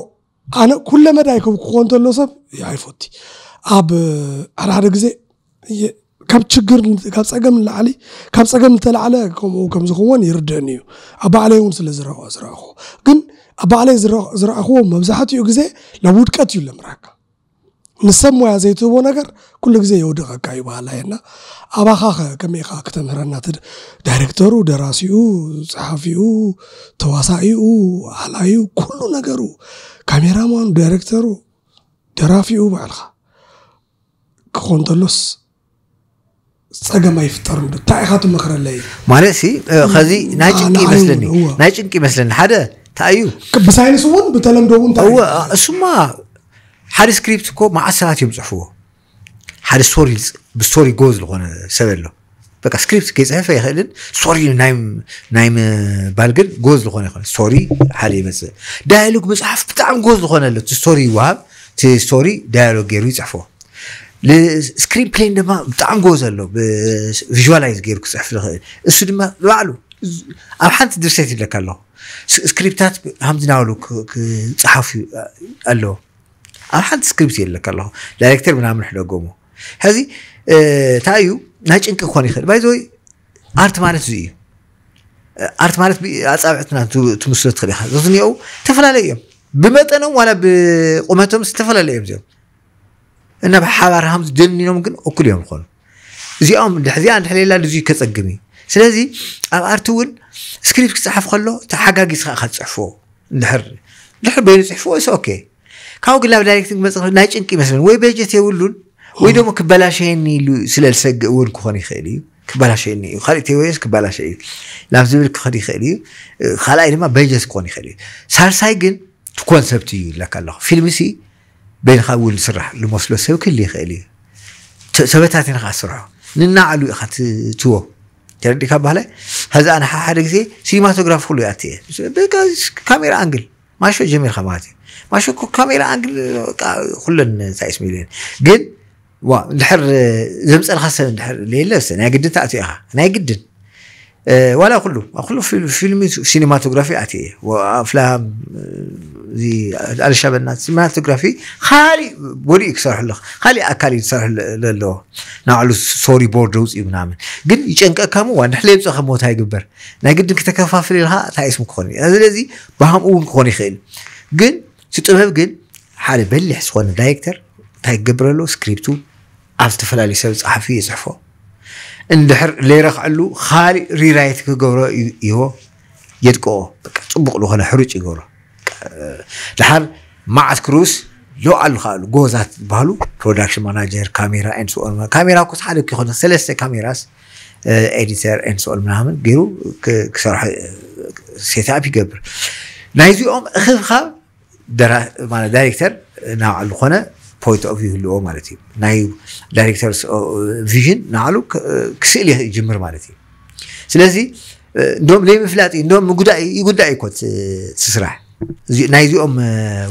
ኣነ ኩለ መዳይ ክብ ክኾን ተሎ ሰብ ኣይፈቲ ኣብ ሓደ ሓደ ግዜ ካብ ችግር ካብ ፀገም ንላዕሊ ካብ ፀገም ዝተላዕለ ከምኡ ከም ዝኸውን ይርድአኒ እዩ ኣብ ባዕለይ እውን ስለ ዝረእኹ ግን ኣብ ባዕለይ ዝረእኽዎ መብዛሕትኡ ግዜ ናብ ውድቀት እዩ ለምራካ ንሰብ ሞያ ዘይትህቦ ነገር ኩሉ ግዜ የውድቀካ እዩ ባህላየና ኣባኻ ኸ ከመይ ኢኻ ክተምህረና ዳይሬክተሩ ደራሲኡ ፀሓፊኡ ተዋሳኢኡ ኣላዩ ኩሉ ነገሩ ካሜራማኑ ዳይሬክተሩ ደራፊኡ ባዕልኻ ክኾን ተሎስ ما يفطرون تاعي خاتم مخر لي مالسي خزي ناجنكي مثلني ناجنكي مثلني حدا تايو بساينس ون بتلمدو ون تاعي هو اسما حد سكريبت كو مع ساعات يمصحوا حد ستوري بستوري جوز لغونه سبله በቃ ስክሪፕት ከይፅሕፈ ይኽእልን ሶሪ ናይ ምባል ግን ጎዝ ዝኾነ ይኽእል ሶሪ ሓደ ይመፅእ ዳያሎግ መፅሓፍ ብጣዕሚ ጎዝ ዝኾነ ኣሎ እቲ ስቶሪ ይወሃብ እቲ ስቶሪ ዳያሎግ ገይሩ ይፅሕፎ السكرين بلاي دابا بطعم غوز الله فيجواليز غير كتصحف الخير السو دابا لعلو على حنت درسيتي لك الله سكريبتات هم تناولو كتصحف الله على حنت سكريبت لك الله لا يكتر من عمل حلو قومو هذي تايو نهج انك اخواني خير باي زوي ارت مالت زي ارت مالت اصابعتنا تمسلت خليها زوزني او تفلا ليهم بمتنهم ولا بقومتهم ستفلا ليهم زيهم انا بحبر هم دني نوم كن وكل يوم خل زي ام دحذي عند زي دزي كتقمي سلازي ام ارتون سكريبت كتصحف خلو تحقق يسخ اخذ صحفو نحر نحر بين صحفو اس اوكي كاو قلنا بدايركتنج مثلا نايتش انكي مثلا وي بيجت ولون وي دوم كبلاشين سلالسق ولد كون يخيلي كبلاشين خالي تي ويس كبلاشين لازم يقول كون يخيلي خالي ما بيجت كون يخيلي سار سايجن تكون سبتي لك الله فيلم سي بين خاول سرح لمسلو سيو كل يخلي سبتاتي نخا سرحو ننا علو اخت تو تردي كبالي هذا انا حاحد زي سينماتوغراف كله ياتي كاميرا انجل ما شو جميل خماتي ما شو كاميرا انجل كلن سايس ميلين قد وا الحر زمس الخسن الحر ليلة انا قد تأتي أها أنا قد ولا كله كله في فيلم سينماتوغرافي أتي وأفلام እዚ ኣልሻ በናት ማናቶግራፊ ካሊእ ወዲኡ ክሰርሐለክ ካሊእ ኣካል እዩ ዝሰርሑ ዘለዎ ናባዕሉ ሶሪ ቦርድ ውፅኡ ምናምን ግን ይጨንቀካ ምዋ ንሕለ የብፀኸ ሞታ ይግበር ናይ ግድን ክተከፋፍል ኢልካ እንታይ ስሙ ክኾን ስለዚ ብሃምኡ እውን ክኾን ይኽእል ግን እቲ ጥበብ ግን ሓደ በሊሕ ዝኾነ ዳይሬክተር እንታይ ክገብር ኣለዎ ስክሪፕቱ ኣብ ዝተፈላለዩ ሰብ ፀሓፊ የፅሕፎ እንድሕር ለይረክዐሉ ካሊእ ሪራይት ክገብሮ ይዎ የድቀኦ ፅቡቅ ዝኾነ ሕሩጭ ይገብሮ دحر معت كروس لو قال جوزات بهلو برودكشن مانجر كاميرا ان سو كاميرا كوس حالو كي خدنا ثلاثه كاميراس اديتور ان سو منامن غيرو كصراحه سيت اب يقبر نايزو ام خف درا مال دايركتور نا على خنا بوينت اوف فيو لو مالتي ناي دايركتور فيجن نالو كسيل يجمر مالتي سلازي دوم ليه مفلاتي دوم مقدا يقدا يكوت تسرح ናይ እዚኦም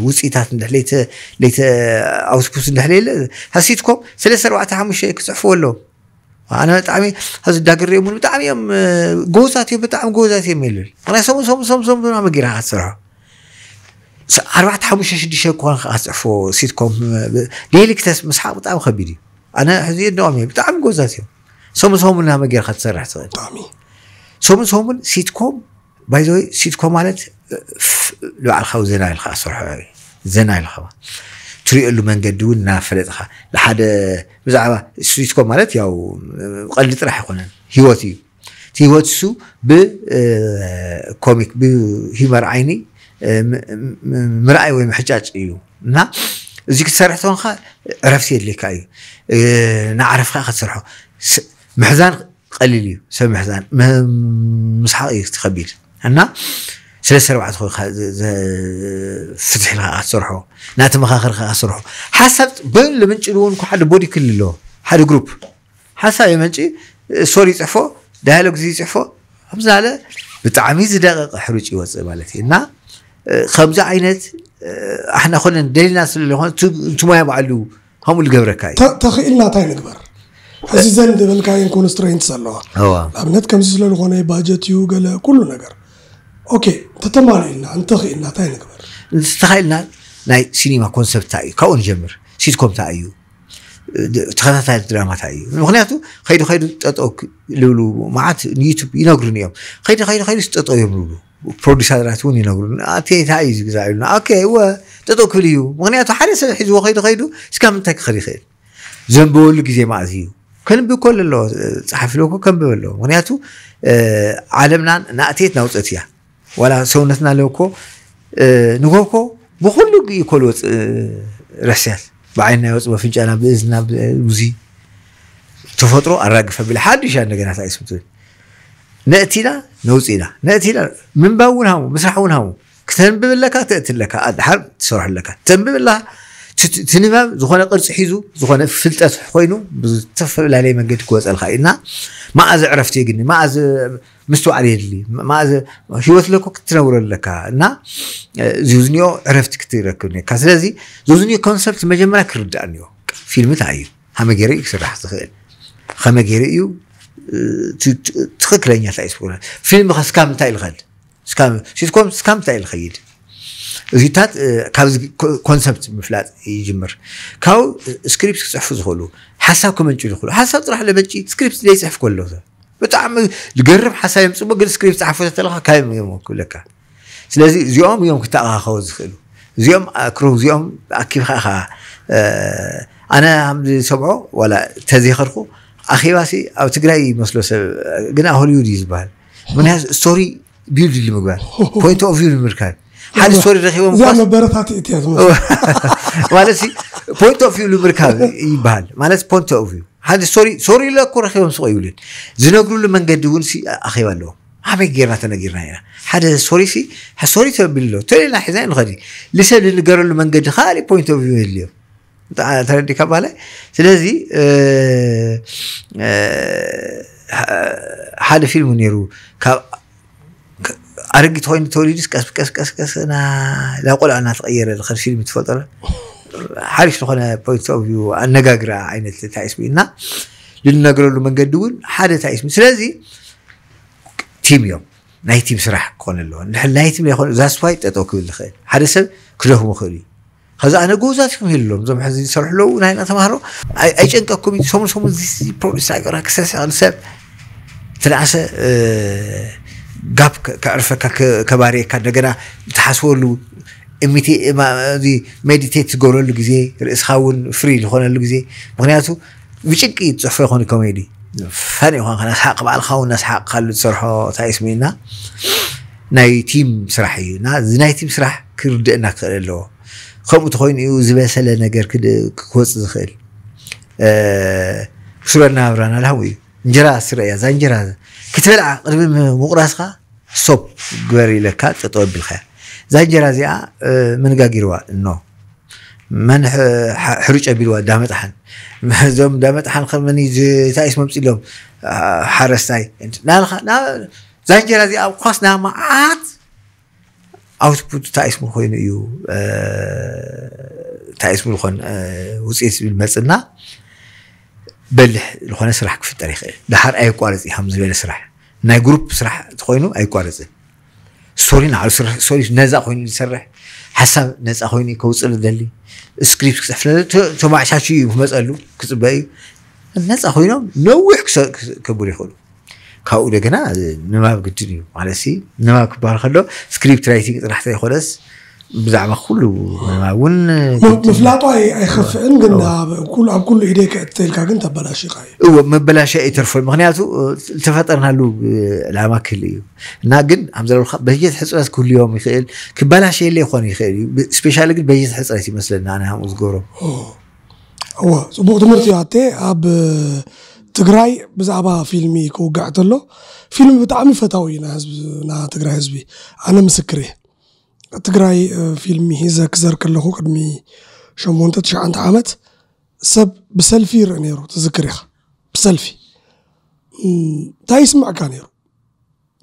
ውፅኢታት ለይቲ ኣውቶቡስ እንዳሕለየለ ሃሲትኩም ሰለስተ ኣርባዕተ ሓሙሽተ ክፅሕፍዎ ኣለዎም ኣነ ብጣዕሚ ኣብዚ ዳግሪኦ ምን ብጣዕሚ እዮም ጎበዛት እዮም ብጣዕሚ ጎበዛት እዮም የልብል ምክንያቱ ሰሙን ሰሙን ሰሙን ሰሙን ኣመጊርካ ክትሰርሖ ኣርባዕተ ሓሙሽተ ሽዱሽተ ክኾን ከዓ ክትፅሕፍዎ ሲትኮም ዴሊ ክተስ ምስሓቅ ብጣዕሚ ከቢድ እዩ ኣነ ሕዚ ንኦም እዮም ብጣዕሚ ጎበዛት እዮም ሰሙን ሰሙን ኣመጊርካ ትሰርሕ ትኽእል ሰሙን ሰሙን ሲትኮም ባይዘወይ ሲትኮ ማለት ልባዕልኻ ዘና ኢልካ ሰርሖ ዘና ኢልኻ ትሪእሉ መንገዲ እውን እናፈለጥካ ንሓደ ብዛዕባ ሲትኮ ማለት ያው ቀልዲ ጥራሕ ይኮነን ሂወት እዩ እቲ ሂወት እሱ ብኮሚክ ብሂመር ዓይኒ ምርኣይ ወይ ምሕጫጭ እዩ እና እዚ ክትሰርሕ ተኾንካ ዕረፍቲ የድልካ እዩ ንዓረፍካ ክትሰርሖ ምሕዛን ቀሊል እዩ ሰብ ምሕዛን ምስሓቅ እዩ ትከቢድ እና ስለ ስርዓት ኮይንካ ፍትሒ ኢልካ ክትሰርሖ ናተ መኻኽር ከዓ ክትሰርሖ ሓሳብ ብልምንጭ እውን ሓደ ቦዲ ክል ኣለዎ ሓደ ግሩፕ ሓሳብ የመንጪ ሶሪ ይፅሕፎ ዳያሎግ እዚ ይፅሕፎ ከምዝሃለ ብጣዕሚ ዝደቐቀ ሕሩጭ ይወፅእ ማለት እዩ እና ከምዚ ዓይነት ኣሕና ኮነን ደሊና ስለለይኮነ እቲ ሞያ ባዕሉ ከምኡ ዝገብረካ እዩ ተኽኢልና እንታይ ንግበር እዚ ዘን ዝበልካየን ኮንስትሬንትስ ኣለዋ ንኣብነት ከምዚ ስለዝኾነ ባጀት እዩ ገለ ኩሉ ነገር オッケー、تتمارئنا انتقئنا تاينا كبر استخيلنا ناي سينما كونسبت تاعي كون جمر سيت كوم تاعيو ተኸታታሊ ድራማታት እዩ ምክንያቱ ከይዱ ከይዱ ጠጠው ልብሉ መዓት ንዩቱብ ይነግሩን እዮም ከይዱ ከይዱ ከይዱ ስጠጠው እዮም ልብሉ ፕሮዲሰራት እውን ይነግሩን ቴታ እዩ ዝግዛ ኢሉና ኦኬ ወ ጠጠው ክብል እዩ ምክንያቱ ሓደ ሰብ ሒዝዎ ከይዱ ከይዱ እስካብ ምንታይ ክኸድ ይኽእል ዘንብበሉ ግዜ ማለት እዩ ከንብ ኮል ኣለዎ ፀሓፍ ለኮ ከንብብ ኣለዎ ምክንያቱ ዓለምና ናእቴት ናውፀት እያ ዋላ ሰውነትና ለኮ ንጎኮ ብኩሉ ይኮል ወፅ ረስያት ብዓይንና ይወፅ በፍንጫና ብእዝና ብዚ ተፈጥሮ ኣራግፈ ብላ ሓድሽ ነገራት ኣይሱ ትብል ነእቲና ነውፅኢና ነእቲና ምንባብ እውን ሃሙ ምስራሕ እውን ሃሙ ክተንብብ ኣለካ ትእቲ ኣለካ ኣድሓር ትሰርሑ ኣለካ ተንብብ ኣለካ ትንባብ ዝኾነ ቅርፂ ሒዙ ዝኾነ ፍልጠት ኮይኑ ብዝተፈላለየ መንገዲ ክወፀልካ እዩ እና ማኣዝ ዕረፍቲ ግን ማኣዝ ምስትዋዕል የድሊ ሂወት ለኮ ክትነብሮ ኣለካ እና እዚ ዝኒኦ ዕረፍቲ ክትረክብ ነካ ስለዚ እዚ ዝኒኦ ኮንሰፕት መጀመርያ ክርዳእ እኒኦ ፊልም እንታይ እዩ ከመይ ገይሩ እዩ ክስራሕ ዝኽእል ከመይ ገይሩ እዩ ትክክለኛ እንታይ እዩ ፊልም ኸ ስካብ እንታይ ይልኸል ሲትኮም ስካብ እንታይ ይልኸይድ እዚታት ካብዚ ኮንሰፕት ምፍላጥ ይጅምር ካብኡ ስክሪፕት ክፅሕፉ ዝኽእሉ ሓሳብ ከመንጭ ዝኽእሉ ሓሳብ ጥራሕ ለመንጪ ስክሪፕት ዘይፅሕፍ ከሎ ሰብ ብጣዕሚ ዝገርም ሓሳብ ፅቡቅ ግን ስክሪፕት ፅሓፈ ተለካ ካዮም እዮም ክብለካ ስለዚ እዚኦም እዮም ክተኣኻኸቡ ዝኽእሉ እዚኦም ክሩብ እዚኦም ኣኪብካ ኢኻ ኣነ ከምዝሰምዖ ዋላ ተዘይኸድኩ ኣኼባሲ ኣብ ትግራይ ይመስሎ ሰብ ግን ኣብ ሆሊውድ እዩ ዝበሃል ምክንያቱ ስቶሪ ቢልድ ንምግባር ፖይንት ኦፍ ቪው ንምርካብ حال سوري رخيوم يا مباراتات اتياز مالسي بوينت اوف فيو لمركاب يبهال مالس بوينت اوف فيو حال سوري سوري لا كو رخيوم سو يولين زنغرو لمنجد ون سي اخيو الله حبي غيرنا تنغيرنا هنا حد سوري سي سوري تبل له تلينا حزين غادي لسه لنغرو لمنجد خالي بوينت اوف فيو اليوم ተረዲ ካባለ ስለዚ ሓደ ፊልም ነይሩ ኣረጊት ኮይኑ ተወሊዱስ ቀስቀስቀስቀስ ላቆልዓ እናተቀየረ ዝኸድ ፊልም ትፈልጦ ሓሪፍ ዝኾነ ፖይንት ኦፍ ቪው ኣነጋግራ ዓይነት ታይስሚ እና ልንነግረሉ መንገዲ እውን ሓደ ታይስሚ ስለዚ ቲም እዮም ናይ ቲም ስራሕ ክኾነ ኣለዎ ድሕሪ ናይ ቲም ይኮነ ዛስዋይ ጠጠው ክብል ዝኽእል ሓደ ሰብ ክደኽሙ ክእል እዩ ከዚ ኣነ ጎዛት እዮም የሎም እዞም ሕዚ ዝሰርሑ ለዉ ናይና ተምሃሮ ኣይጨንቀኩም እዩ ሰሙን ሰሙን ክሳዕቅራ ክሰስዕቕ ሰብ ትለዓሰ ጋብ ከዕርፈካ ከባርየካ እንደገና እትሓስበሉ ሜዲቴት ዝገብረሉ ግዜ ርእስኻ እውን ፍሪ ዝኾነሉ ግዜ ምክንያቱ ብጭንቂ ዝፅሕፎ ይኮኑ ኮሜዲ ፈን ይኮንካ ናስሓቅ በዓልካ እውን ናስሓቅካሉ ዝሰርሖ ታይስሚና ናይ ቲም ስራሕ እዩ እዚ ናይ ቲም ስራሕ ክርድአና ክኽእል ኣለዎ ከምኡ ተኮይኑ እዩ ዝበሰለ ነገር ክወፅ ዝኽእል ክስረና ኣብራና ላሃው እዩ እንጀራ ስረ እያ እዛ እንጀራ كتبلع قدمي مقرصها سوب قبر لك تطوي بالخير زي جرازي من جاجروا نو من حرج أبيلوا دامت حن زوم دامت حن خمني مني زي تايس ما بسيلهم حارس تاي أنت نال خ نا زي جرازي أو خاص نعم عاد أو تبوت تايس ما خوين يو تايس ما خوين وسيس بالمسنا أه በልሕ ዝኾነ ስራሕ ክፍጠር ይኽእል ድሓር ኣይቋርፅ እዩ ከምዝበለ ስራሕ ናይ ግሩፕ ስራሕ ኮይኑ ኣይቋርፅን ስቶሪ ንባዕሉ ስቶሪ ነፃ ኮይኑ ዝሰርሕ ሓሳብ ነፃ ኮይኑ ከውፅእ ዝደሊ ስክሪፕት ክፅሕፍ ተማዕሻሹ እዩ ክመፀሉ ክፅበ እዩ ነፃ ኮይኖም ነዊሕ ከብሉ ይኽእሉ ካብኡ ደገና ንባብ ግድን እዩ ማለት ንባብ ክበሃል ከሎ ስክሪፕት ራይቲንግ ጥራሕ ዘይኮነስ بزعم خلو ون مفلاطه يخف ان قلنا كل عن كل ايديك تلقى انت بلا شيء هو ما بلا شيء ترفع مغنياته أه، تفطرنا له العماك اللي نا قد حمزه الخ بهيت حصرات كل يوم يخيل كبلا شيء اللي يخون يخيل سبيشال قد تحس حصرات مثلنا انا هم زغرو هو صبوت مرتي عتي اب أه، تقراي بزعبها فيلمي كو قعدت له فيلم بتعمل فتاوي ناس ناس تقرا حزبي انا مسكره تقراي آه، فيلم هيزاك زرك اللغو قدمي شمون تتشع عند عامت سب بسلفي رانيرو تذكريخ بسلفي تاي سمع كانيرو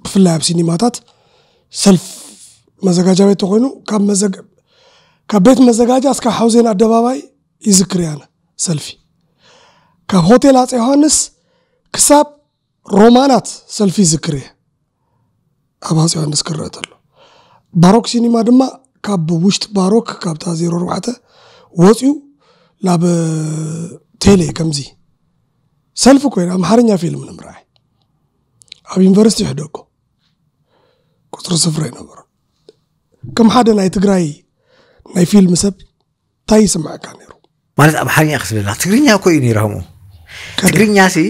في اللعب سينيماتات سلف مزاقاجا بيتوغينو كاب مزاقاجا كبيت مزاجاجا اسكا حوزين الدباباي يذكري انا سلفي كهوتيلات ات يوهانس كساب رومانات سلفي ذكري ابا يوهانس كرهت الله ባሮክ ሲኒማ ድማ ካብ ውሽጢ ባሮክ ካብታ 04 ወፂኡ ናብ ቴሌ ከምዚ ሰልፊ ኮይኑ ኣምሓርኛ ፊልም ንምርኣይ ኣብ ዩኒቨርሲቲ ይሕደጎ ቁፅሪ ስፍረ ይነበሮ ከም ሓደ ናይ ትግራይ ናይ ፊልም ሰብ እንታይ ይስምዐካ ነይሩ ማለት ኣምሓርኛ ክስለና ትግርኛ ኮ እዩ ነይሮምኡ ትግርኛ ሲ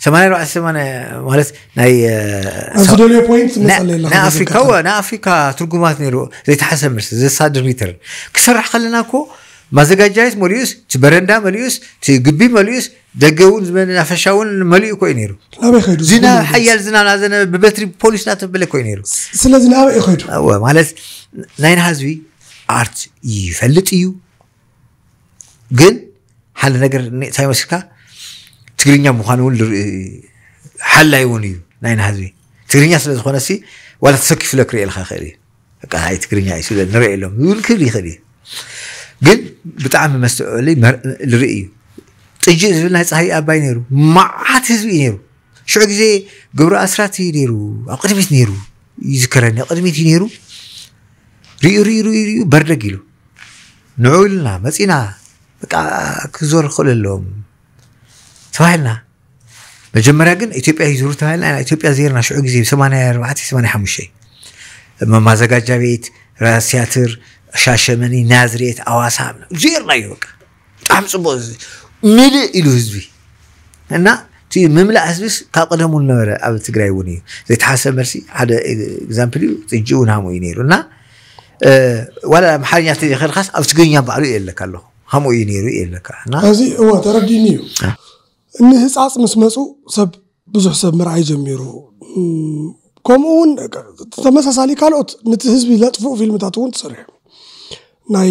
سمعنا واحد سمعنا مالت ناي اصدوني بوينت مثلا نا افريكا نا افريكا ترجمات نيرو زي تحسن مرس زي صادر ميتر كسر راح خليناكو ما زقا جايز مليوس تبرندا مليوس تقبي مليوس دقون زمان نفشاون مليو كوي نيرو لا بيخيدو زنا حيال زنا زنا ببتري بوليس نات بلا كوي نيرو سلا زنا بيخيدو اوه مالت ناين هازوي ارت يفلت ايو قل حال نقر نقر نقر تقرينيا مخانو حل لا يوني ناين هذي تقرينيا سلا تخونا سي ولا تسكي فلك رئي الخي خيري هاي تقرينيا يسي لا نرئي لهم يقول كل يخيري قل بتعامل مستقلي مر... الرئي تجي زبنا هاي صحي أبا نيرو ما عاد هذي نيرو شو عقزي قبر أسراتي نيرو أقدمي نيرو يذكرني أقدمي نيرو ريو ريو ريو ريو برد قيلو نعولنا مسينا بقى كزور خلال لهم تفاهلنا مجمره قن إثيوبيا يزور تفاهلنا أنا إثيوبيا زيرنا شو عقزي سمانية أربعة سمانية حمشي ما ما زقاج جابيت راسياتر شاشة مني نازريت أواسام زيرنا يوك أهم صبوز ملي إلو هزبي أنا تي مملا أزبس كاقلهم النور أبو تقرأي وني زي تحاسب مرسي هذا إكزامبل تجيونا موينيرو أنا ولا محل يعطي خير خاص أبو تقرأي بعلو إلا كالو هم ينيرو إلا كالو هذه هو تردينيو ንህፃፅ ምስ መፁ ሰብ ብዙሕ ሰብ ምርኣይ ጀሚሩ ከምኡ እውን ተመሳሳሊ ካልኦት ነቲ ህዝቢ ዘጥፍኡ ፊልምታት እውን ተሰሪሑ ናይ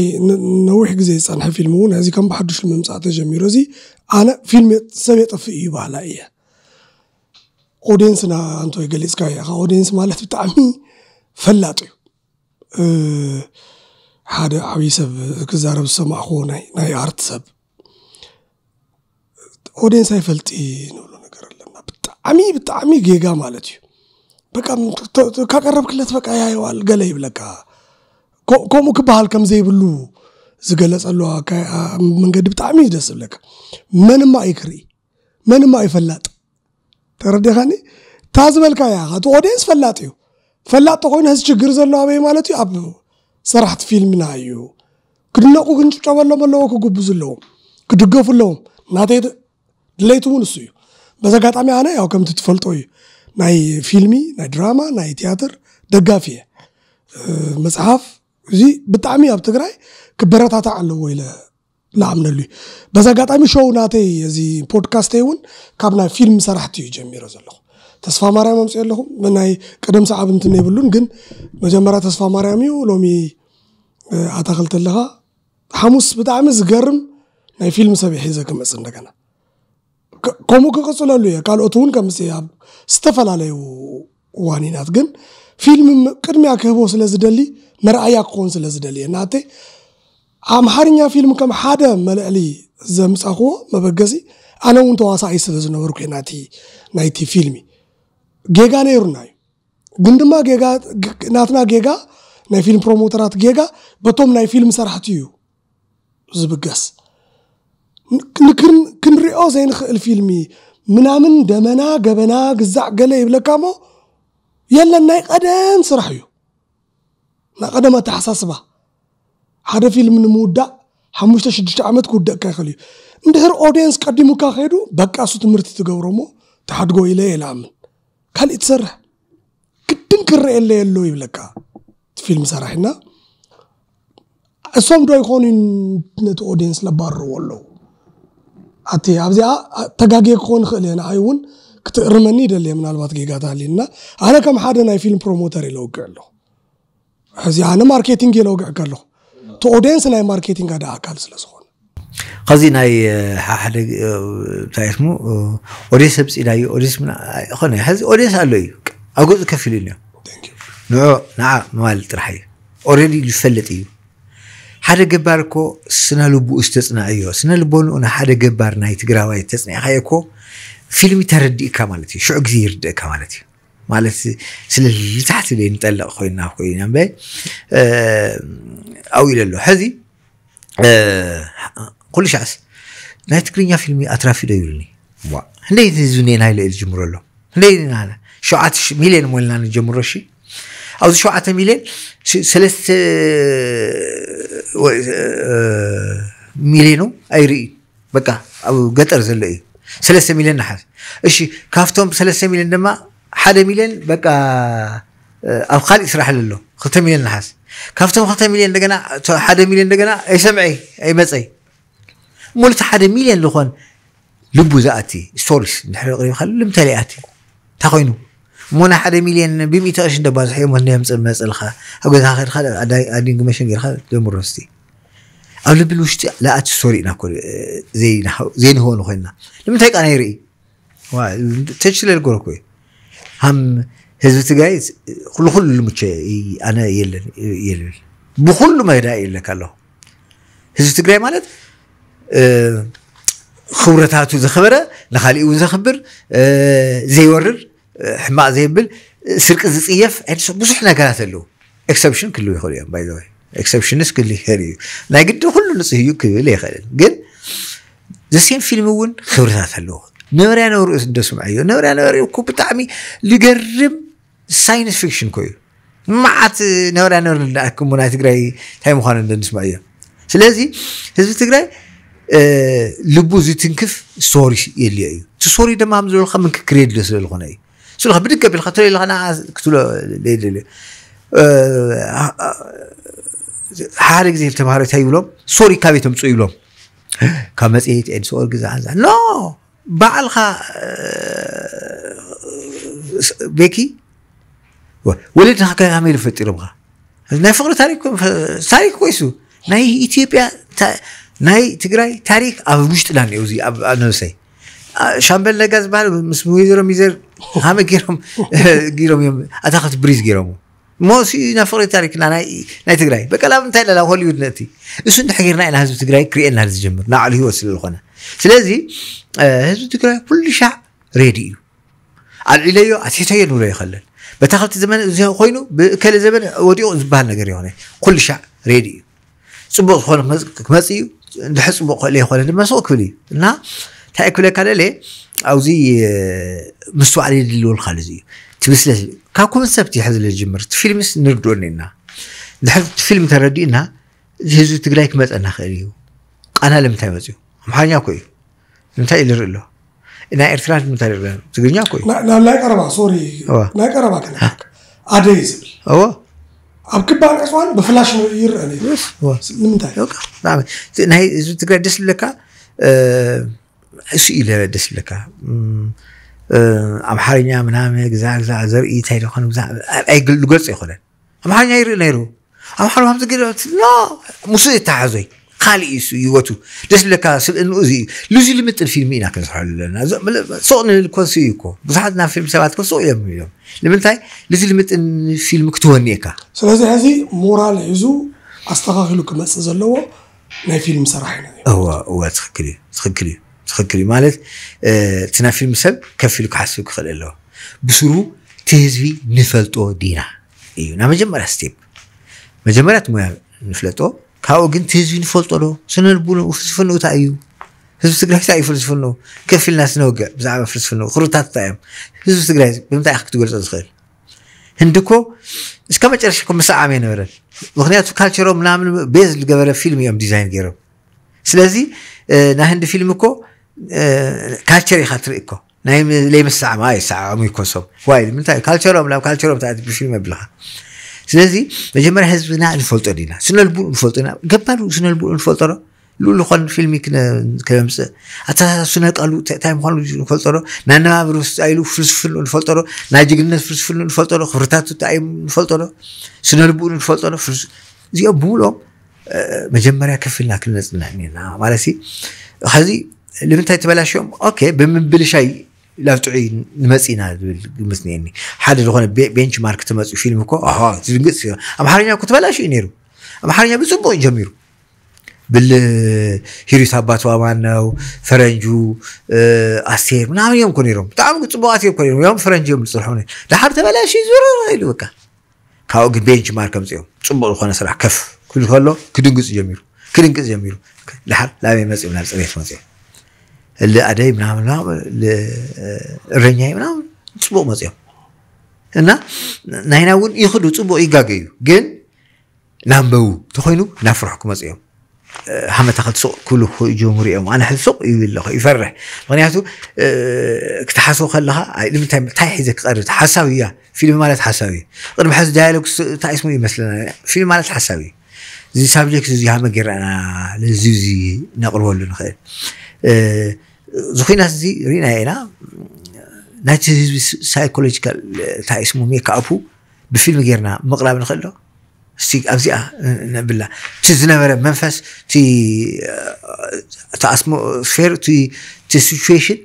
ነዊሕ ግዜ ዝፀንሐ ፊልም እውን ሕዚ ከም ብሓዱሽ ምምፃእ ተጀሚሩ እዚ ኣነ ፊልም ሰብ የጠፍ እዩ ባህላ እየ ኦድየንስና እንተ ገሊፅካ ኢኻ ኦድየንስ ማለት ብጣዕሚ ፈላጥ እዩ ሓደ ዓብዪ ሰብ ክዛረብ ዝሰማዕኽዎ ናይ ኣርት ሰብ ሆዴን ሳይፈልጥ ነው ነገር አለና ብጣዕሚ ብጣዕሚ ጌጋ ማለት እዩ በቃ ካቀረብክለት በቃ ያየዋል ገለ ይብለካ ከምኡ ክበሃል ከም ዘይብሉ ዝገለፀሉ መንገዲ ብጣዕሚ እዩ ደስ ዝብለካ መንማ ኣይክርኢ መንማ ኣይፈላጥ ተረዲኻኒ እታ ዝበልካ ያ እቲ ኦዲንስ ፈላጥ እዩ ፈላጥ ኮይኑ ህዚ ችግር ዘሎ ኣበይ ማለት እዩ ኣብ ስራሕቲ ፊልምና እዩ ክድነቁ ክንጭብጨበሎም ኣለዎ ክጉብዙ ኣለዎም ክድገፉ ኣለዎም ናተይ ድሌይትውን እሱ እዩ በዚ ኣጋጣሚ ኣነ ያው ከምቲ ትፈልጦ እዩ ናይ ፊልሚ ናይ ድራማ ናይ ትያትር ደጋፊ እየ መፅሓፍ እዚ ብጣዕሚ ኣብ ትግራይ ክበረታታ ኣለዎ ኢለ ዝኣምነሉ እዩ በዚ ኣጋጣሚ ሸው ናተይ እዚ ፖድካስተይ እውን ካብ ናይ ፊልም ሰራሕቲ እዩ ጀሚሮ ዘለኹ ተስፋ ማርያም ኣምፅ ኣለኹ ናይ ቀደም ሰዓብ እንትን የብሉን ግን መጀመርያ ተስፋ ማርያም እዩ ሎሚ ኣታክልቲ ኣለኻ ሓሙስ ብጣዕሚ ዝገርም ናይ ፊልም ሰብ ሒዘ ክመፅእ እንደገና ከምኡ ክቅፅለሉ እየ ካልኦት እውን ከምስ ኣብ ዝተፈላለዩ ዋኒናት ግን ፊልም ቅድሚያ ክህቦ ስለ ዝደሊ መርኣያ ክኸውን ስለ ዝደሊ እየ ናተ ኣምሃርኛ ፊልም ከም ሓደ መልዕሊ ዘምፃኽዎ መበገሲ ኣነ እውን ተዋሳኢ ስለ ዝነበሩ እየ ናይቲ ፊልሚ ጌጋ ነይሩና እዩ ግን ድማ ናትና ጌጋ ናይ ፊልም ፕሮሞተራት ጌጋ በቶም ናይ ፊልም ሰራሕቲ እዩ ዝብገስ ክንሪኦ ዘይንኽእል ፊልሚ ምናምን ደመና ገበና ግዛዕ ገለ ይብለካ ሞ የለን ናይ ቀደም ስራሕ እዩ ናይ ቀደም ኣተሓሳስባ ሓደ ፊልም ንምውዳእ ሓሙሽተ ሽዱሽተ ዓመት ክውደእካ ይኽእል እዩ እንድሕር ኦድየንስ ቀዲሙካ ከይዱ በቃ እሱ ትምህርቲ ትገብሮ ሞ ተሓድጎ ኢለ የለኣምን ካልእ ትሰርሕ ግድን ክረአየለ የሎ ይብለካ ፊልም ሰራሕና እሶም ዶ ይኮኑ ነቲ ኦድየንስ ለባርርዎ ኣለዉ ኣቲ ኣብዚኣ ተጋጌክኾን ክእል እየ ንዓይ እውን ክትእርመኒ ይደልየ ምናልባት ጌጋት ሃልዩና ኣነ ከም ሓደ ናይ ፊልም ፕሮሞተር ኢለ ውግዕ ኣለኹ ሕዚ ኣነ ማርኬቲንግ ኢለ ውግዕ ከለኹ እቲ ኦድየንስ ናይ ማርኬቲንግ ኣደ ኣካል ስለ ዝኾነ ከዚ ናይ ሓደ እንታይ ስሙ ኦድየንስ ኣብፅኢናዩ ኦድየንስ ኮነ ሕዚ ኦድየንስ ኣሎ እዩ ኣብ ገፁ ከፍ ኢሉ ንዑ ንዓ ምባል ጥራሕ እዩ ኦሬዲ ዝፈልጥ እዩ ሓደ ገባር እኮ ስነ ልቡኡ ዝተፅና እዮ ስነ ልቦንኡ ንሓደ ገባር ናይ ትግራዋይ ተፅኒዕካዮ ኮ ፊልሚ ተረዲእካ ማለት እዩ ሽዑ ግዜ ይርድእካ ማለት እዩ ማለት ስለ ልታሕቲ ደይ ንጠልቕ ኮይና ኮይና በ ኣብኡ ኢለ ኣሎ ሕዚ ኩሉ ሻዕስ ናይ ትግርኛ ፊልሚ ኣትራፊ ዶ ይብሉኒ ክንደይ ህዝቢ ነና ኢለ ኢል ጅምሮ ኣሎ ክንደይ ሸዓተ ሚልዮን ሞልና ንጀምሮ ሺ ኣብዚ ሸውዓተ ሚልዮን ሰለስተ ሚሊኑ ኣይርኢ በቃ ኣብ ገጠር ዘሎ እዩ ሰለስተ ሚሊዮን ንሓስ እሺ ካብቶም ሰለስተ ሚሊዮን ድማ ሓደ ሚሊዮን በቃ ኣብ ካሊእ ስራሕ ኣሎ ክልተ ሚሊዮን ንሓስ ካብቶም ክልተ ሚሊዮን እንደገና ሓደ ሚሊዮን እንደገና ኣይሰምዐይ ኣይመፀይ ሙሉቲ ሓደ ሚሊዮን ዝኾን ልቡ ዝኣቲ ስቶሪስ ንድሕሪ ቅሪብካ ልምታ ሊኣቲ እንታይ ኮይኑ ሞና ሓደ ሚልዮን ብሚእቲ ቅርሺ ደባዝሖ እዮም ንየምፅእ መፅልካ ኣብ ገዛ ከድካ ኣዲንግ መሸን ጌርካ ጀምሮ ስቲ ኣብ ልብል ውሽጢ ለኣቲ ሰሪእና ዘይንህቦ ንኮይንና ንምንታይ ቃና ይርኢ ተችለ ዝገረኮ እዩ ሃም ህዝቢ ትግራይ ኩሉ ኩሉ ልምቸ ኣነ የለን የልብል ብኩሉ መዳእ የለካ ኣለኹ ህዝቢ ትግራይ ማለት ክብረታቱ ዘኸበረ ንካሊእ እውን ዘኽብር ዘይወርድ ሕማቅ ዘይብል ስርቂ ዝፅየፍ ዓይነት ብዙሕ ነገራት ኣለዉ ኤክሰፕሽን ክህልው ይኽእሉ እዮም ባይ ዘወይ ኤክሰፕሽንስ ክህሉ ይኽእል እዩ ናይ ግዲ ኩሉ ንፅህ እዩ ክብል ኣይኽእልን ግን ዘሴም ፊልም እውን ክብርታት ኣለዎ ነበርያ ነብሪኡ እንደስምዐዮ ነበርያ ነበሪኡ እኮ ብጣዕሚ ዝገርም ሳይንስ ፊክሽን ኮይኑ መዓት ነበርያ ነብሪ ንኣክሙ ናይ ትግራይ እንታይ ምዃኑ እንደንስምዐ እዮም ስለዚ ህዝቢ ትግራይ ልቡ ዝትንክፍ ስቶሪ የድልዮ እዩ እቲ ስቶሪ ድማ ከምዝበልካ ምንክክር የድልዮ ስለ ዝኾነ እዩ شنو غبرك قبل خاطر اللي انا قلت له لي لي لي أه، أه، حارق زي تمهاري تايولهم سوري كابي تمسو يولهم كما سيت ان سوال جزاز نو بعلخا أه، بيكي ولدنا كان عامل فطير بغا ناي فقر تاريخ تاريخ كويسو ناي اثيوبيا ناي تيغراي تاريخ ابو مشتلان يوزي ابو انا نسي شامبل لغاز بال مس ميزر ميزر همه گیرم گیرم یم اتاقت بریز گیرمو موسی نفر تاریک نه نه تگرای بكلام تايلا لا هوليوود نتي اسو انت حقيرنا الى هزب تگرای كريئنا لزجمر نعل هو سلخنا سلازي آه، هزب تگرای كل شعب ريدي يو አልዕለዮ ኣትሒተየ ንብሎ ይኸለን በታ ክልቲ ዘመን እዚ ኮይኑ ብከለ ዘመን ወዲቑ ዝበሃል ነገር ይኮነ ኩሉ ሻዕ ሬድ እዩ ፅቡቅ ዝኾነ ክመፅ እዩ ድሕሪ ፅቡቅ ክእለ ይኮነ ድማ ስቕ ክብል እዩ እና እንታይ ክብለካ ለለ او زي آه، مستوى علي اللون خالزي تبس له كاكو من سبتي حزل الجمر فيلم نردونينا دحت فيلم تردينا هزو تقلايك مات انا خيريو انا لم تمزيو محانيا كوي انت اللي رلو انا ارتلاج من تاريخ لنا تقلنيا كوي لا لا لا يقربا سوري لا يقربا كنا عادي يزل اوه اب كبار اسوان بفلاش يرأني بس هو من تاريخ نعم انا هزو تقلايك دس لكا آه، اسئله دست لك امحارنيا منامي غزا غزا زرقي تايلو خن غزا اي قل قلت يقول امحارنيا يري نيرو امحار هم تقول لا مصي تعزي قال ايسو يوتو دست لك سب انو زي لوزي لمت في مينا كنسحل لنا صون الكونسيكو بصحتنا في سبات كو صو يم يوم لمنتاي لوزي لمت في المكتوهنيكا سلازي هذه مورال عزو استغاخلو كما سزلوه ما في المسرح هنا هو هو تخكري تخكري ትኽክል እዩ ማለት እቲ ናይ ፊልም ሰብ ከፍ ኢሉ ክሓስብ ክኽእል ኣለዎ ብስሩ እቲ ህዝቢ ንፈልጦ ዲና እዩ ናብ መጀመርያ ስቴፕ መጀመርያ ቲ ሞያ ንፍለጦ ካብኡ ግን እቲ ህዝቢ ንፈልጦ ዶ ስነልቡን ዝፍንኡ እንታይ እዩ ህዝቢ ትግራይ እንታይ እዩ ፍልስፍንኡ ከፍ ኢልና ስነውግዕ ብዛዕባ ፍልስፍንኡ ክሩታት እንታይ እዮም ህዝቢ ትግራይ ብምንታይ ኢኻ ክትገልፆ ዝኽእል ህንድኮ እስከ መጨረሻ ኮ መሰዓመ የነበረን ምክንያቱ ካልቸሮም ምናምን ቤዝ ዝገበረ ፊልም እዮም ዲዛይን ገይሮም ስለዚ ናይ ህንዲ ፊልም እኮ كالتشر يخاطر إيكو نايم ليم الساعة ما هي الساعة أمي كوسو وايد من تاي كالتشر أم لا كالتشر أم تاعت بشي مبلغ سلازي مجمرة هزبنا الفلطر دينا سنو البول الفلطر قبل سنو البول الفلطر لو لو خان فيلمي كنا كلامس أتا سنو قالو تايم خان الفلطر نانا عبرو سايلو فلسفل الفلطر ناجي قلنا فلسفل الفلطر خرطاتو تايم الفلطر سنو البول الفلطر فلس زي أبولو مجمرة كفلنا كنا نعمينا مالسي خزي لمنتهي تبلاش يوم اوكي بمن بلا شيء لا تعي نمسينا بالمسني اني يعني. حد لغون بينش مارك تمس في آه اها تنقص ام حاليا كنت بلاش ينيرو ام حاليا بزبو جميرو بال هيري سابات وامانو فرنجو اه اسير نعم يوم كونيرو تعم كنت بو اسير كونيرو يوم فرنجو يوم صلحوني لا حد تبلاش يزورو رايلو بكا كاوك بينش مارك مزيو صبو لغون صراح كف كل خلو كدنقص جميرو كدنقص جميرو لحر لا يمسي من هالصريف مزيو اللي أدي منام منام الرنيا منام تبو مزيم هنا نحن نقول يخدو تبو إيجاجيو جن نامبو تخينو نفرحكم مزيم هم تاخد سوق كل جمهورية ما أنا حد سوق يبلغ يفرح غني هاتو كتحسو خلها لما تايم تاي حيزك قرد حساوية فيلم مالت حساوية غير محس دايلوك تاي اسمه مثلا فيلم مالت حساوية زي سابجكس زي هم قرأنا لزي زي نقول ولو نخير أه زخينا زي رينا هنا ناتشيز سايكولوجيكال تاع اسمه ميك ابو بفيلم غيرنا مقلب نخلو سي ابزي اه نبلا تشيز نمر منفس تي تاع اسمو سفير تي تي سيتويشن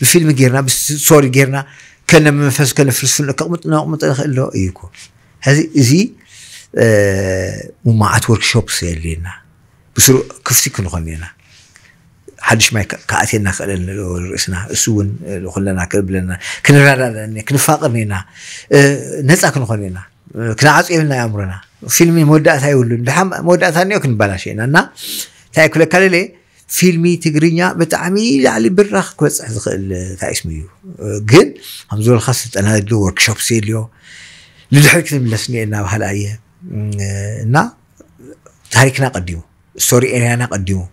بفيلم غيرنا سوري غيرنا كان منفس كان فلسفه نقمت نقمت نخلو ايكو هذه زي ومعات آه، ورك شوبس اللي لنا بسرو كفتي كنغنينا حدش ما كاتينا خلينا رئيسنا اسون خلينا كبلنا كنا رانا كنا فاقرنينا أه نسا كنا خلينا كنا عصيبنا امرنا فيلمي مودات هاي ولن بحم مودات هاي كنا بلاشينا نا تاي كل كاليلي فيلمي تقرينيا بتعمي يعني بالرخ كويس خل تاي اسميو جن هم زول خاصة انا دو وركشوب سيليو للحركة من الاسنين انا بهالاية نا تاريخنا قديم ستوري ايريانا قديمو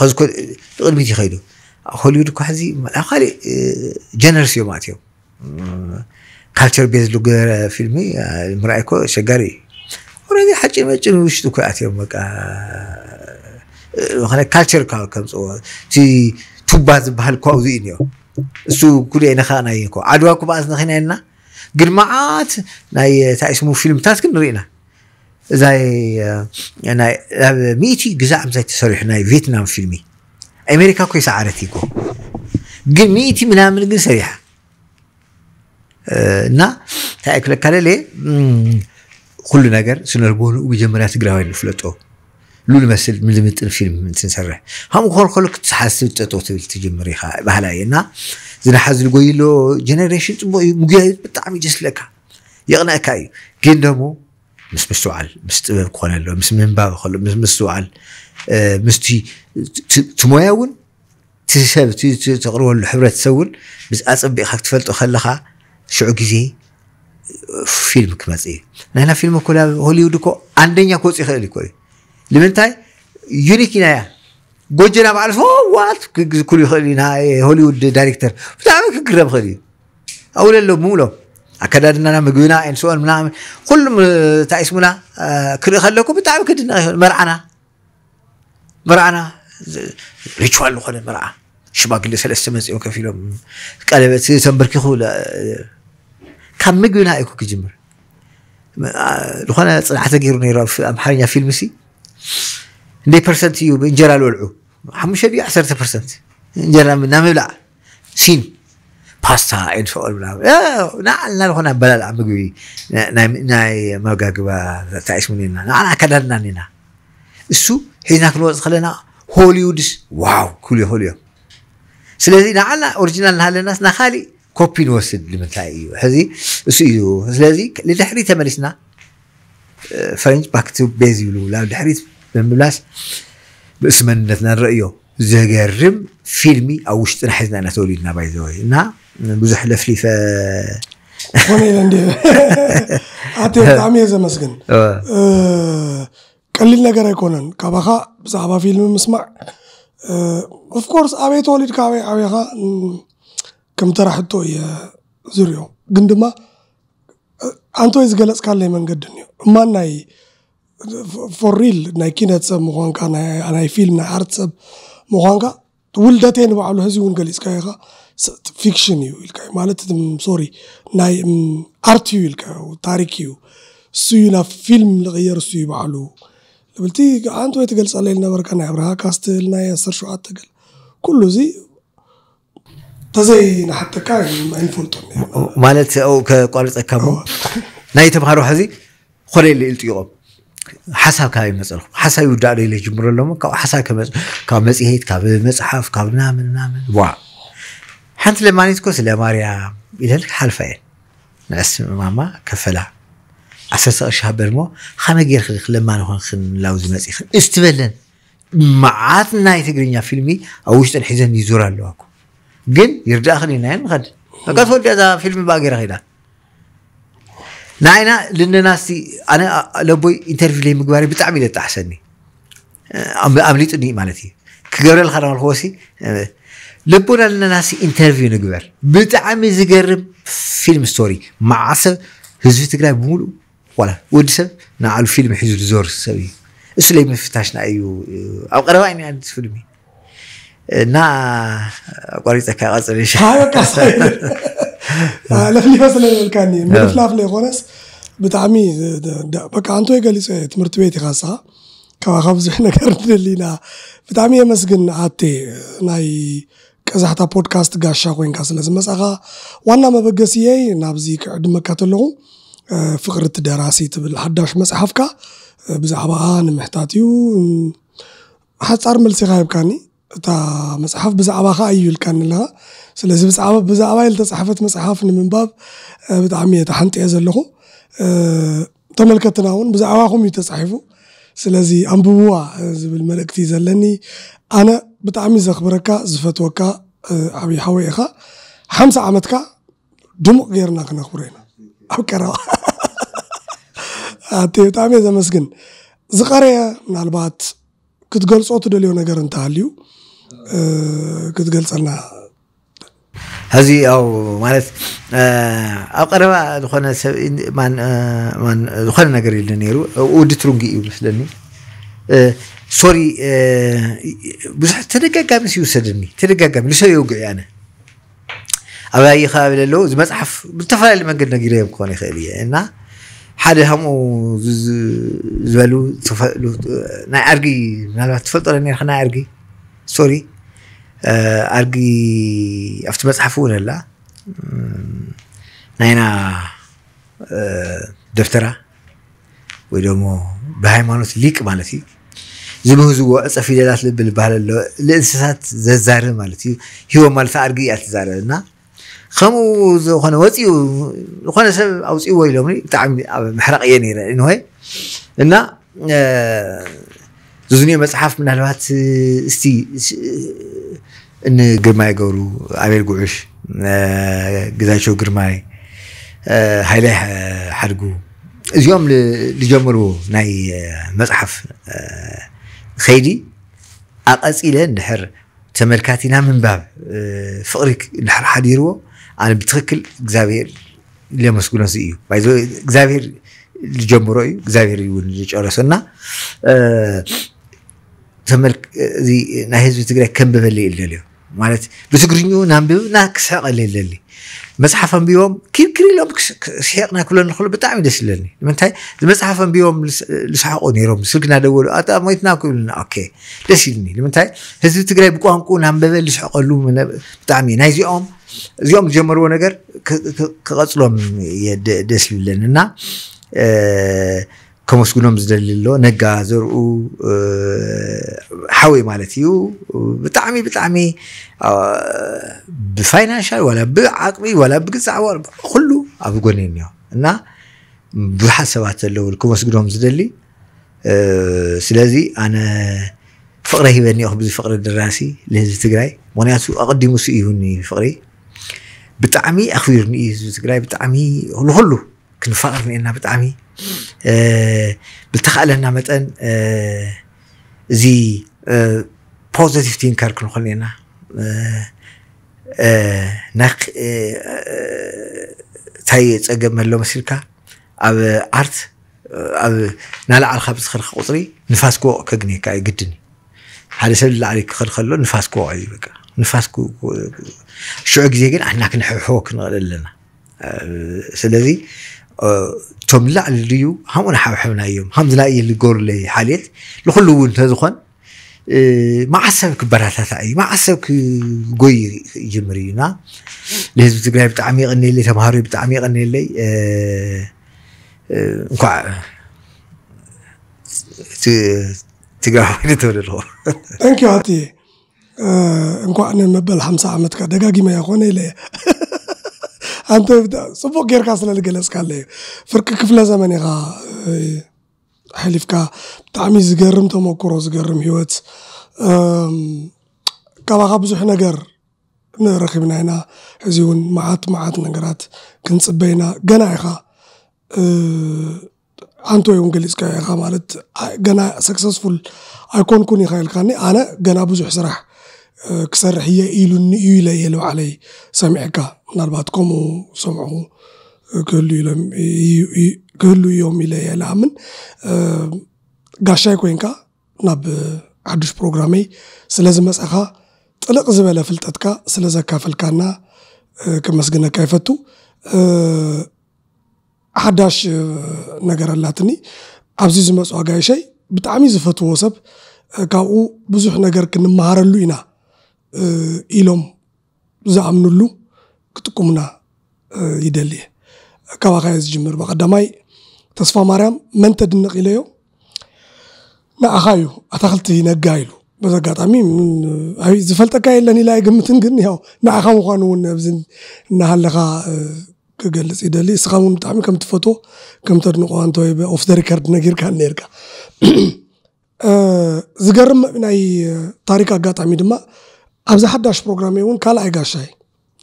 ሕዚ ቅድሚት ይኸይዱ ሆሊውድ እኳ ሕዚ ኣብ ካሊእ ጀነርስ እዩ ማለት እዮም ካልቸር ቤዝ ዝገበረ ፊልሚ ምርኣይ ኮ ሸጋሪ እዩ ኦረዲ ሓጭን መጭን ውሽጡ እኮ ኣትዮም በቃ ምክንያት ካልቸር ከምፅዎ እቲ ቱባ ዝበሃል እኳ ኣብኡ እዩ እኒኦ እሱ ኩሉ ኢነኻ ናይ ዓድዋ ኩ በኣስ ንኽና የልና ግድማዓት ናይ እንታይ ስሙ ፊልምታት ግን ንርኢና زي ናይ ኣብ ሚእቲ ግዛዕ ምዛይ ተሰሪሑ ናይ ቪየትናም ፊልሚ ኣሜሪካ ኮይ ሰዓረት ይኮ ግን ሚእቲ ምናምን ግን ሰሪሓ እና እንታይ ክለካለለ ኩሉ ነገር ስነርጎኑ መጀመርያ ትግራዋይ ንፍለጦ ሉል መስል ምልምጥን ፊልም ትንሰርሕ ከምኡ ክኾን ከሎ ክትሰሓስብ ጠጦ ትብል ትጅምር ኢኻ ባህላ እየ እና ዝናሓዝ ዝጎይሎ ጀነሬሽን ፅቡቅ እዩ ምጉያ ብጣዕሚ እዩ ደስ ይቕነአካ እዩ ግን ደሞ مس مسوعل مس كونلو مس منبار خلو مس مسوعل آه، مس تي تموياون تسب تي تقرون الحبرة تسول بس أصب بيخك تفلت وخلها شو جزي فيلم كمزي إيه. نحنا فيلم كلا هوليوود كو عندنا كوز يخلي كوي لمن تاي يونيك نايا جوجنا بعرف هو وات كل يخلي نهاية هوليوود دايركتر بتعمل كل غرب خلي أول اللي مولو ኣከዳድናና ምግቢና ኤንስኦን ምናምን ኩሉ እንታይ ስሙና ክርኢ ከለኩ ብጣዕሚ ክድና ይሆን መርዓና መርዓና ሪችዋል ዝኾነ መርዓ ሽማግለ ሰለስተ መፂኦም ከፍ ኢሎም ቀለበት ተንበርኪኹ ካብ ምግቢና ኢኩ ክጅምር ዝኾነ ፅንዓተ ገይሩ ነይሩ ኣምሓርኛ ፊልም ሲ እንደይ ፐርሰንት እዩ ብእንጀራ ዝበልዑ ሓሙሽተ ድዩ ዓሰርተ ፐርሰንት እንጀራ ናምብላዕ ሲን hasa in sha Allah na balal amri na magagba ተኣስሙኒና ንዓና ከደልና ኒና እሱ ሒዝና ክንወፅእ ከለና ሆሊውድስ ዋው ክብሉ ይኽእሉ እዮም ስለዚ ንዓና ኦሪጂናል ናሃለናስ ናካሊእ ኮፒ ንወስድ ንምንታይ እዩ ሕዚ እሱ እዩ ስለዚ ንድሕሪ ተመሊስና ፈረንጅ ባክቱ ቤዝ ይብሉ ናብ ድሕሪት ብምምላስ ብእሲ መንነትና ንርኢ እዮ ዘገርም ፊልሚ ኣብ ውሽጥና ሒዝና ኢና ተወሊድና ባይዘወይ እና بزحلف لي ف አቴው በጣም የዘመስግን ቀሊል ነገር አይኮነን ከባኻ ብዛዕባ ፊልም ምስማዕ ኦፍኮርስ ኣበይ ተወሊድካ ኣበይ ዓብኻ ከም ተራ ሕቶ እየ ዝርዮ ግን ድማ ኣንተ ወይ ዝገለፅካለይ መንገድን እዩ እማ ናይ ፎር ሪል ናይ ኪነት ሰብ ምዃንካ ናይ ፊልም ናይ ኣርት ሰብ ምዃንካ ውልደቴ ንባዕሉ ህዚ እውን ገሊፅካ ኢኻ fiction ilka imaalitida sorry nay artiu ilka tarikiu suyuna film lagayar suyu baclu labalti gacantu way tagal salayilna barkana abraha kastelnaya sar shucaad tagal كله زي تزي حتى كان انفولتون مالت او كقالت اكابو ناي تبهارو حزي خلي اللي قلت يقوم حساب كاي مسألة حساب يودع لي جمر لهم حساب كمس كمسيهيت كمصحف كمنامن نامن واو حنت لما نتكوس لا ماريا إلى الحلفة نأس ماما كفلا أساس أشها برمو خانا غير خلق لما نخن خن لاوز ما إخن استبلن معات ناي تقرين يا فيلمي أوش تنحزن يزور اللو أكو قل يرجع خلي ناين غد فقط فوق هذا فيلم باقي رغيلا ناينا لن ناسي أنا لبوي انترفي لي مقباري بتعمل التحسني أم أمليتني مالتي كقبل الخرام الخوسي أه ልብ ወለድና ኢንተርቪው ንግበር ብጣዕሚ ዝገርም ፊልም ስቶሪ መዓ ሰብ ህዝቢ ትግራይ ብምሉእ ዋላ ወዲ ሰብ ንባዕሉ ፊልም ሒዙ ዝዞር ሰብ እዩ እሱ ለይ ምፍታሽና እዩ ኣብ ቀረባ ኢና ፊልሚ እና ኣቋሪፀካ ቀፅል ለፍሊፈ ስለልካኒ ምልፍላፍ ለይኮነስ ብጣዕሚ በቃ አንቶ የገሊፀ ትምህርቲ ቤት ይኻሳ ካብኡ ካብ ብዙሕ ነገር ንደሊና ብጣዕሚ የመስግን ኣቴ ናይ كزحتا بودكاست غاشا وين كاس لازم مسخا وانا ما بغسي اي نابزي كعدم كاتلو فقره دراسي تبل حداش مسحفكا بزعبان محتاتيو حصار ملسي غايب كاني تا مصحف بزعبا خا ايو الكان لا سلازي بزعبا بزعبا يل تصحفت مصحف من باب بتعمي تحنت يزلخو تملكتنا هون بزعبا خوم يتصحفو سلازي انبوا زبل ملكتي زلني انا بتعمي زخبركا زفتوكا ኣብይ ኢኻ ሓምሳ ዓመትካ ድሙቕ ገይርና ክነኽብሮ ኢና ኣብ ቀረባ ኣ ብጣዕሚ እየ ዘመስግን ዝቀረየ ምናልባት ክትገልፆ ትደልዮ ነገር እንተሃልዩ ክትገልፀልና ሕዚ ያው ማለት ኣብ ቀረባ ዝኾነ ሰብ ዝኾነ ነገር ኢሉ ነይሩ ውዲ ትርንጊ ይመስለኒ ሶሪ ብዙሕ ተደጋጋሚ እዩ ሰደኒ ተደጋጋሚ ንሰብ የውግዕ ኣነ ኣብ ራእይ ከባቢ ዘለዎ እዚ መፅሓፍ ብዝተፈላለዩ መንገዲ ነጊረዮም ክኾነ ይኽእል እየ እና ሓደ ከምኡ ዝበሉ ዝፈሉ ናይ ኣርጊ ምናልባት ትፈልጦ ነርካ ናይ ኣርጊ ሶሪ ኣርጊ ኣብቲ መፅሓፍ እውን ኣላ ናይና ደብተራ ወይ ደሞ ብሃይማኖት ሊቅ ማለት እዩ ዝምህዝዎ ዕፀ ፊደላት ልብል ዝበሃል ኣሎ ንእንስሳት ዘዛርብ ማለት እዩ ሂቦም ማለት ኣድጊ እያ ትዛረብ እና ከምኡ ዝኾነ ወፂኡ ዝኾነ ሰብ ኣውፅእዎ ኢሎም ብጣዕሚ ኣብ ምሕራቅ እየ ነይረ ንወይ እና ዝዝኒኦ መፅሓፍ ምናልባት እስቲ ንግርማይ ገብሩ ኣቤል ጉዑሽ ግዛቸው ግርማይ ሃይላይ ሓድጉ እዚኦም ዝጀመርዎ ናይ መፅሓፍ ከይዲ ኣቐፂለ ንድሕር ተመልካቲና ምንባብ ፍቅሪ ንድሕር ሓዲርዎ ኣነ ብትክክል እግዚኣብሄር ለመስግኖ እዩ ይ እግዚኣብሄር ዝጀምሮ እዩ እግዚኣብሄር እውን ዝጨረሶና እና ናይ ህዝቢ ትግራይ ከንብበለ ብበለ እየ ማለት ብትግርኙ ናንብብና ክስሕቀለ የለኒ መፅሓፍ ኣንቢቦም ክርክር ኢሎም ስሒቕና ክብሎ ንክእሉ ብጣዕሚ ደስ ይብለኒ ንምንታይ መፅሓፍ ኣንቢቦም ዝሰሓቁ ነይሮም ስልክና ደወሉ ሞትና ክብሉና ኦኬ ደስ ኢልኒ ንምንታይ ህዝቢ ትግራይ ብቋንቁ ናንበበ ዝስሕቀሉ ብጣዕሚ እዩ ናይዚኦም እዚኦም ዝጀመርዎ ነገር ክቀፅሎም ደስ ይብለኒ እና ከመስግኖም ዝደሊ ኣሎ ነጋ ዘርኡ ሓወይ ማለት እዩ ብጣ عم بيطعمي آه بفاينانشال ولا بعقلي ولا بقزع ورب كله ابو قولين يوم انا بحسبات لو الكومس قلهم زدلي أه سلازي انا فقره هي بني اخبز فقره دراسي لهز تقراي ونياتو اقدم سيهوني فقري بتعمي اخويرني هز تقراي بتعمي الهلو كن فقرني انها بتعمي أه بتخالنا متن أه زي أه بوزيتيف تين كاركون خلينا آه آه نخ آه آه تاي اجب مالو مسيركا اب ارت اب نال على خبز خرخ قصري نفاس كو كغني كاي جدني هذا سبب اللي عليك خل خلو نفاس كو اي بقى نفاس كو شو اجزي كن احنا كن حوك نغل لنا آه سلذي آه، تملع الريو هم انا حاب حبنا يوم هم لا يلي قول لي حاليت لخلو انت زخن ما عسبك براتا ما عسبك قوي جمرينا لهزب تقرأي بتعميق اني اللي تمهاري بتعميق اني اللي نقع تقرأ وين تقول له انك يا هاتي نقع ان المبال حمسة عمتك دقاقي ما يخوني لي انت سبو غير كاسل اللي قلس كان لي فرق كفلة زمني غا حليفك طعمي زقرم تمكرو زقرم هيوت كما غبزو حنا غير نرخبنا هنا هزيون معات معات نقرات كنت بينا قنا إخا أه... أنتو يوم قليس كاي إخا مالت قنا سكسسفول أيكون كوني خايل خاني أنا قنا بزوح سرح أه... كسر هي إيلو نيو يلو علي سامعك نربطكم وسمعو كل يلم ክህሉ ክህልዮ የሚለየ ለአምን ጋሻይ ኮንካ ናብ ሓዱሽ ፕሮግራመይ ስለ ዝመፀኻ ጥልቕ ዝበለ ፍልጠትካ ስለ ዘካፈልካና ክመስግነካ ይፈቱ ሓዳሽ ነገር ኣላትኒ ኣብዚ ዝመፁ ኣጋይሸይ ብጣዕሚ ዝፈትዎ ሰብ ካብኡ ብዙሕ ነገር ክንመሃረሉ ኢና ኢሎም ዝኣምንሉ ክጥቁምና ይደሊ እየ ካባኻየ ዝጅምር ብቐዳማይ تصفى مريم من تدنق إليه ما أخايو أتخلتي نقايلو بس قاعد عميم من هاي زفلت كايل لاني لاي قمت نقني هاو نا أخام وخانون بزن نهال لغا كقل سيدا لي سخام ومتعمي كم تفوتو كم تدنقو أنتو يبا أوف داري كارد نقير كان نيركا زقرم من أي تاريكا قاعد عميد ما أبزا حداش بروغرامي يون كالا أي قاشاي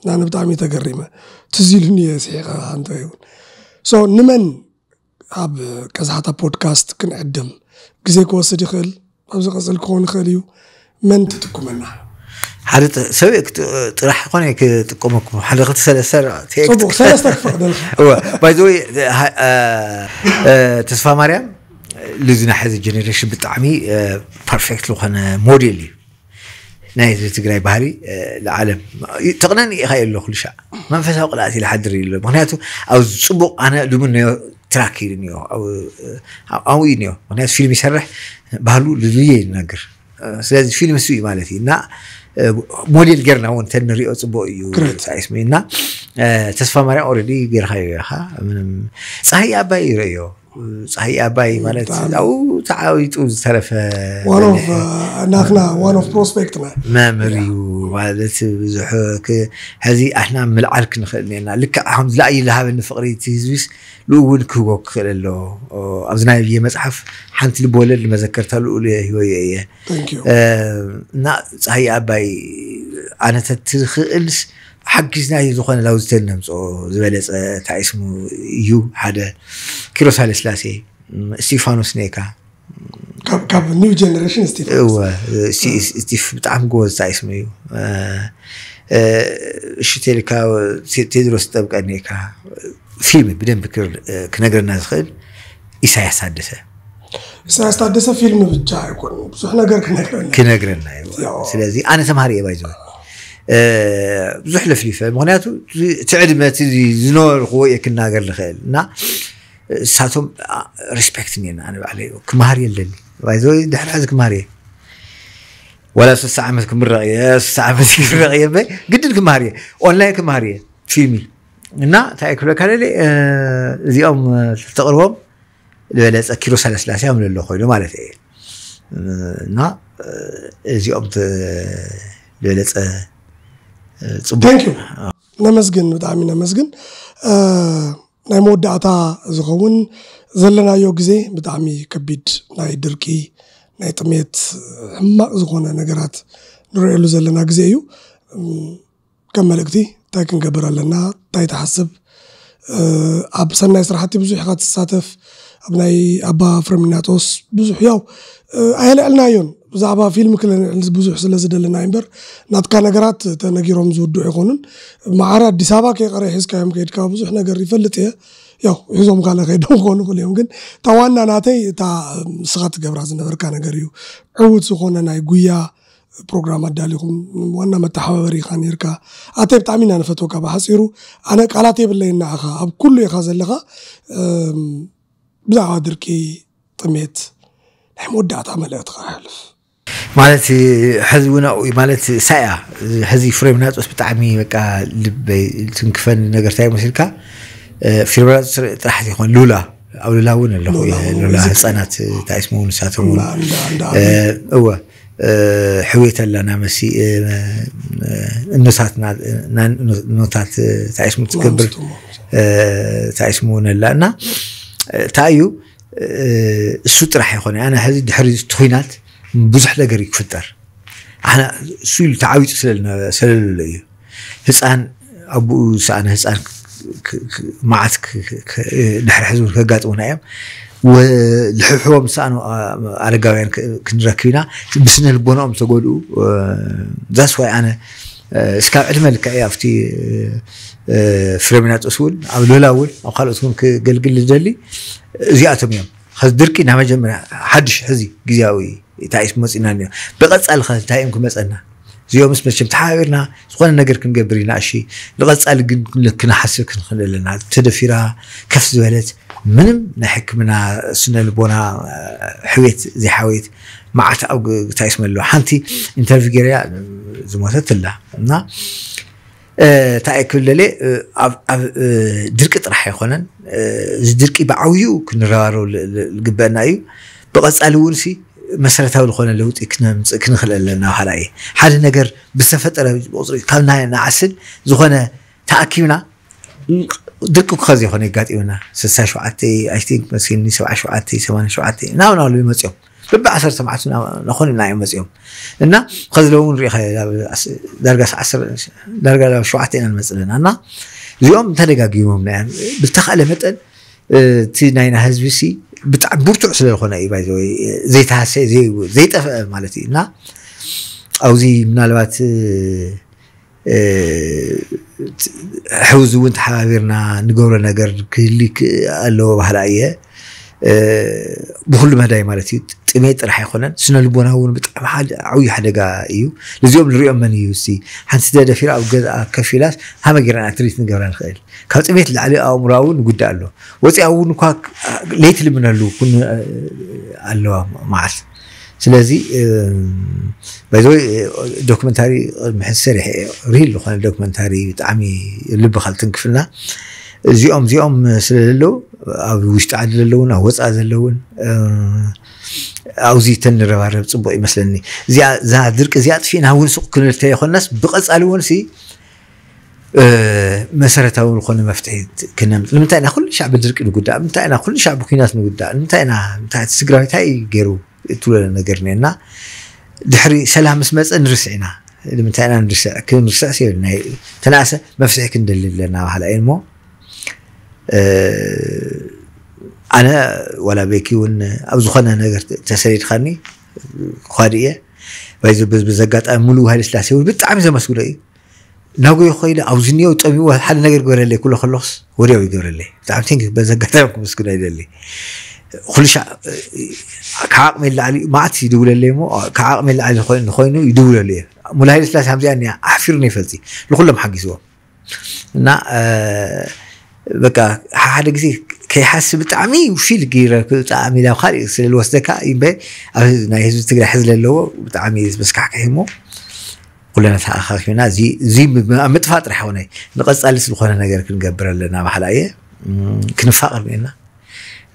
نانا بتعمي تقريما تزيلوني يا سيخا أنتو يون so, نمن ኣብ ቀዛሕታ ፖድካስት ክንዕድል ግዜ ክወስድ ይኽእል ኣብ ዝቐፅል ክኾን ይኽእል እዩ መን ትጥቁመና ሓደ ሰብ ጥራሕ ኮነ ክጥቀመኩም ሓደ ክልተ ሰለስተ ፅቡቅ ሰለስተ ክፈቅደልባይዘወይ ተስፋ ማርያም ልዝና ሕዚ ጀኔሬሽን ብጣዕሚ ፐርፌክት ዝኾነ ሞዴል እዩ ናይ ህዝቢ ትግራይ ባህሪ ንዓለም ተቕነኒ ኢኻየ ኣለኹ ልሻዕ መንፈሳዊ ቅልኣት ኢለ ሓድር ኢሎ ምክንያቱ ኣብዚ ፅቡቅ ኣነ ልምነዮ ትራኪርንዮ ኣብኡ ንዮ ምክንያቱ ፊልም ይሰርሕ ባህሉ ልልየ ይነግር ስለዚ ፊልም ስ እዩ ማለት እዩ እና ሞዴል ጌርና እውን እተ ንሪኦ ፅቡቅ እዩ ሳይስሚ እና ተስፋ ማርያም ኦረዲ ጌርካዮ ኢኻ ፀሃይ ኣባይ ይርእዮ صحي اباي مالت او تعاويتو ترف وان اوف ناخنا وان اوف بروسبكتنا ميموري مالت بزحك هذي احنا من العرك نخلينا لك احمد لا يلها من فقري تيزويس لو ون كوكوك خلالو ابزنا يبي مصحف حنت البول اللي ما ذكرتها الاولى هي هي ثانك يو نا صحي اباي انا تتخلص ሓጊዝና እዩ ዝኾነ ናብ ዝተል ነምፅኦ ዝበለፀ እንታይ ስሙ እዩ ሓደ ኪሮስ ሃይለስላሴ እስጢፋኖስ ነካ ካብ ኒው ጀነሬሽን ስቲፍ ብጣዕሚ ጎበዝ እንታይ ስሙ እዩ እሺ ቴልካ ቴድሮስ ጠብቀኒ ኢካ ፊልም ብደንብ ክነግረና ዝኽእል ኢሳያስ ታደሰ ኢሳያስ ታደሰ ፊልም ብቻ ኣይኮኑ ብዙሕ ነገር ክነግረና ክነግረና እዩ ስለዚ ኣነ ተምሃሪ እየ ባይ ዝበል بزح لفليفه مغنيات تعد ما تدي زنور قوية كنا قال لخيل نا ساتهم ريسبكتني آه، انا علي كمهاري اللي باي زوي دحر حزك مهاري ولا ساعة عمتك من رأيي ساعة عمتك من رأيي باي قد لك مهاري اونلاين كمهاري فيلمي نا تاكل لك هذا اللي زيهم تقربهم لا تاكلوا سلاس لاس يوم اللي خويلو مالت ايه نا اليوم آه، آه، لا تاكلوا ፅቡቅ ነመስግን ብጣዕሚ ነመስግን ናይ መወዳእታ ዝኸውን ዘለናዮ ግዜ ብጣዕሚ ከቢድ ናይ ድርቂ ናይ ጥሜት ሕማቅ ዝኾነ ነገራት ንሪኤሉ ዘለና ግዜ እዩ ከም መልእክቲ እንታይ ክንገብር ኣለና እንታይ ተሓስብ ኣብ ሰናይ ስራሕቲ ብዙሕ ኢኻ ትሳተፍ ኣብ ናይ ኣባ ፍረሚናጦስ ብዙሕ ያው ኣየልዕልናዮን ብዛዕባ ፊልም ክለንዕል ብዙሕ ስለ ዝደለና እምበር ናትካ ነገራት ተነጊሮም ዝውድዑ ይኮኑን መዓር ኣዲስ ኣበባ ከይቀረይ ሒዝካዮም ከይድካ ብዙሕ ነገር ይፈልጥ እየ ያው ሒዞም ካለ ከይዶም ክኾኑ ይኽእሉ እዮም ግን እታ ዋና ናተይ እታ ንስኻ ትገብራ ዝነበርካ ነገር እዩ ዕውት ዝኾነ ናይ ጉያ ፕሮግራም ኣዳሊኹም ዋና መተሓባበሪ ኢኻ ነርካ ኣተይ ብጣዕሚ ኢና ነፈትወካ ብሓፂሩ ኣነ ቃላት የብለየና ኢኻ ኣብ ኩሉ ኢኻ ዘለኻ ብዛዕባ ድርቂ ጥሜት ናይ መወዳእታ መልእኽትካ ይሕልፍ ማለት ሕዚ እውን ማለት ሳያ ሕዚ ፍሬም ናፆስ ብጣዕሚ በቃ ልበይ ትንክፈን ነገርታ መሲልካ ፍሬም ናፆስ ጥራሕ ዘይኮን ሉላ ኣብ ሉላ እውን ኣለኹ ሉላ ህፃናት ታይስሞ እውን ንሳቶም እውን እወ ሕዌት ኣለና መሲ እኖታትና እኖታት ታይስሙ ትገብር ታይስሙ እውን ኣላ እና እንታይ እዩ እሱ ጥራሕ ይኮነ ኣነ ሕዚ ድሕሪ ትኩናት ብዙሕ ነገር ይክፍጠር ኣነ እሱ ኢሉ ተዓቢጡ ስለለለ እዩ ህፃን ኣቦኡ ሰኣነ ህፃን መዓት ድሕሪ ሕዝቡ ከጋጥሙና እዮም ዝሕብሕቦም ሰኣኑ ኣረጋውያን ክንረክብ ኢና ብስነ ልቦናኦም ዝተጎድኡ ዛስዋይ ኣነ እስካብ ዕድመ ልካ እየ ኣብቲ ፍሬምናጦስ እውን ኣብ ሎላ እውን ኣብ ካልኦት እውን ክገልግል ዝደሊ እዚኣቶም እዮም ድርቂ ናብ መጀመርያ ሓድሽ ሕዚ ግዜያዊ እንታይ መፂና እኒዮ ብቐፃሊ ኸ እንታይ እዮም ክመፀና እዚኦም ምስ መቸም ተሓባቢርና ዝኾነ ነገር ክንገብር ኢና እሺ ንቐፃሊ ግን ክንሓስብ ክንኽእል ኣለና ተደፊራ ከፍ ዝበለት ምንም ናይ ሕክምና ስነልቦና ሕቤት ዘይሓወት መዓት ኣብ ታይስመ ኣለዋ ሓንቲ ኢንተርቪው ገርያ ዝሞተት ኣላ እና እንታይ ክብለለ ኣብ ድርቂ ጥራሕ ኣይኮነን እዚ ድርቂ ብዓብዩ ክንረባረብ ዝግበአና እዩ ብቐፃሊ እውን መሰረታዊ ዝኾነ ለውጢ ክንኽእል ኣለና ዋላ እየ ሓደ ነገር ብዝተፈጠረ ቁፅሪ ካብ ናይ ንዓስን ዝኾነ ተኣኪብና ድርቂ ክኸ ዘይኮነ የጋጢሙና 67 መስኒ 77 87 ናብ ናብ ልቢ መፅኦም ልቢ 1 መዓልቲ ንኾኑ ኢና እዮም መፅኦም እና ከዚ እውን ንሪኢ ዳርጋ ሸዓተ ኢና ንመፅ ኣለና እና እዚኦም ተደጋጊሞም ብዝተካእለ መጠን እቲ ናይና ህዝቢ ሲ ብጣዕሚ ብርቱዕ ስለ ዝኾነ እዩ ባይ ወይ ዘይተሃሰ ዘይጠፍአ ማለት እዩ እና ኣብዚ ምናልባት ሕውዚ እውን ተሓባቢርና ንገብሮ ነገር ክህሊ ኣለዎ ባህላ እየ ብኩሉ መዳይ ማለት እዩ ጥሜ ጥራሕ ኣይኮነን ስነ ልቦና እውን ብጣዕሚ ዓብዪ ሓደጋ እዩ ነዚኦም ንሪኦም መን እዩ ሲ ሓንቲ ተደፊራ ኣብ ገዛ ከፍ ኢላስ ሃመ ጌርና ትርኢት ንገብራ ንኽእል ካብ ጥሜት ላዕሊ ኣእምራ እውን ጉዳእ ኣሎ ወፂኣ እውን እኳ ለይቲ ልምነሉ ኩን ኣለዋ መዓስ ስለዚ ባይዘወይ ዶክመንታሪ ቅድሚ ሕዚ ሰሪሐ ሪል ዝኾነ ዶክመንታሪ ብጣዕሚ ልቢ ካልትንክፍልና እዚኦም እዚኦም ስለዘለዉ ኣብ ውሽጢ ዓዲ ዘለውን ኣብ ወፃእ ዘለውን ኣብዚ ተንረባረብ ፅቡቅ ይመስለኒ እዛ ድርቂ እዚኣ ጥፊእና እውን ሱቅ ክንልተ ይኮነስ ብቐፃሊ እውን መሰረታዊ ዝኾነ መፍትሒ ክነምፅ ንምንታይ ኢና ኩሉ ሻዕቢ ድርቂ ንጉዳእ ምንታይ ኢና ኩሉ ሻዕቢ ኩናት ንጉዳእ ንምንታይ ኢና ምንታይ ትግራዊ እንታይ ገይሩ እትብሎ ነገር እኒአና ድሕሪ ሰላም ምስ መፀ ንርስዕ ኢና ንምንታይ ኢና ክንርስዕ ሲ ተናእሰ መፍትሒ ክንደሊ ኣለና ባህላ እየ እሞ آه، أنا ولا بيكون أبزو خانة نجر تسريت خاني خارية بيزو بز بزقات أملو هاي السلاسة وبيت عمزة مسؤولة إيه ناقو يخيل أوزني أو تأمي وحال نجر قرر لي كله خلص وريا ويقرر لي تعم تينك بزقات أملو مسؤولة إيه لي خلش كعاق من اللي ما عاد يدور لي مو كعاق من اللي خوين خوين يدور لي مول هاي السلاسة هم زي أني أحفرني فلتي لكلهم حقي سوا نا أه በቃ ሓደ ግዜ ከይሓስብ ብጣዕሚ ውሽል ገይረ ብጣዕሚ ናብ ካሊእ ስለልወስደካ ይበ ኣብ ናይ ህዝቢ ትግራይ ሕዚ ዘለዎ ብጣዕሚ ዝመስካሕክሕ እሞ ኩለና ተኣኻኺብና እዚ ኣብ ምጥፋእ ጥራሕ ኮነ ንቐፃሊ ዝኾነ ነገር ክንገብር ኣለና ባህላ እየ ክንፋቐር ኒአና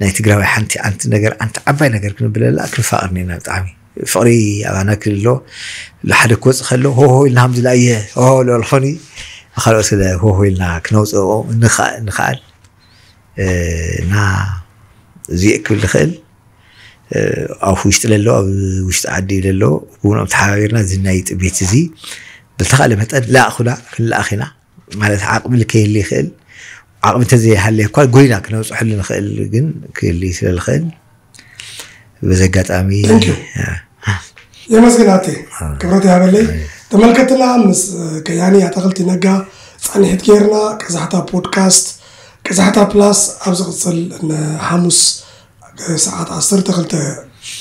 ናይ ትግራዋይ ሓንቲ ኣንቲ ነገር ኣንቲ ዓባይ ነገር ክንብል ኣላ ክንፋቐር ኒአና ብጣዕሚ ፍቅሪ ኣባና ክልሎ ሓደ ክወፅእ ከሎ ሆሆ ኢልና ከምዝላእየ ሆሆ ልበልኮኒ خلاص كده هو هو لنا كنوز نخ نخال نا زي كل دخل او فوش تلو او وش تعدي للو ونا تحايرنا زي نايت بيت زي بالتخال متن لا اخلا كل اخينا معناتها عقب اللي كاين اللي خل عقب انت زي حل كل قولينا كنوز حل نخل كن كل اللي يصير الخل بزقات امي يا مسكناتي كبرتي هذا اللي تملكتنا مس كياني أعتقد نجا صاني هتكيرنا كزحتا بودكاست كزحتا بلاس أبزغ تصل إن حمص ساعات عصر تقلت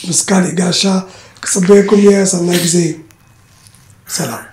مسكالي قاشا كسبيكم يا سنة سلام